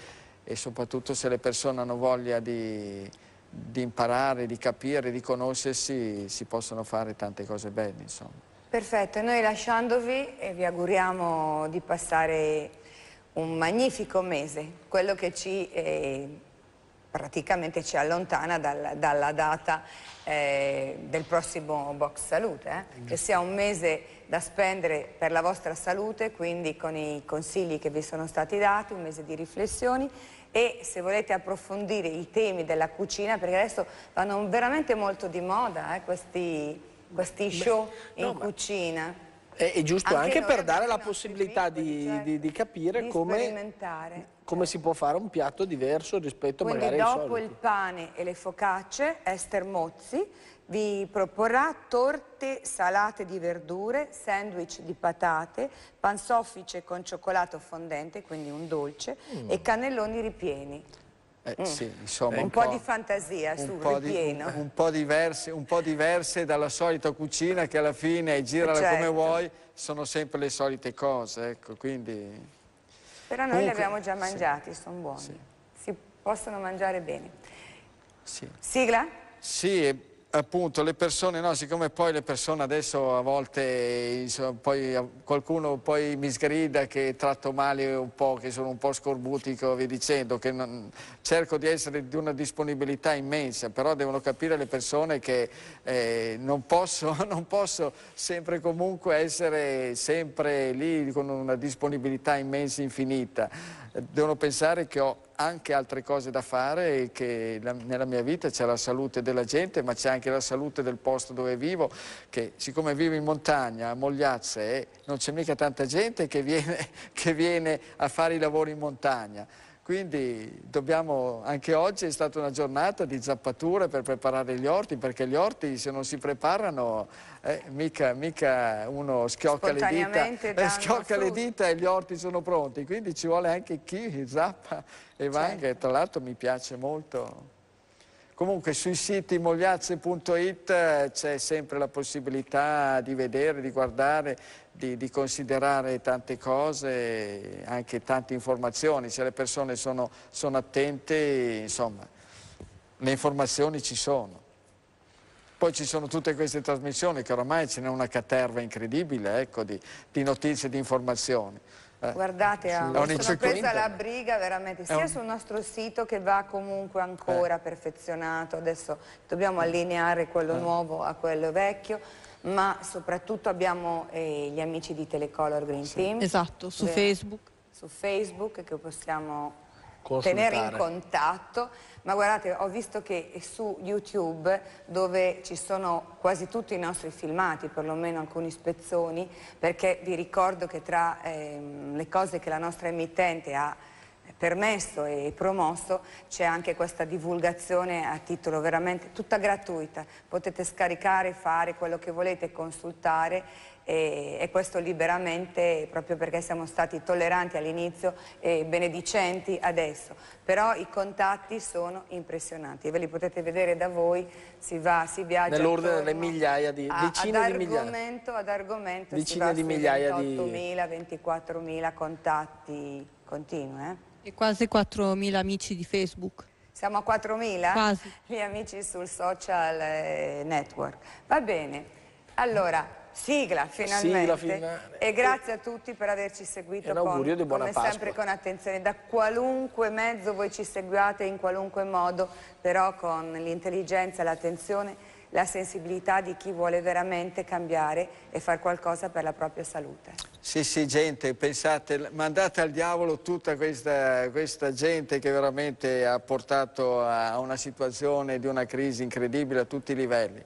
e soprattutto se le persone hanno voglia di di imparare, di capire, di conoscersi, si possono fare tante cose belle, insomma. Perfetto, noi lasciandovi vi auguriamo di passare un magnifico mese, quello che ci eh, praticamente ci allontana dalla, dalla data eh, del prossimo box salute, eh? che sia un mese da spendere per la vostra salute, quindi con i consigli che vi sono stati dati, un mese di riflessioni e se volete approfondire i temi della cucina, perché adesso vanno veramente molto di moda eh, questi, questi, show Beh, no, in cucina. È, è giusto anche, anche per dare la possibilità di, certo, di, di, capire di come, come, si può fare un piatto diverso rispetto Quindi magari ai soliti. Quindi dopo il pane e le focacce, Esther Mozzi vi proporrà torte salate di verdure, sandwich di patate, pansoffice con cioccolato fondente, quindi un dolce, mm. e cannelloni ripieni. Eh, mm. sì, insomma, un, un po', di fantasia un sul po ripieno. Di, un, po diverse, un, po diverse, dalla solita cucina che alla fine, girala eh, certo. come vuoi, sono sempre le solite cose, ecco, quindi... Però noi Comunque, li abbiamo già mangiati, sì. sono buoni. Sì. Si possono mangiare bene. Sì. Sigla? Sì, appunto le persone, no, siccome poi le persone adesso a volte insomma, poi qualcuno poi mi sgrida che tratto male un po', che sono un po' scorbutico, vi dicendo che non, cerco di essere di una disponibilità immensa, però devono capire le persone che eh, non, posso, non posso sempre comunque essere sempre lì con una disponibilità immensa, infinita devono pensare che ho anche altre cose da fare e che la, nella mia vita c'è la salute della gente ma c'è anche la salute del posto dove vivo che siccome vivo in montagna a Mogliazze eh, non c'è mica tanta gente che viene, che viene a fare i lavori in montagna quindi dobbiamo, anche oggi è stata una giornata di zappature per preparare gli orti, perché gli orti se non si preparano eh, mica, mica, uno schiocca, le dita, eh, schiocca le dita, e gli orti sono pronti. Quindi ci vuole anche chi zappa e vanga, certo. e tra l'altro mi piace molto. Comunque sui siti mogliazze.it eh, c'è sempre la possibilità di vedere, di guardare di, di, considerare tante cose, anche tante informazioni, se cioè le persone sono, sono attente, insomma, le informazioni ci sono. Poi ci sono tutte queste trasmissioni che ormai ce n'è una caterva incredibile ecco, di, di, notizie e di informazioni. Guardate, Eh, Guardate, ha una sorpresa la briga veramente, sia un... sul nostro sito che va comunque ancora eh. perfezionato, adesso dobbiamo eh. allineare quello eh. nuovo a quello vecchio ma soprattutto abbiamo eh, gli amici di Telecolor Green sì. Team. Esatto, su Facebook. Su Facebook che possiamo Consultare. tenere in contatto, ma guardate, ho visto che su YouTube, dove ci sono quasi tutti i nostri filmati, perlomeno alcuni spezzoni, perché vi ricordo che tra ehm, le cose che la nostra emittente ha permesso e promosso c'è anche questa divulgazione a titolo veramente tutta gratuita, potete scaricare, fare quello che volete, consultare e, e questo liberamente proprio perché siamo stati tolleranti all'inizio e benedicenti adesso, però i contatti sono impressionanti, ve li potete vedere da voi, si va, si viaggia nell'ordine delle migliaia di a, decine di argomento, migliaia ad argomento decine si va di migliaia 28.000, di... 24.000 contatti continue. Eh? E quasi 4.000 amici di Facebook. Siamo a 4.000? Quasi. Gli amici sul social eh, network. Va bene. Allora, sigla finalmente. Sigla finale. E grazie a tutti per averci seguito. Un augurio con, di buona come Pasqua. sempre con attenzione. Da qualunque mezzo voi ci seguiate, in qualunque modo, però con l'intelligenza, e l'attenzione la sensibilità di chi vuole veramente cambiare e fare qualcosa per la propria salute. Sì, sì, gente, pensate, mandate al diavolo tutta questa, questa gente che veramente ha portato a una situazione di una crisi incredibile a tutti i livelli.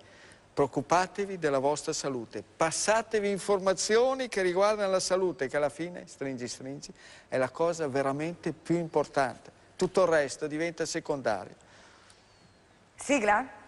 Preoccupatevi della vostra salute, passatevi informazioni che riguardano la salute, che alla fine, stringi, stringi, è la cosa veramente più importante. Tutto il resto diventa secondario. Sigla?